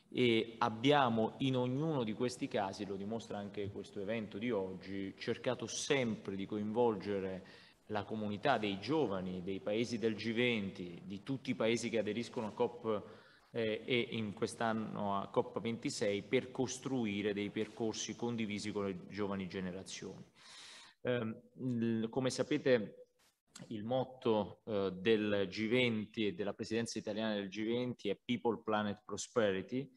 e abbiamo in ognuno di questi casi, lo dimostra anche questo evento di oggi, cercato sempre di coinvolgere la comunità dei giovani, dei paesi del G20, di tutti i paesi che aderiscono a COP26 eh, e in quest'anno a COP26 per costruire dei percorsi condivisi con le giovani generazioni. Eh, come sapete il motto eh, del G20 e della presidenza italiana del G20 è People, Planet, Prosperity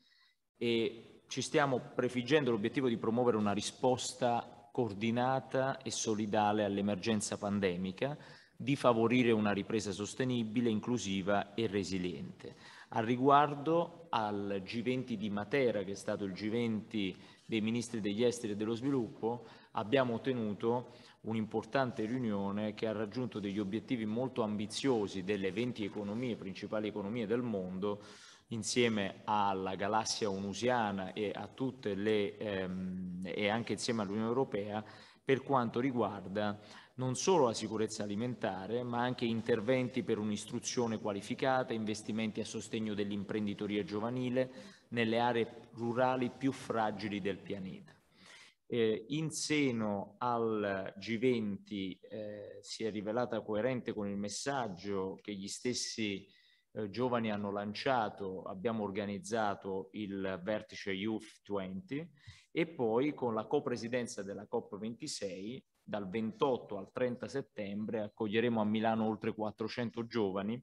e ci stiamo prefiggendo l'obiettivo di promuovere una risposta coordinata e solidale all'emergenza pandemica, di favorire una ripresa sostenibile, inclusiva e resiliente. Al riguardo al G20 di Matera, che è stato il G20 dei ministri degli esteri e dello sviluppo, abbiamo ottenuto un'importante riunione che ha raggiunto degli obiettivi molto ambiziosi delle 20 economie, principali economie del mondo, insieme alla galassia onusiana e, a tutte le, ehm, e anche insieme all'Unione Europea per quanto riguarda non solo la sicurezza alimentare, ma anche interventi per un'istruzione qualificata, investimenti a sostegno dell'imprenditoria giovanile nelle aree rurali più fragili del pianeta. Eh, in seno al G20 eh, si è rivelata coerente con il messaggio che gli stessi eh, giovani hanno lanciato, abbiamo organizzato il vertice Youth 20 e poi con la copresidenza della COP26 dal 28 al 30 settembre accoglieremo a Milano oltre 400 giovani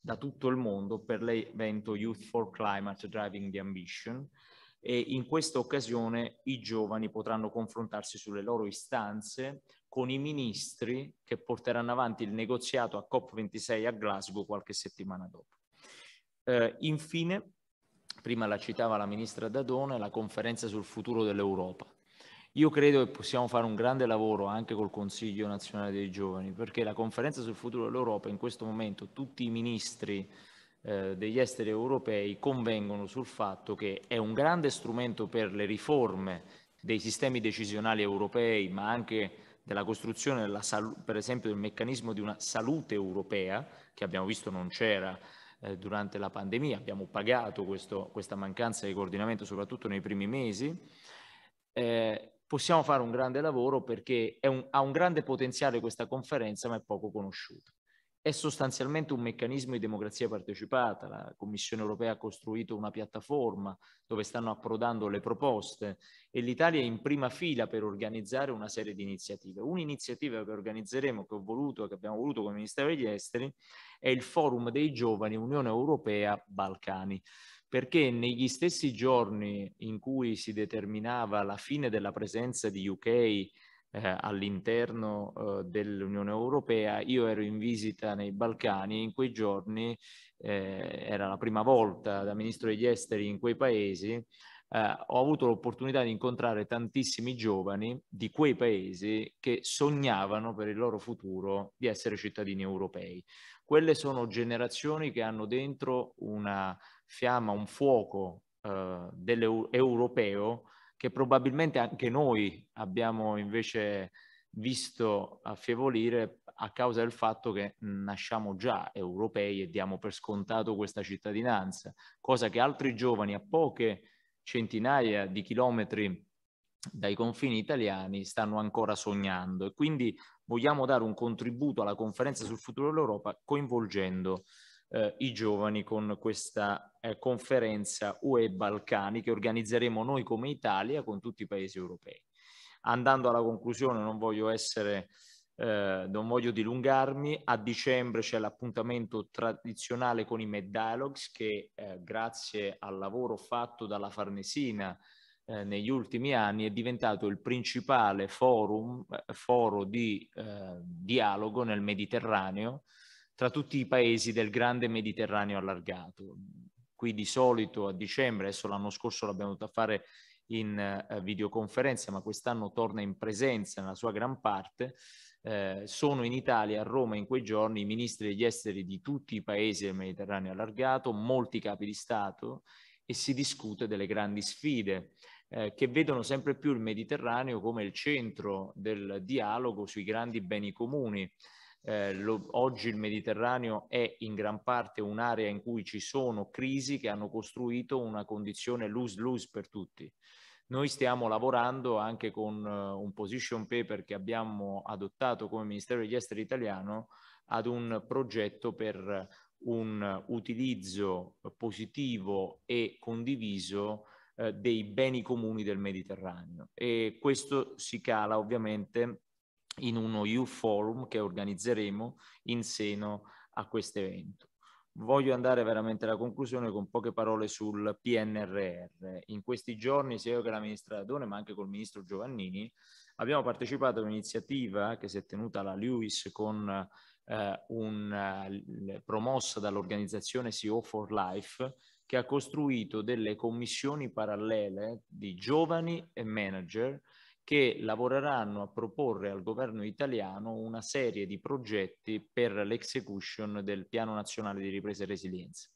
da tutto il mondo per l'evento Youth for Climate Driving the Ambition e in questa occasione i giovani potranno confrontarsi sulle loro istanze con i ministri che porteranno avanti il negoziato a COP26 a Glasgow qualche settimana dopo. Eh, infine, prima la citava la ministra Dadone, la conferenza sul futuro dell'Europa io credo che possiamo fare un grande lavoro anche col Consiglio nazionale dei giovani, perché la conferenza sul futuro dell'Europa, in questo momento tutti i ministri eh, degli esteri europei convengono sul fatto che è un grande strumento per le riforme dei sistemi decisionali europei, ma anche della costruzione, della per esempio, del meccanismo di una salute europea, che abbiamo visto non c'era eh, durante la pandemia, abbiamo pagato questo, questa mancanza di coordinamento soprattutto nei primi mesi. Eh, possiamo fare un grande lavoro perché un, ha un grande potenziale questa conferenza, ma è poco conosciuta. È sostanzialmente un meccanismo di democrazia partecipata. La Commissione europea ha costruito una piattaforma dove stanno approdando le proposte e l'Italia è in prima fila per organizzare una serie di iniziative. Un'iniziativa che organizzeremo, che ho voluto, che abbiamo voluto come Ministero degli Esteri, è il Forum dei Giovani Unione Europea Balcani perché negli stessi giorni in cui si determinava la fine della presenza di UK eh, all'interno eh, dell'Unione Europea, io ero in visita nei Balcani, e in quei giorni eh, era la prima volta da ministro degli esteri in quei paesi, eh, ho avuto l'opportunità di incontrare tantissimi giovani di quei paesi che sognavano per il loro futuro di essere cittadini europei. Quelle sono generazioni che hanno dentro una fiamma, un fuoco eh, europeo che probabilmente anche noi abbiamo invece visto affievolire a causa del fatto che nasciamo già europei e diamo per scontato questa cittadinanza, cosa che altri giovani a poche centinaia di chilometri dai confini italiani stanno ancora sognando e quindi vogliamo dare un contributo alla conferenza sul futuro dell'Europa coinvolgendo eh, i giovani con questa eh, conferenza UE Balcani che organizzeremo noi come Italia con tutti i paesi europei. Andando alla conclusione, non voglio essere eh, non voglio dilungarmi, a dicembre c'è l'appuntamento tradizionale con i Med Dialogues che eh, grazie al lavoro fatto dalla Farnesina eh, negli ultimi anni è diventato il principale forum, eh, foro di eh, dialogo nel Mediterraneo tra tutti i paesi del grande Mediterraneo allargato. Qui di solito a dicembre, adesso l'anno scorso l'abbiamo dovuta fare in eh, videoconferenza, ma quest'anno torna in presenza nella sua gran parte, eh, sono in Italia, a Roma in quei giorni, i ministri degli esteri di tutti i paesi del Mediterraneo allargato, molti capi di Stato e si discute delle grandi sfide eh, che vedono sempre più il Mediterraneo come il centro del dialogo sui grandi beni comuni eh, lo, oggi il Mediterraneo è in gran parte un'area in cui ci sono crisi che hanno costruito una condizione lose-lose per tutti. Noi stiamo lavorando anche con eh, un position paper che abbiamo adottato come Ministero degli Esteri italiano ad un progetto per un utilizzo positivo e condiviso eh, dei beni comuni del Mediterraneo e questo si cala ovviamente in uno U-Forum che organizzeremo in seno a questo evento. Voglio andare veramente alla conclusione con poche parole sul PNRR. In questi giorni, sia io che l'amministratore, ma anche col ministro Giovannini, abbiamo partecipato a un'iniziativa che si è tenuta alla Lewis con eh, un, eh, promossa dall'organizzazione CO for Life, che ha costruito delle commissioni parallele di giovani e manager che lavoreranno a proporre al governo italiano una serie di progetti per l'execution del Piano Nazionale di Ripresa e Resilienza.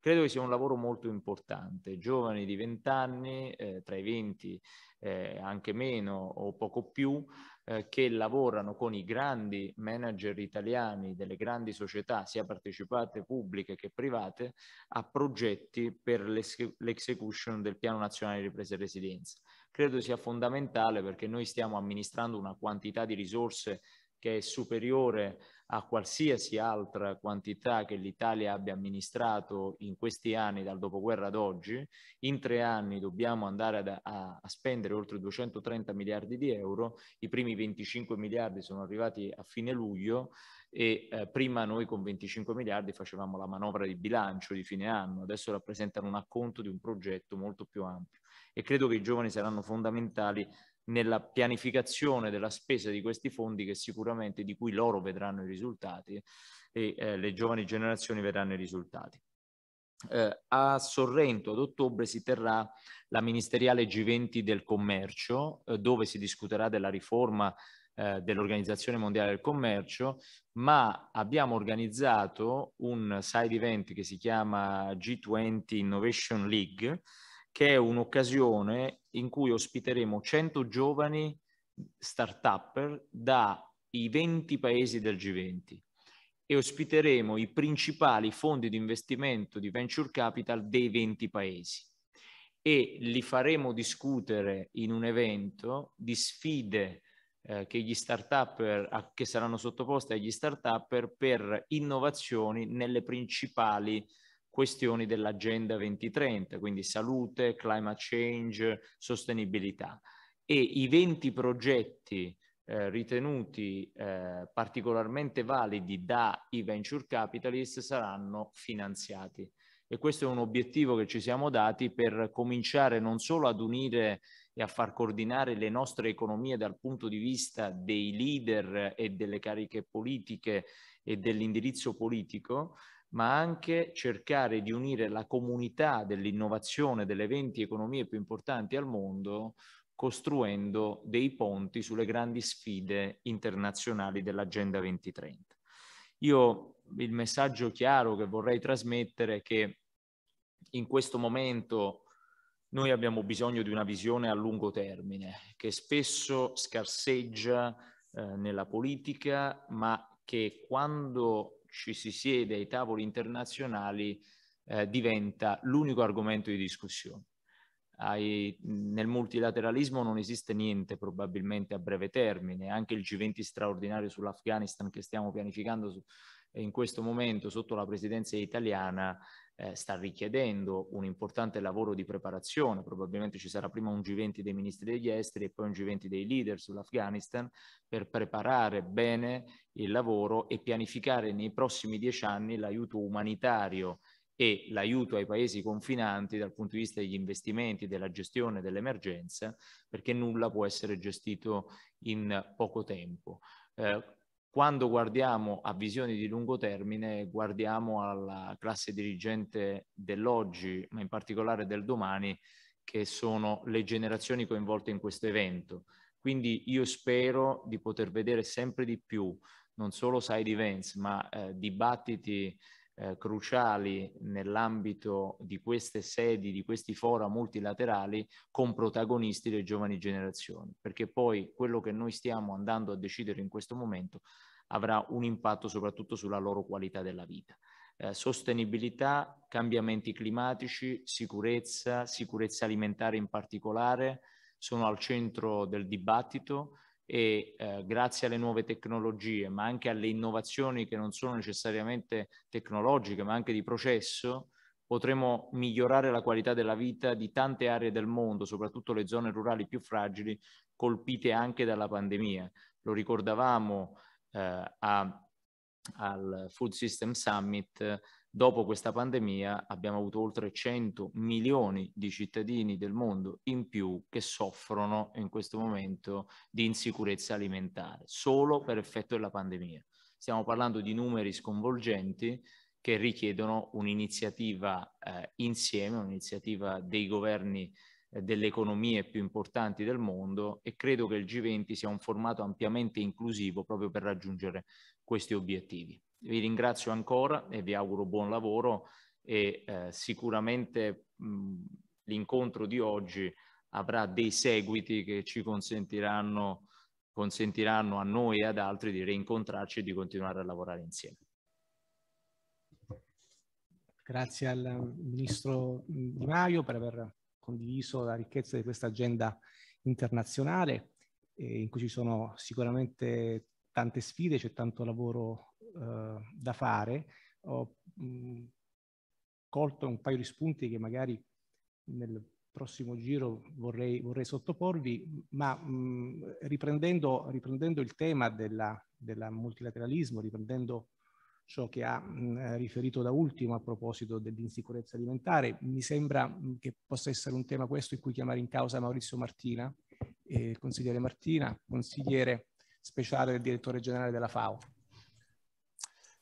Credo che sia un lavoro molto importante. Giovani di 20 anni, eh, tra i 20 eh, anche meno o poco più, eh, che lavorano con i grandi manager italiani delle grandi società, sia partecipate pubbliche che private, a progetti per l'execution del Piano Nazionale di Ripresa e Resilienza credo sia fondamentale perché noi stiamo amministrando una quantità di risorse che è superiore a qualsiasi altra quantità che l'Italia abbia amministrato in questi anni dal dopoguerra ad oggi. In tre anni dobbiamo andare ad, a, a, spendere oltre 230 miliardi di euro, i primi 25 miliardi sono arrivati a fine luglio e eh, prima noi con 25 miliardi facevamo la manovra di bilancio di fine anno, adesso rappresentano un acconto di un progetto molto più ampio e credo che i giovani saranno fondamentali nella pianificazione della spesa di questi fondi che sicuramente di cui loro vedranno i risultati e eh, le giovani generazioni vedranno i risultati. Eh, a Sorrento ad ottobre si terrà la ministeriale G20 del commercio eh, dove si discuterà della riforma eh, dell'Organizzazione Mondiale del Commercio, ma abbiamo organizzato un side event che si chiama G20 Innovation League, che è un'occasione in cui ospiteremo 100 giovani start-upper dai 20 paesi del G20 e ospiteremo i principali fondi di investimento di venture capital dei 20 paesi e li faremo discutere in un evento di sfide eh, che, gli start che saranno sottoposte agli start-upper per innovazioni nelle principali eh, questioni dell'Agenda 2030, quindi salute, climate change, sostenibilità. E i 20 progetti eh, ritenuti eh, particolarmente validi dai venture capitalist saranno finanziati. E questo è un obiettivo che ci siamo dati per cominciare non solo ad unire e a far coordinare le nostre economie dal punto di vista dei leader e delle cariche politiche e dell'indirizzo politico, ma anche cercare di unire la comunità dell'innovazione delle 20 economie più importanti al mondo costruendo dei ponti sulle grandi sfide internazionali dell'Agenda 2030. Io il messaggio chiaro che vorrei trasmettere è che in questo momento noi abbiamo bisogno di una visione a lungo termine che spesso scarseggia eh, nella politica, ma che quando ci si siede ai tavoli internazionali eh, diventa l'unico argomento di discussione. Ai, nel multilateralismo non esiste niente probabilmente a breve termine, anche il G20 straordinario sull'Afghanistan che stiamo pianificando su, in questo momento sotto la presidenza italiana eh, sta richiedendo un importante lavoro di preparazione, probabilmente ci sarà prima un G20 dei ministri degli esteri e poi un G20 dei leader sull'Afghanistan per preparare bene il lavoro e pianificare nei prossimi dieci anni l'aiuto umanitario e l'aiuto ai paesi confinanti dal punto di vista degli investimenti, della gestione dell'emergenza, perché nulla può essere gestito in poco tempo. Eh, quando guardiamo a visioni di lungo termine, guardiamo alla classe dirigente dell'oggi, ma in particolare del domani, che sono le generazioni coinvolte in questo evento. Quindi io spero di poter vedere sempre di più, non solo side events, ma eh, dibattiti eh, cruciali nell'ambito di queste sedi, di questi fora multilaterali con protagonisti le giovani generazioni, perché poi quello che noi stiamo andando a decidere in questo momento avrà un impatto soprattutto sulla loro qualità della vita. Eh, sostenibilità, cambiamenti climatici, sicurezza, sicurezza alimentare in particolare sono al centro del dibattito e eh, grazie alle nuove tecnologie, ma anche alle innovazioni che non sono necessariamente tecnologiche, ma anche di processo, potremo migliorare la qualità della vita di tante aree del mondo, soprattutto le zone rurali più fragili, colpite anche dalla pandemia. Lo ricordavamo eh, a, al Food System Summit, Dopo questa pandemia abbiamo avuto oltre 100 milioni di cittadini del mondo in più che soffrono in questo momento di insicurezza alimentare, solo per effetto della pandemia. Stiamo parlando di numeri sconvolgenti che richiedono un'iniziativa eh, insieme, un'iniziativa dei governi eh, delle economie più importanti del mondo e credo che il G20 sia un formato ampiamente inclusivo proprio per raggiungere questi obiettivi. Vi ringrazio ancora e vi auguro buon lavoro e eh, sicuramente l'incontro di oggi avrà dei seguiti che ci consentiranno, consentiranno a noi e ad altri di rincontrarci e di continuare a lavorare insieme. Grazie al eh, Ministro Di Maio per aver condiviso la ricchezza di questa agenda internazionale eh, in cui ci sono sicuramente tante sfide, c'è tanto lavoro eh, da fare. Ho mh, mm, colto un paio di spunti che magari nel prossimo giro vorrei, vorrei sottoporvi, ma mh, mm, riprendendo, riprendendo, il tema del multilateralismo, riprendendo ciò che ha mh, mm, riferito da ultimo a proposito dell'insicurezza alimentare. Mi sembra mh, che possa essere un tema questo in cui chiamare in causa Maurizio Martina, eh, consigliere Martina, consigliere speciale del direttore generale della FAO.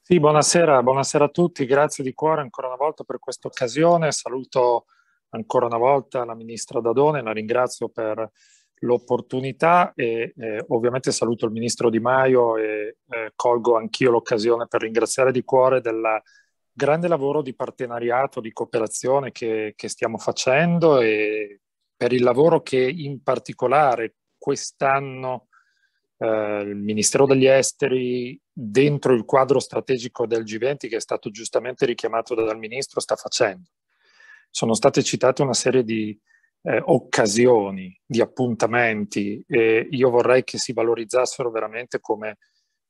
Sì, buonasera, buonasera a tutti, grazie di cuore ancora una volta per questa occasione, saluto ancora una volta la Ministra Dadone, la ringrazio per l'opportunità e eh, ovviamente saluto il Ministro Di Maio e eh, colgo anch'io l'occasione per ringraziare di cuore del grande lavoro di partenariato, di cooperazione che, che stiamo facendo e per il lavoro che in particolare quest'anno eh, il Ministero degli Esteri, dentro il quadro strategico del G20 che è stato giustamente richiamato dal Ministro, sta facendo. Sono state citate una serie di eh, occasioni, di appuntamenti e io vorrei che si valorizzassero veramente come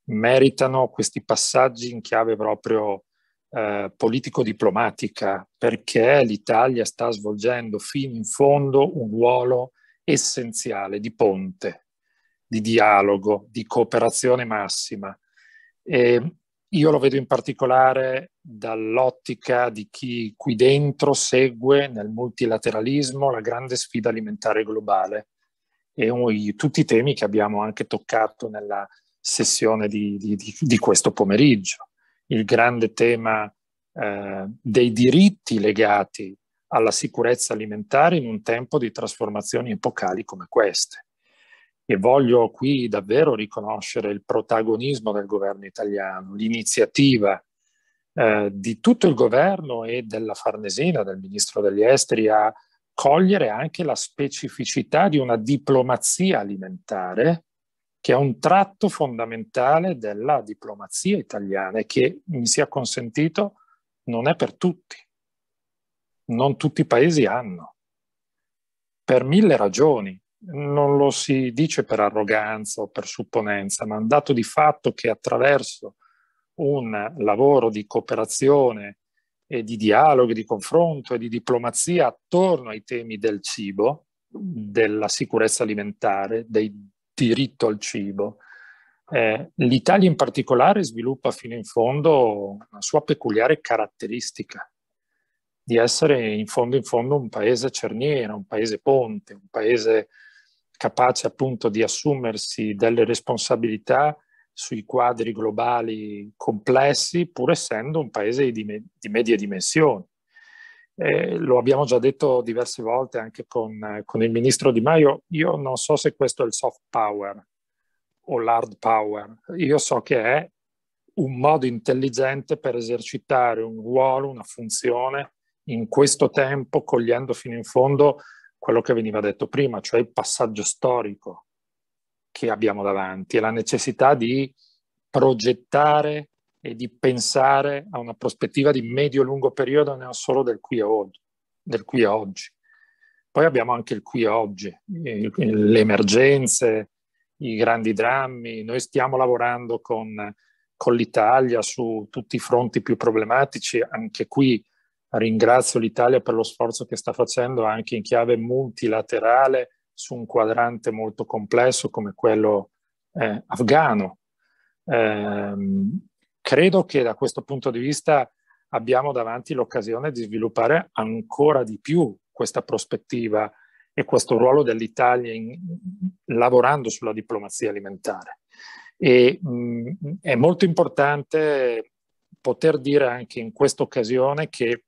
meritano questi passaggi in chiave proprio eh, politico-diplomatica, perché l'Italia sta svolgendo fino in fondo un ruolo essenziale di ponte di dialogo, di cooperazione massima. E io lo vedo in particolare dall'ottica di chi qui dentro segue nel multilateralismo la grande sfida alimentare globale e un, tutti i temi che abbiamo anche toccato nella sessione di, di, di, di questo pomeriggio. Il grande tema eh, dei diritti legati alla sicurezza alimentare in un tempo di trasformazioni epocali come queste e voglio qui davvero riconoscere il protagonismo del governo italiano, l'iniziativa eh, di tutto il governo e della Farnesina, del ministro degli esteri, a cogliere anche la specificità di una diplomazia alimentare che è un tratto fondamentale della diplomazia italiana e che, mi sia consentito, non è per tutti. Non tutti i paesi hanno, per mille ragioni, non lo si dice per arroganza o per supponenza, ma è un dato di fatto che attraverso un lavoro di cooperazione e di dialogo, di confronto e di diplomazia attorno ai temi del cibo, della sicurezza alimentare, del diritto al cibo. Eh, L'Italia in particolare sviluppa fino in fondo una sua peculiare caratteristica di essere in fondo in fondo un paese cerniera, un paese ponte, un paese capace appunto di assumersi delle responsabilità sui quadri globali complessi, pur essendo un paese di, me- di medie dimensioni. Eh, lo abbiamo già detto diverse volte anche con, eh, con, il ministro Di Maio, io non so se questo è il soft power o l'hard power, io so che è un modo intelligente per esercitare un ruolo, una funzione in questo tempo, cogliendo fino in fondo quello che veniva detto prima, cioè il passaggio storico che abbiamo davanti e la necessità di progettare e di pensare a una prospettiva di medio-lungo periodo non solo del qui, oggi, del qui e oggi. Poi abbiamo anche il qui e oggi, le emergenze, i grandi drammi. Noi stiamo lavorando con, con l'Italia su tutti i fronti più problematici, anche qui ringrazio l'Italia per lo sforzo che sta facendo anche in chiave multilaterale su un quadrante molto complesso come quello eh, afgano. Eh, credo che da questo punto di vista abbiamo davanti l'occasione di sviluppare ancora di più questa prospettiva e questo ruolo dell'Italia in, lavorando sulla diplomazia alimentare. E, mh, mm, è molto importante poter dire anche in questa occasione che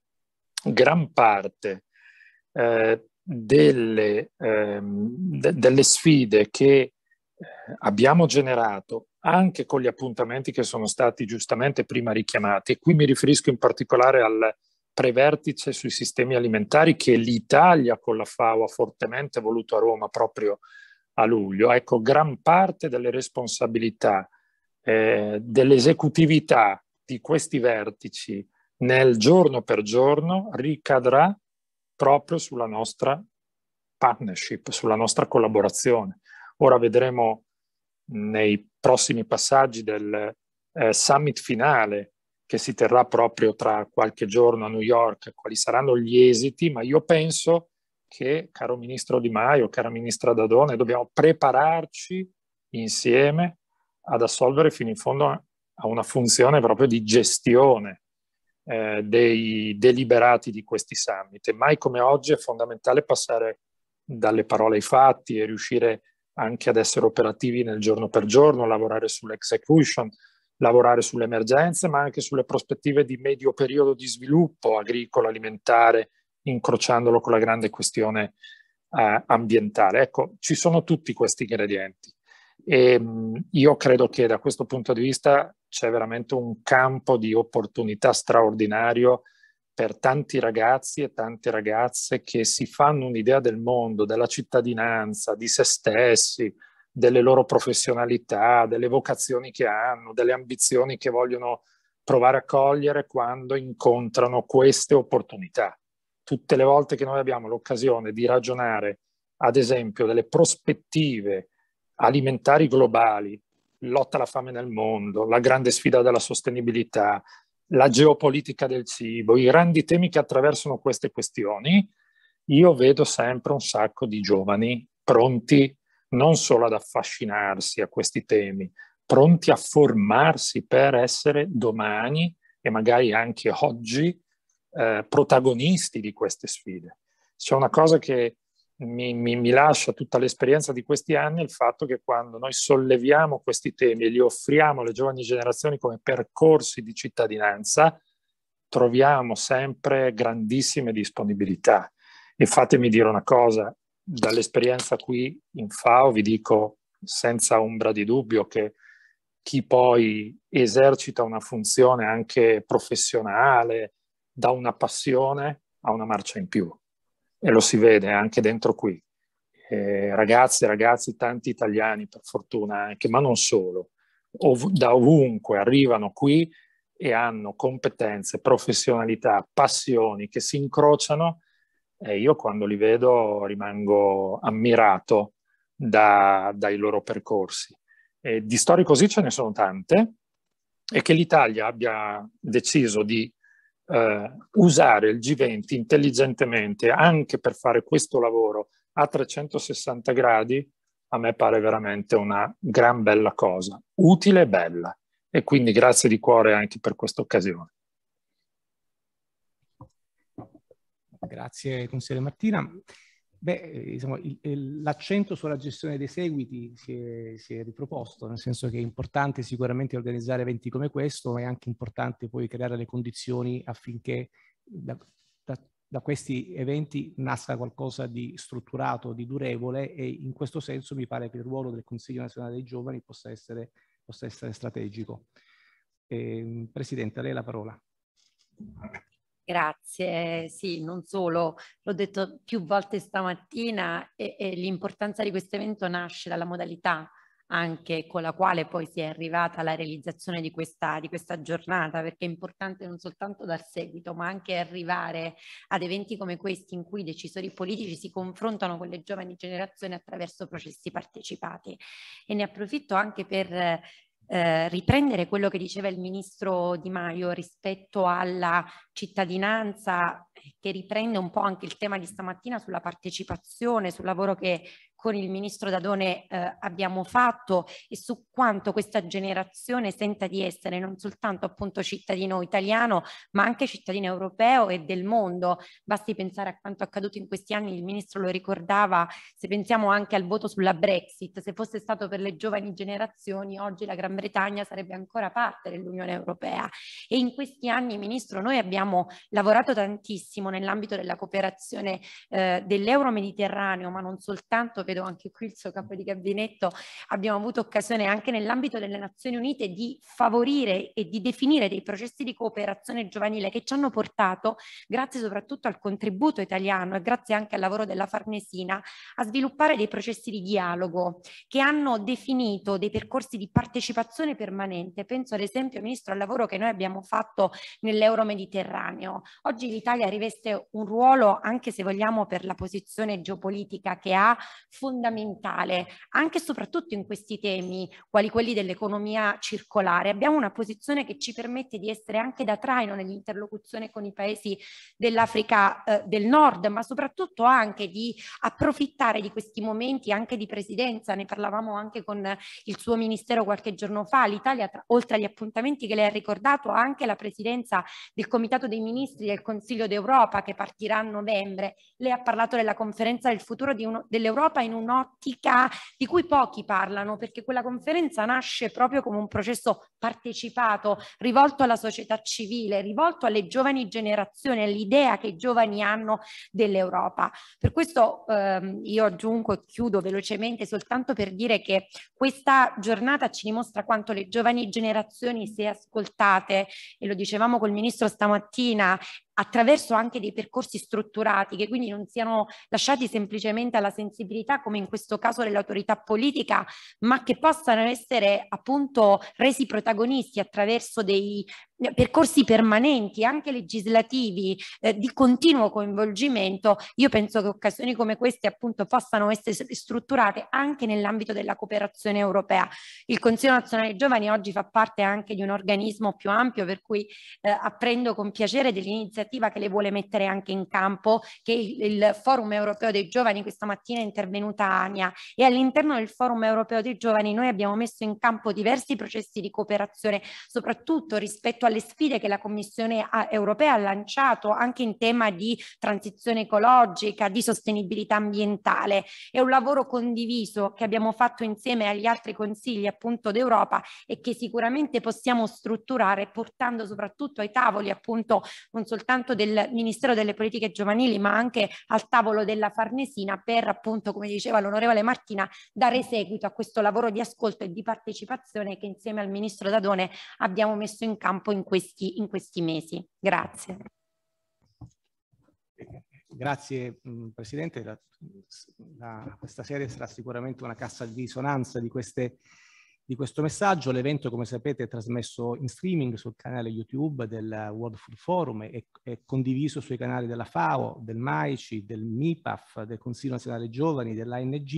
gran parte eh, delle, ehm, de delle, sfide che eh, abbiamo generato anche con gli appuntamenti che sono stati giustamente prima richiamati, e qui mi riferisco in particolare al prevertice sui sistemi alimentari che l'Italia con la FAO ha fortemente voluto a Roma proprio a luglio, ecco, gran parte delle responsabilità eh, dell'esecutività di questi vertici nel giorno per giorno ricadrà proprio sulla nostra partnership, sulla nostra collaborazione. Ora vedremo nei prossimi passaggi del eh, summit finale che si terrà proprio tra qualche giorno a New York quali saranno gli esiti, ma io penso che, caro ministro Di Maio, cara ministra Dadone, dobbiamo prepararci insieme ad assolvere fino in fondo a una funzione proprio di gestione eh, dei deliberati di questi summit. E mai come oggi è fondamentale passare dalle parole ai fatti e riuscire anche ad essere operativi nel giorno per giorno, lavorare sull'execution, lavorare sulle emergenze, ma anche sulle prospettive di medio periodo di sviluppo agricolo, alimentare, incrociandolo con la grande questione eh, ambientale. Ecco, ci sono tutti questi ingredienti. E ehm, io credo che da questo punto di vista c'è veramente un campo di opportunità straordinario per tanti ragazzi e tante ragazze che si fanno un'idea del mondo, della cittadinanza, di se stessi, delle loro professionalità, delle vocazioni che hanno, delle ambizioni che vogliono provare a cogliere quando incontrano queste opportunità. Tutte le volte che noi abbiamo l'occasione di ragionare, ad esempio, delle prospettive alimentari globali, lotta alla fame nel mondo, la grande sfida della sostenibilità, la geopolitica del cibo, i grandi temi che attraversano queste questioni, io vedo sempre un sacco di giovani pronti non solo ad affascinarsi a questi temi, pronti a formarsi per essere domani e magari anche oggi eh, protagonisti di queste sfide. C'è una cosa che mi, mi, mi, lascia tutta l'esperienza di questi anni il fatto che quando noi solleviamo questi temi e li offriamo alle giovani generazioni come percorsi di cittadinanza, troviamo sempre grandissime disponibilità. E fatemi dire una cosa, dall'esperienza qui in FAO vi dico senza ombra di dubbio che chi poi esercita una funzione anche professionale, da una passione, ha una marcia in più e lo si vede anche dentro qui. Eh, ragazze, ragazzi, tanti italiani per fortuna anche, ma non solo, ov- da ovunque arrivano qui e hanno competenze, professionalità, passioni che si incrociano e io quando li vedo rimango ammirato da, dai loro percorsi. E di storie così ce ne sono tante e che l'Italia abbia deciso di eh, usare il G20 intelligentemente anche per fare questo lavoro a 360 gradi, a me pare veramente una gran bella cosa, utile e bella. E quindi grazie di cuore anche per questa occasione. Grazie consigliere Martina. Beh, eh, l'accento sulla gestione dei seguiti si è, si è, riproposto, nel senso che è importante sicuramente organizzare eventi come questo, ma è anche importante poi creare le condizioni affinché da, da, da questi eventi nasca qualcosa di strutturato, di durevole e in questo senso mi pare che il ruolo del Consiglio nazionale dei giovani possa essere, possa essere strategico. Eh, Presidente, a lei la parola. Grazie, sì, non solo, l'ho detto più volte stamattina, e, e l'importanza di questo evento nasce dalla modalità anche con la quale poi si è arrivata alla realizzazione di questa, di questa giornata, perché è importante non soltanto dar seguito, ma anche arrivare ad eventi come questi in cui i decisori politici si confrontano con le giovani generazioni attraverso processi partecipati. E ne approfitto anche per eh, riprendere quello che diceva il ministro Di Maio rispetto alla cittadinanza eh, che riprende un po' anche il tema di stamattina sulla partecipazione, sul lavoro che con il ministro Dadone eh, abbiamo fatto e su quanto questa generazione senta di essere non soltanto appunto cittadino italiano ma anche cittadino europeo e del mondo. Basti pensare a quanto accaduto in questi anni, il ministro lo ricordava, se pensiamo anche al voto sulla Brexit, se fosse stato per le giovani generazioni oggi la Gran Bretagna sarebbe ancora parte dell'Unione Europea e in questi anni ministro noi abbiamo lavorato tantissimo nell'ambito della cooperazione eh, dell'euro mediterraneo ma non soltanto vedo anche qui il suo capo di gabinetto, abbiamo avuto occasione anche nell'ambito delle Nazioni Unite di favorire e di definire dei processi di cooperazione giovanile che ci hanno portato, grazie soprattutto al contributo italiano e grazie anche al lavoro della Farnesina, a sviluppare dei processi di dialogo che hanno definito dei percorsi di partecipazione permanente. Penso ad esempio, Ministro, al lavoro che noi abbiamo fatto nell'Euromediterraneo. Oggi l'Italia riveste un ruolo, anche se vogliamo per la posizione geopolitica che ha, fondamentale, anche e soprattutto in questi temi, quali quelli dell'economia circolare. Abbiamo una posizione che ci permette di essere anche da traino nell'interlocuzione con i paesi dell'Africa eh, del Nord, ma soprattutto anche di approfittare di questi momenti anche di presidenza. Ne parlavamo anche con il suo ministero qualche giorno fa. L'Italia, oltre agli appuntamenti che lei ha ricordato, ha anche la presidenza del Comitato dei Ministri del Consiglio d'Europa che partirà a novembre. Lei ha parlato della conferenza del futuro dell'Europa in un'ottica di cui pochi parlano, perché quella conferenza nasce proprio come un processo partecipato, rivolto alla società civile, rivolto alle giovani generazioni, all'idea che i giovani hanno dell'Europa. Per questo ehm, io aggiungo e chiudo velocemente soltanto per dire che questa giornata ci dimostra quanto le giovani generazioni, se ascoltate, e lo dicevamo col ministro stamattina, attraverso anche dei percorsi strutturati che quindi non siano lasciati semplicemente alla sensibilità come in questo caso dell'autorità politica, ma che possano essere appunto resi protagonisti attraverso dei percorsi permanenti, anche legislativi, eh, di continuo coinvolgimento, io penso che occasioni come queste appunto possano essere strutturate anche nell'ambito della cooperazione europea. Il Consiglio nazionale giovani oggi fa parte anche di un organismo più ampio per cui eh, apprendo con piacere dell'iniziativa che le vuole mettere anche in campo, che il, il Forum europeo dei giovani, questa mattina è intervenuta Ania e all'interno del Forum europeo dei giovani noi abbiamo messo in campo diversi processi di cooperazione, soprattutto rispetto a alle sfide che la Commissione ah, europea ha lanciato anche in tema di transizione ecologica, di sostenibilità ambientale. È un lavoro condiviso che abbiamo fatto insieme agli altri consigli appunto d'Europa e che sicuramente possiamo strutturare portando soprattutto ai tavoli appunto non soltanto del Ministero delle Politiche Giovanili ma anche al tavolo della Farnesina per appunto come diceva l'onorevole Martina dare seguito a questo lavoro di ascolto e di partecipazione che insieme al Ministro Dadone abbiamo messo in campo in in questi, in questi mesi. Grazie. Grazie mm, Presidente, la, la, questa serie sarà sicuramente una cassa di risonanza di, queste, di questo messaggio. L'evento, come sapete, è trasmesso in streaming sul canale YouTube del World Food Forum e è condiviso sui canali della FAO, del MAICI, del MIPAF, del Consiglio Nazionale Giovani, dell'ANG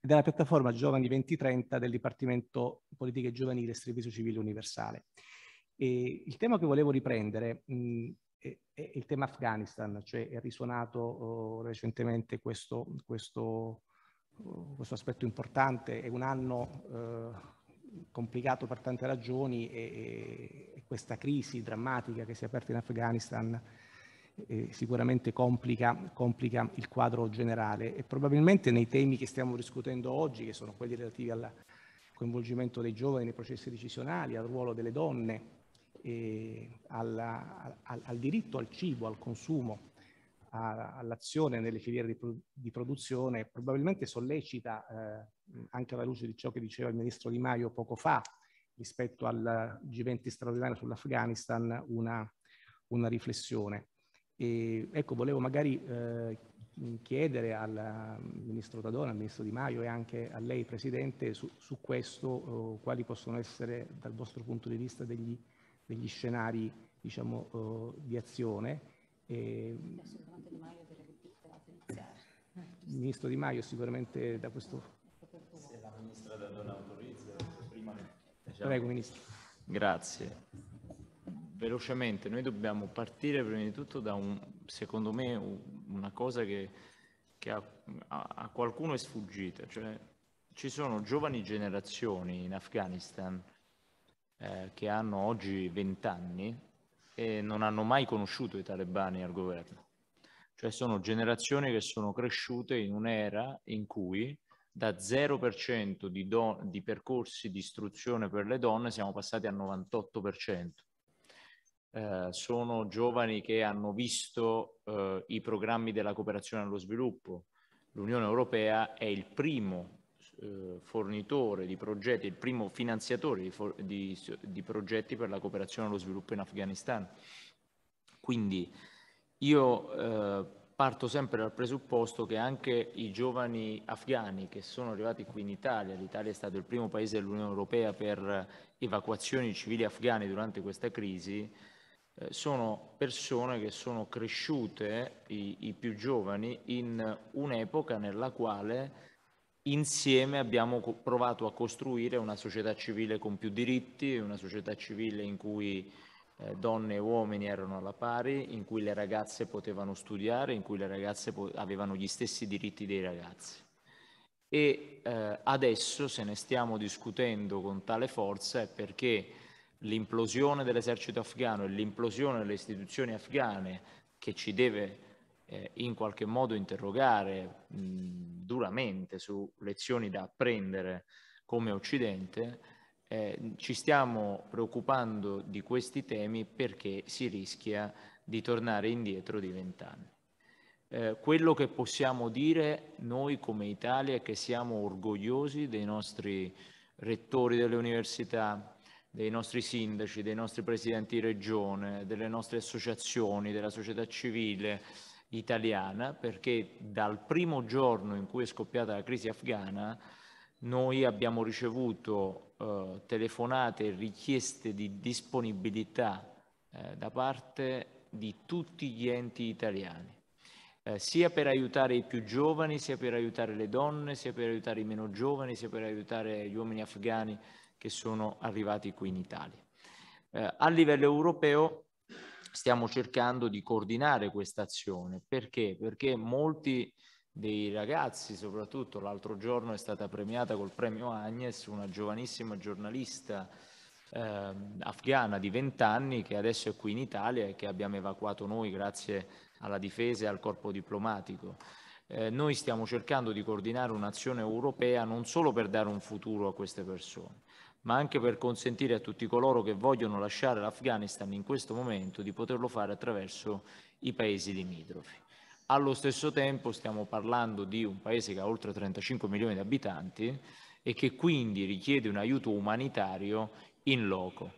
e della piattaforma Giovani 2030 del Dipartimento Politiche Giovanili e Servizio Civile Universale. E il tema che volevo riprendere mh, è, è, il tema Afghanistan, cioè è risuonato oh, recentemente questo, questo, oh, questo, aspetto importante, è un anno eh, complicato per tante ragioni e, e, questa crisi drammatica che si è aperta in Afghanistan eh, sicuramente complica, complica, il quadro generale e probabilmente nei temi che stiamo discutendo oggi, che sono quelli relativi al coinvolgimento dei giovani nei processi decisionali, al ruolo delle donne, alla, al, al, diritto al cibo, al consumo, a, all'azione nelle filiere di, produ- di produzione, probabilmente sollecita, eh, anche alla luce di ciò che diceva il ministro Di Maio poco fa, rispetto al G20 straordinario sull'Afghanistan, una, una riflessione. E, ecco, volevo magari eh, chiedere al Ministro Tadona, al Ministro Di Maio e anche a lei, Presidente, su, su questo eh, quali possono essere dal vostro punto di vista degli degli scenari diciamo, eh, di azione. E, sicuramente mm, Di Maio per iniziare. Il ministro Di Maio sicuramente da questo... Se la ministra da Donna autorizza, prima... Diciamo. Prego ministro. Grazie. Velocemente, noi dobbiamo partire prima di tutto da un, secondo me, una cosa che, che a, a qualcuno è sfuggita, cioè ci sono giovani generazioni in Afghanistan eh, che hanno oggi 20 anni e non hanno mai conosciuto i talebani al governo. Cioè sono generazioni che sono cresciute in un'era in cui da 0% di, don- di percorsi di istruzione per le donne siamo passati al 98%. Eh, sono giovani che hanno visto eh, i programmi della cooperazione allo sviluppo. L'Unione Europea è il primo eh, fornitore di progetti, il primo finanziatore di, for- di, di progetti per la cooperazione e lo sviluppo in Afghanistan. Quindi io eh, parto sempre dal presupposto che anche i giovani afghani che sono arrivati qui in Italia, l'Italia è stato il primo paese dell'Unione Europea per evacuazioni civili afghane durante questa crisi, eh, sono persone che sono cresciute, i, i, più giovani, in un'epoca nella quale insieme abbiamo provato a costruire una società civile con più diritti, una società civile in cui eh, donne e uomini erano alla pari, in cui le ragazze potevano studiare, in cui le ragazze po- avevano gli stessi diritti dei ragazzi. E eh, adesso se ne stiamo discutendo con tale forza è perché l'implosione dell'esercito afghano e l'implosione delle istituzioni afghane che ci deve eh, in qualche modo interrogare mh, duramente su lezioni da apprendere come Occidente, eh, ci stiamo preoccupando di questi temi perché si rischia di tornare indietro di vent'anni. Eh, quello che possiamo dire noi come Italia è che siamo orgogliosi dei nostri rettori delle università, dei nostri sindaci, dei nostri presidenti di regione, delle nostre associazioni, della società civile, italiana perché dal primo giorno in cui è scoppiata la crisi afghana noi abbiamo ricevuto eh, telefonate e richieste di disponibilità eh, da parte di tutti gli enti italiani, eh, sia per aiutare i più giovani, sia per aiutare le donne, sia per aiutare i meno giovani, sia per aiutare gli uomini afghani che sono arrivati qui in Italia. Eh, a livello europeo stiamo cercando di coordinare questa azione. Perché? Perché molti dei ragazzi, soprattutto l'altro giorno è stata premiata col premio Agnes una giovanissima giornalista eh, afghana di 20 anni che adesso è qui in Italia e che abbiamo evacuato noi grazie alla difesa e al corpo diplomatico. Eh, noi stiamo cercando di coordinare un'azione europea non solo per dare un futuro a queste persone, ma anche per consentire a tutti coloro che vogliono lasciare l'Afghanistan in questo momento di poterlo fare attraverso i paesi limitrofi. Allo stesso tempo stiamo parlando di un paese che ha oltre 35 milioni di abitanti e che quindi richiede un aiuto umanitario in loco.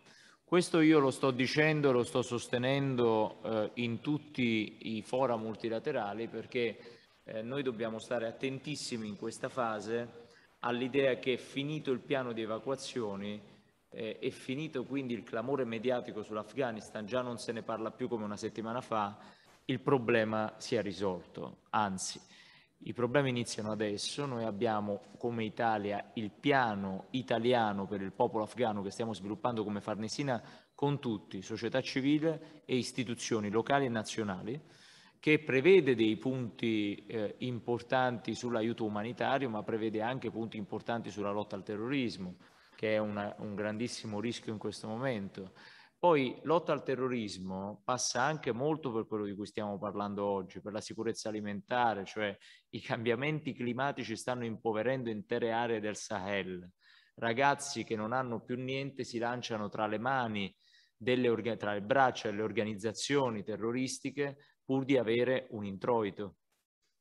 Questo io lo sto dicendo e lo sto sostenendo eh, in tutti i fora multilaterali perché eh, noi dobbiamo stare attentissimi in questa fase all'idea che finito il piano di evacuazioni eh, è finito quindi il clamore mediatico sull'Afghanistan, già non se ne parla più come una settimana fa, il problema sia risolto. Anzi, i problemi iniziano adesso, noi abbiamo come Italia il piano italiano per il popolo afghano che stiamo sviluppando come Farnesina con tutti, società civile e istituzioni locali e nazionali che prevede dei punti eh, importanti sull'aiuto umanitario, ma prevede anche punti importanti sulla lotta al terrorismo, che è una, un grandissimo rischio in questo momento. Poi lotta al terrorismo passa anche molto per quello di cui stiamo parlando oggi, per la sicurezza alimentare, cioè i cambiamenti climatici stanno impoverendo intere aree del Sahel. Ragazzi che non hanno più niente si lanciano tra le mani, delle, tra le braccia delle organizzazioni terroristiche pur di avere un introito.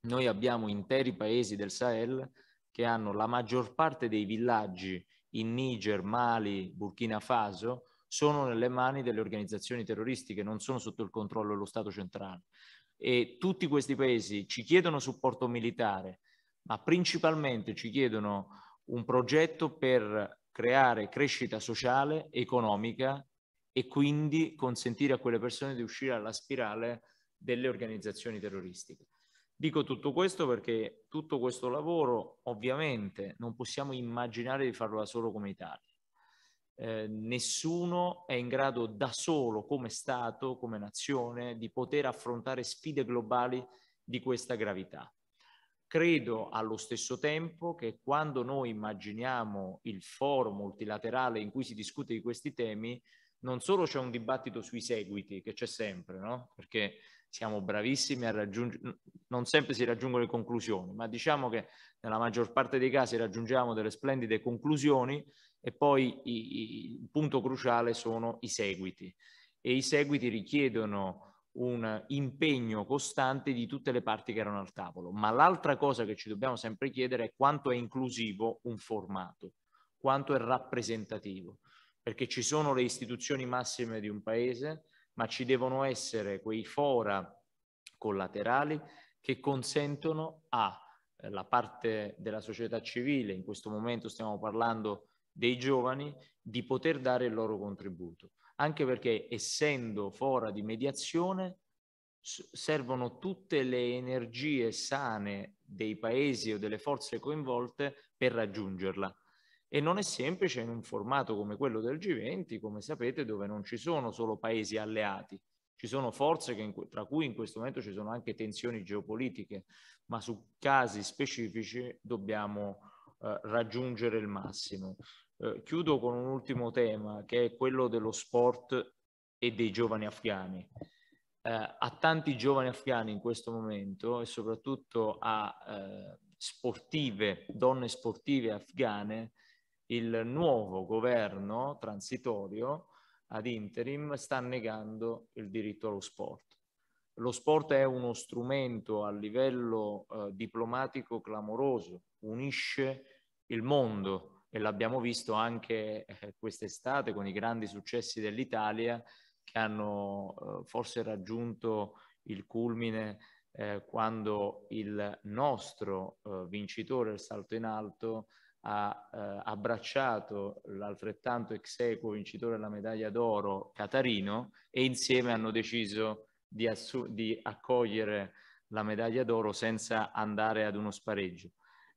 Noi abbiamo interi paesi del Sahel che hanno la maggior parte dei villaggi in Niger, Mali, Burkina Faso, sono nelle mani delle organizzazioni terroristiche, non sono sotto il controllo dello Stato centrale. E tutti questi paesi ci chiedono supporto militare, ma principalmente ci chiedono un progetto per creare crescita sociale, economica e quindi consentire a quelle persone di uscire dalla spirale delle organizzazioni terroristiche. Dico tutto questo perché tutto questo lavoro ovviamente non possiamo immaginare di farlo da solo come Italia. Eh, nessuno è in grado da solo come Stato, come nazione, di poter affrontare sfide globali di questa gravità. Credo allo stesso tempo che quando noi immaginiamo il forum multilaterale in cui si discute di questi temi, non solo c'è un dibattito sui seguiti, che c'è sempre, no? Perché siamo bravissimi a raggiungere, non sempre si raggiungono le conclusioni, ma diciamo che nella maggior parte dei casi raggiungiamo delle splendide conclusioni e poi i, i, il punto cruciale sono i seguiti e i seguiti richiedono un impegno costante di tutte le parti che erano al tavolo. Ma l'altra cosa che ci dobbiamo sempre chiedere è quanto è inclusivo un formato, quanto è rappresentativo, perché ci sono le istituzioni massime di un paese, ma ci devono essere quei fora collaterali che consentono alla eh, parte della società civile, in questo momento stiamo parlando dei giovani, di poter dare il loro contributo, anche perché essendo fora di mediazione servono tutte le energie sane dei paesi o delle forze coinvolte per raggiungerla. E non è semplice in un formato come quello del G20, come sapete, dove non ci sono solo paesi alleati, ci sono forze che, tra cui in questo momento ci sono anche tensioni geopolitiche, ma su casi specifici dobbiamo eh, raggiungere il massimo. Eh, chiudo con un ultimo tema che è quello dello sport e dei giovani afghani. Eh, a tanti giovani afghani in questo momento e soprattutto a eh, sportive, donne sportive afghane, il nuovo governo transitorio ad interim sta negando il diritto allo sport. Lo sport è uno strumento a livello eh, diplomatico clamoroso, unisce il mondo e l'abbiamo visto anche eh, quest'estate con i grandi successi dell'Italia che hanno eh, forse raggiunto il culmine eh, quando il nostro eh, vincitore, il salto in alto, ha eh, abbracciato l'altrettanto ex equo vincitore della medaglia d'oro Catarino e insieme hanno deciso di, assu- di accogliere la medaglia d'oro senza andare ad uno spareggio.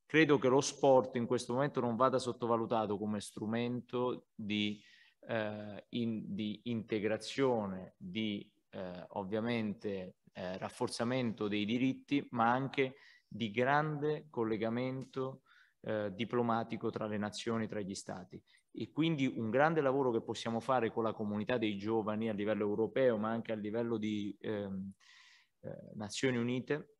Credo che lo sport in questo momento non vada sottovalutato come strumento di, eh, in, di integrazione, di eh, ovviamente eh, rafforzamento dei diritti, ma anche di grande collegamento eh, diplomatico tra le nazioni, tra gli stati. E quindi un grande lavoro che possiamo fare con la comunità dei giovani a livello europeo, ma anche a livello di ehm, eh, Nazioni Unite,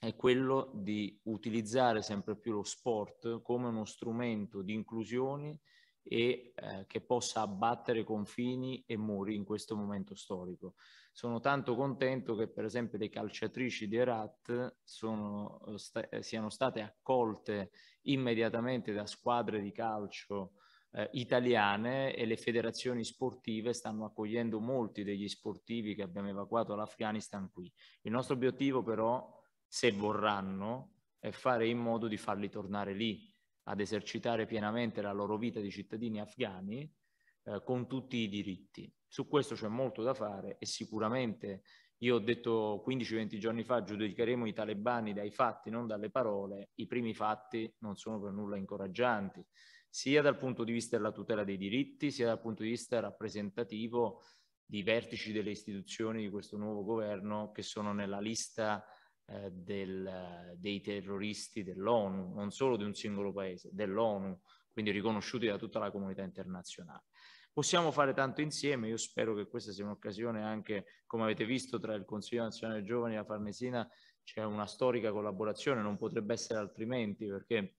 è quello di utilizzare sempre più lo sport come uno strumento di inclusione e eh, che possa abbattere confini e muri in questo momento storico. Sono tanto contento che per esempio le calciatrici di Herat sono, eh, st- eh, siano state accolte immediatamente da squadre di calcio eh, italiane e le federazioni sportive stanno accogliendo molti degli sportivi che abbiamo evacuato all'Afghanistan qui. Il nostro obiettivo però, se vorranno, è fare in modo di farli tornare lì ad esercitare pienamente la loro vita di cittadini afghani eh, con tutti i diritti. Su questo c'è molto da fare e sicuramente io ho detto 15-20 giorni fa giudicheremo i talebani dai fatti, non dalle parole. I primi fatti non sono per nulla incoraggianti, sia dal punto di vista della tutela dei diritti, sia dal punto di vista rappresentativo di vertici delle istituzioni di questo nuovo governo che sono nella lista eh, del, dei terroristi dell'ONU, non solo di un singolo paese, dell'ONU, quindi riconosciuti da tutta la comunità internazionale. Possiamo fare tanto insieme, io spero che questa sia un'occasione anche, come avete visto, tra il Consiglio Nazionale Giovani e la Farnesina c'è una storica collaborazione, non potrebbe essere altrimenti perché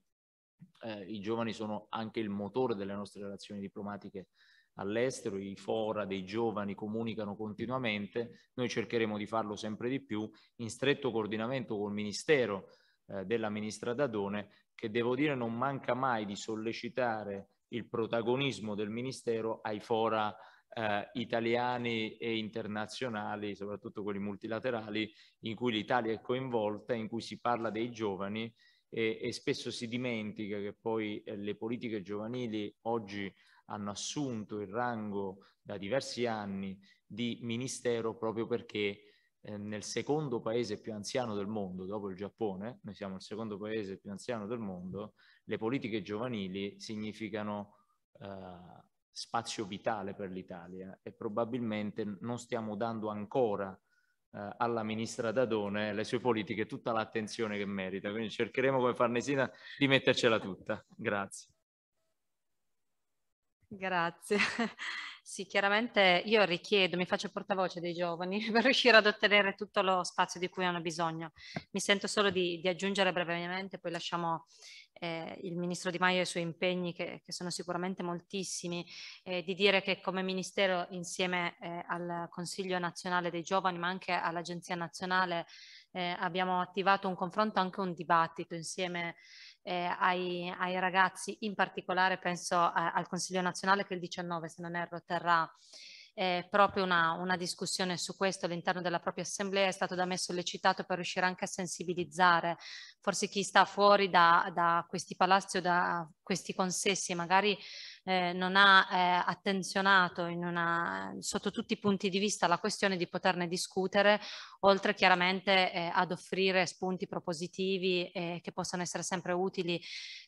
eh, i giovani sono anche il motore delle nostre relazioni diplomatiche all'estero, i fora dei giovani comunicano continuamente, noi cercheremo di farlo sempre di più in stretto coordinamento col Ministero eh, della Ministra Dadone che devo dire non manca mai di sollecitare il protagonismo del Ministero ai fora eh, italiani e internazionali, soprattutto quelli multilaterali, in cui l'Italia è coinvolta, in cui si parla dei giovani e, e spesso si dimentica che poi eh, le politiche giovanili oggi hanno assunto il rango da diversi anni di ministero proprio perché eh, nel secondo paese più anziano del mondo, dopo il Giappone, noi siamo il secondo paese più anziano del mondo, le politiche giovanili significano eh, spazio vitale per l'Italia e probabilmente non stiamo dando ancora eh, alla ministra Dadone le sue politiche tutta l'attenzione che merita. Quindi cercheremo come Farnesina di mettercela tutta. Grazie. Grazie. (laughs) Sì, chiaramente io richiedo, mi faccio portavoce dei giovani (laughs) per riuscire ad ottenere tutto lo spazio di cui hanno bisogno. Mi sento solo di, di aggiungere brevemente, poi lasciamo eh, il ministro Di Maio e i suoi impegni, che, che sono sicuramente moltissimi, eh, di dire che come ministero insieme eh, al Consiglio nazionale dei giovani, ma anche all'Agenzia nazionale, eh, abbiamo attivato un confronto, anche un dibattito insieme eh, ai, ai ragazzi, in particolare penso eh, al Consiglio nazionale che il 19, se non erro, terrà eh, proprio una, una, discussione su questo all'interno della propria assemblea è stato da me sollecitato per riuscire anche a sensibilizzare forse chi sta fuori da, da questi palazzi o da questi consessi magari eh, non ha eh, attenzionato una, sotto tutti i punti di vista la questione di poterne discutere, oltre chiaramente eh, ad offrire spunti propositivi eh, che possano essere sempre utili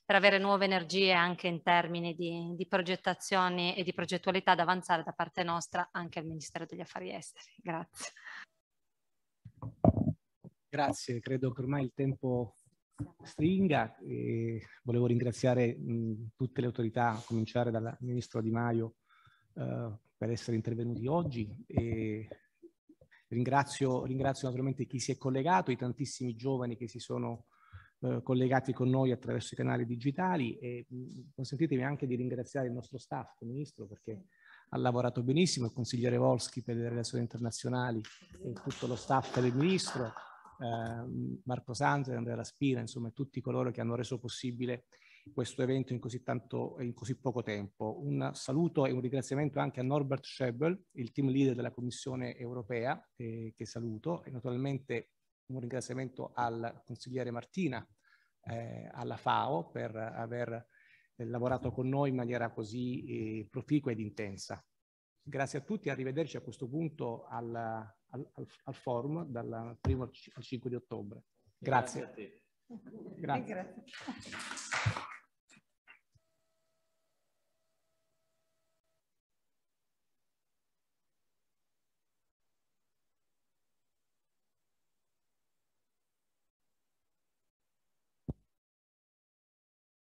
per avere nuove energie anche in termini di, di progettazioni e di progettualità da avanzare da parte nostra anche al Ministero degli Affari Esteri. Grazie. Grazie, credo che ormai il tempo stringa. E volevo ringraziare mh, tutte le autorità, a cominciare dal Ministro Di Maio, eh, per essere intervenuti oggi. E ringrazio, ringrazio naturalmente chi si è collegato, i tantissimi giovani che si sono eh, collegati con noi attraverso i canali digitali e consentitemi anche di ringraziare il nostro staff, Ministro, perché ha lavorato benissimo, il consigliere Volski per le relazioni internazionali e tutto lo staff del Ministro, eh, Marco Sanz, Andrea Laspina, insomma tutti coloro che hanno reso possibile questo evento in così, tanto, in così poco tempo. Un saluto e un ringraziamento anche a Norbert Schebel, il team leader della Commissione europea, eh, che saluto, e naturalmente un ringraziamento al consigliere Martina, eh, alla FAO, per aver eh, lavorato con noi in maniera così eh, proficua ed intensa. Grazie a tutti, arrivederci a questo punto alla, al, al, al forum dal 1 al 5 di ottobre. Grazie. Grazie.